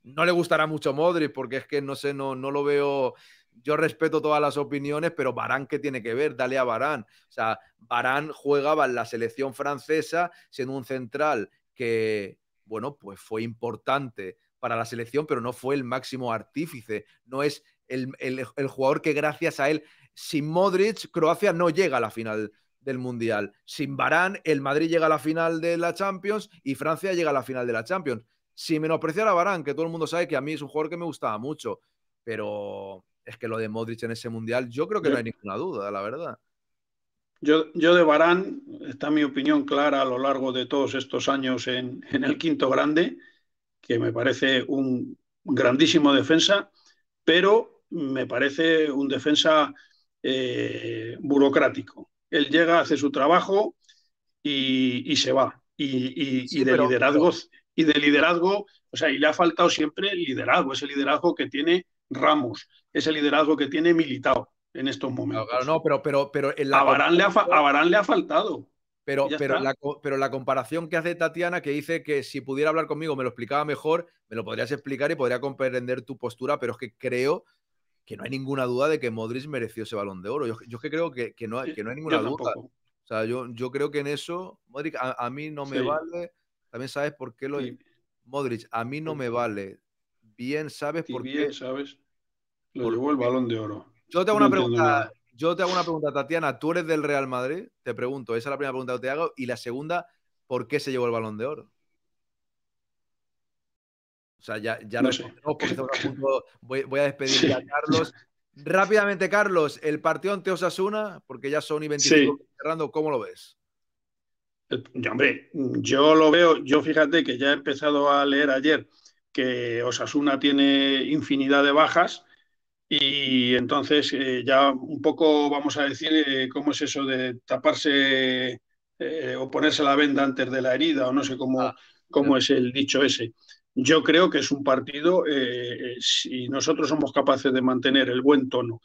no le gustará mucho Modric porque es que no sé, no, no lo veo. Yo respeto todas las opiniones, pero Barán, ¿qué tiene que ver? Dale a Barán. O sea, Barán jugaba en la selección francesa siendo un central que, bueno, pues fue importante para la selección, pero no fue el máximo artífice, no es el, jugador que gracias a él, sin Modric, Croacia no llega a la final del Mundial. Sin Barán, el Madrid llega a la final de la Champions y Francia llega a la final de la Champions. Si menospreciar a Barán, que todo el mundo sabe que a mí es un jugador que me gustaba mucho, pero es que lo de Modric en ese Mundial, yo creo que no hay ninguna duda, la verdad. Yo, yo de Barán, está mi opinión clara a lo largo de todos estos años en, en el quinto grande que me parece un grandísimo defensa, pero me parece un defensa eh, burocrático. Él llega, hace su trabajo y, se va. Y, de liderazgos liderazgo, y de liderazgo, o sea, y le ha faltado siempre el liderazgo, ese liderazgo que tiene Ramos, ese liderazgo que tiene Militao en estos momentos. No, pero, pero, pero a Barán le ha faltado. Pero, pero la, comparación que hace Tatiana, que dice que si pudiera hablar conmigo me lo explicaba mejor, me lo podrías explicar y podría comprender tu postura, pero es que creo que no hay ninguna duda de que Modric mereció ese balón de oro. Yo, es que creo que, no, hay, no hay ninguna duda. O sea, yo, yo creo que en eso, Modric, a, mí no me vale. También sabes por qué lo. Modric, a mí no me vale. Bien sabes por qué. Bien sabes. Lo el balón de oro. Yo tengo una pregunta. Yo te hago una pregunta, Tatiana. ¿Tú eres del Real Madrid? Te pregunto. Esa es la primera pregunta que te hago. Y la segunda, ¿por qué se llevó el balón de oro? O sea, ya, no lo voy, a despedir a Carlos. Rápidamente, Carlos, el partido ante Osasuna, porque ya son y 25 cerrando, ¿cómo lo ves? hombre, yo lo veo, yo fíjate que ya he empezado a leer ayer que Osasuna tiene infinidad de bajas y entonces eh, ya un poco vamos a decir eh, cómo es eso de taparse eh, o ponerse la venda antes de la herida o no sé cómo, ah, cómo es el dicho ese. Yo creo que es un partido, si nosotros somos capaces de mantener el buen tono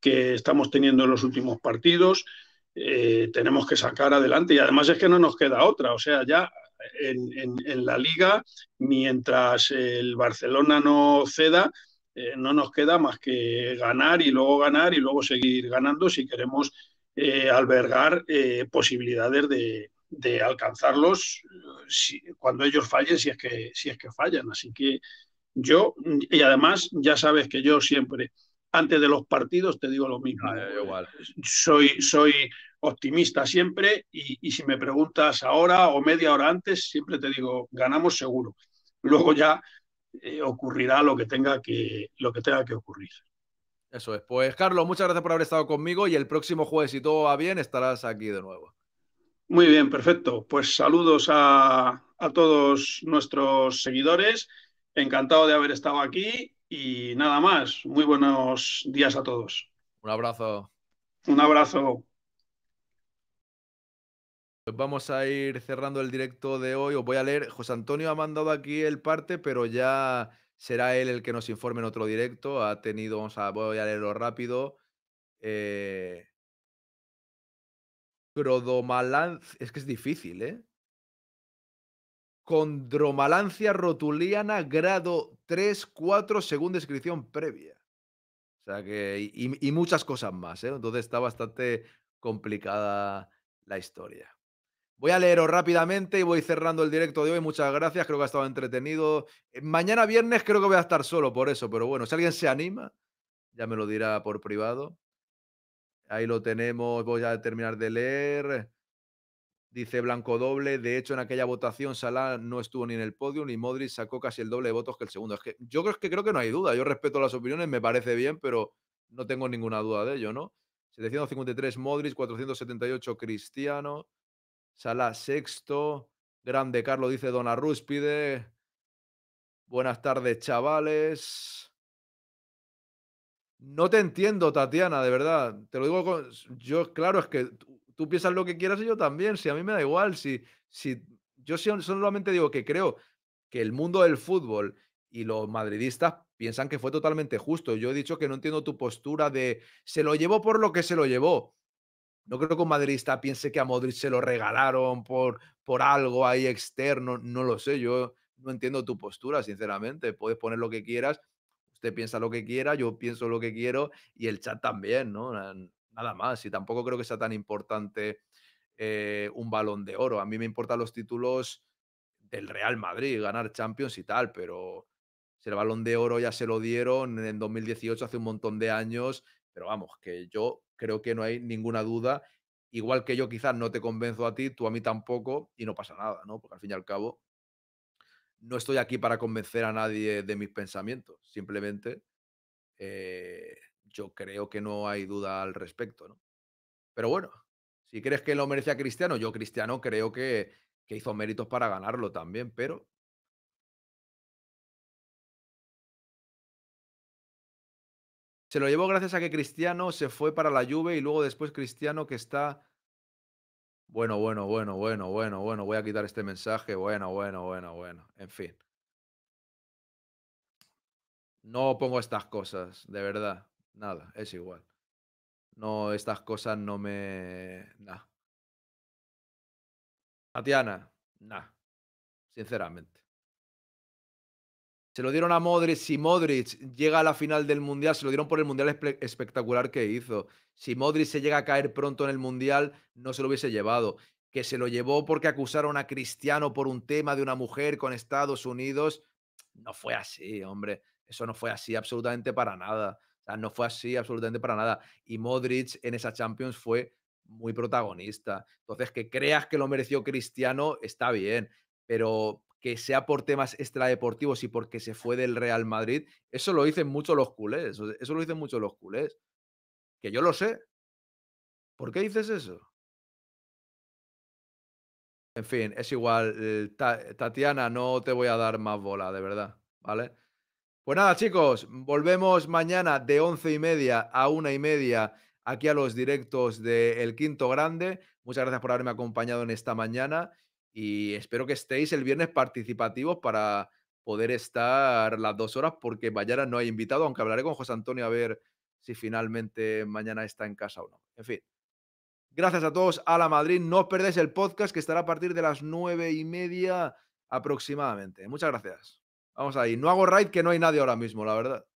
que estamos teniendo en los últimos partidos, tenemos que sacar adelante y además es que no nos queda otra. O sea, ya en la liga, mientras el Barcelona no ceda, eh, no nos queda más que ganar y luego ganar y luego seguir ganando si queremos eh, albergar eh, posibilidades de, alcanzarlos cuando ellos fallen, si es, que, si es que fallan. Así que yo, y además ya sabes que yo siempre, antes de los partidos, te digo lo mismo. Ah, soy, soy optimista siempre y, y si me preguntas ahora o media hora antes, siempre te digo, ganamos seguro. Luego ya eh, ocurrirá lo que, tenga que, lo que tenga que ocurrir. Eso es. Pues Carlos, muchas gracias por haber estado conmigo y el próximo jueves, si todo va bien, estarás aquí de nuevo. Muy bien, perfecto. Pues saludos a, a todos nuestros seguidores. Encantado de haber estado aquí y nada más. Muy buenos días a todos. Un abrazo. Un abrazo. Vamos a ir cerrando el directo de hoy. Os voy a leer. José Antonio ha mandado aquí el parte, pero ya será él el que nos informe en otro directo. Ha tenido, vamos a, voy a leerlo rápido. Eh, es que es difícil, ¿eh? Condromalancia rotuliana grado 3-4 según descripción previa. O sea que, y, y muchas cosas más, ¿eh? Entonces está bastante complicada la historia. Voy a leeros rápidamente y voy cerrando el directo de hoy. Muchas gracias, creo que ha estado entretenido. Eh, mañana viernes creo que voy a estar solo por eso, pero bueno, si alguien se anima, ya me lo dirá por privado. Ahí lo tenemos, voy a terminar de leer. Dice Blanco Doble, de hecho en aquella votación Salah no estuvo ni en el podio, ni Modric sacó casi el doble de votos que el segundo. Es que yo creo que creo que no hay duda, yo respeto las opiniones, me parece bien, pero no tengo ninguna duda de ello, ¿no? 753 Modric, 478 Cristiano, sala sexto. Grande Carlos dice Dona Rúspide. Buenas tardes, chavales. No te entiendo, Tatiana, de verdad. Te lo digo yo, claro, es que tú, piensas lo que quieras y yo también. Si a mí me da igual, si, si yo solamente digo que creo que el mundo del fútbol y los madridistas piensan que fue totalmente justo. Yo he dicho que no entiendo tu postura de se lo llevó por lo que se lo llevó. No creo que un madridista piense que a Modric se lo regalaron por, por algo ahí externo. No lo sé, yo no entiendo tu postura, sinceramente. Puedes poner lo que quieras, usted piensa lo que quiera, yo pienso lo que quiero y el chat también, ¿no? Nada más. Y tampoco creo que sea tan importante eh, un balón de oro. A mí me importan los títulos del Real Madrid, ganar Champions y tal, pero si el balón de oro ya se lo dieron en 2018, hace un montón de años, pero vamos, que yo creo que no hay ninguna duda. Igual que yo quizás no te convenzo a ti, tú a mí tampoco, y no pasa nada, ¿no? Porque al fin y al cabo, no estoy aquí para convencer a nadie de mis pensamientos. Simplemente eh, yo creo que no hay duda al respecto, ¿no? Pero bueno, si crees que lo merecía Cristiano, yo Cristiano creo que, que hizo méritos para ganarlo también, pero Se lo llevo gracias a que Cristiano se fue para la lluvia y luego después Cristiano que está... Bueno, bueno, bueno, bueno, bueno, bueno, voy a quitar este mensaje. Bueno, bueno, bueno, bueno. En fin. No pongo estas cosas, de verdad. Nada, es igual. No, estas cosas no me... Nah. Tatiana, nah. Sinceramente. Se lo dieron a Modric. Si Modric llega a la final del Mundial, se lo dieron por el Mundial espectacular que hizo. Si Modric se llega a caer pronto en el Mundial, no se lo hubiese llevado. Que se lo llevó porque acusaron a Cristiano por un tema de una mujer con Estados Unidos. No fue así, hombre. Eso no fue así absolutamente para nada. O sea, no fue así absolutamente para nada. Y Modric en esa Champions fue muy protagonista. Entonces, que creas que lo mereció Cristiano, está bien. Pero que sea por temas extradeportivos y porque se fue del Real Madrid, eso lo dicen mucho los culés, eso lo dicen mucho los culés. Que yo lo sé. ¿Por qué dices eso? En fin, es igual. Eh, eh, Tatiana, no te voy a dar más bola, de verdad. ¿Vale? Pues nada, chicos, volvemos mañana de once y media a una y media aquí a los directos de El Quinto Grande. Muchas gracias por haberme acompañado en esta mañana y espero que estéis el viernes participativos para poder estar las dos horas porque mañana no hay invitado, aunque hablaré con José Antonio a ver si finalmente mañana está en casa o no. En fin, gracias a todos, a la Madrid. No os perdáis el podcast que estará a partir de las nueve y media aproximadamente. Muchas gracias. Vamos ahí. No hago raid que no hay nadie ahora mismo, la verdad.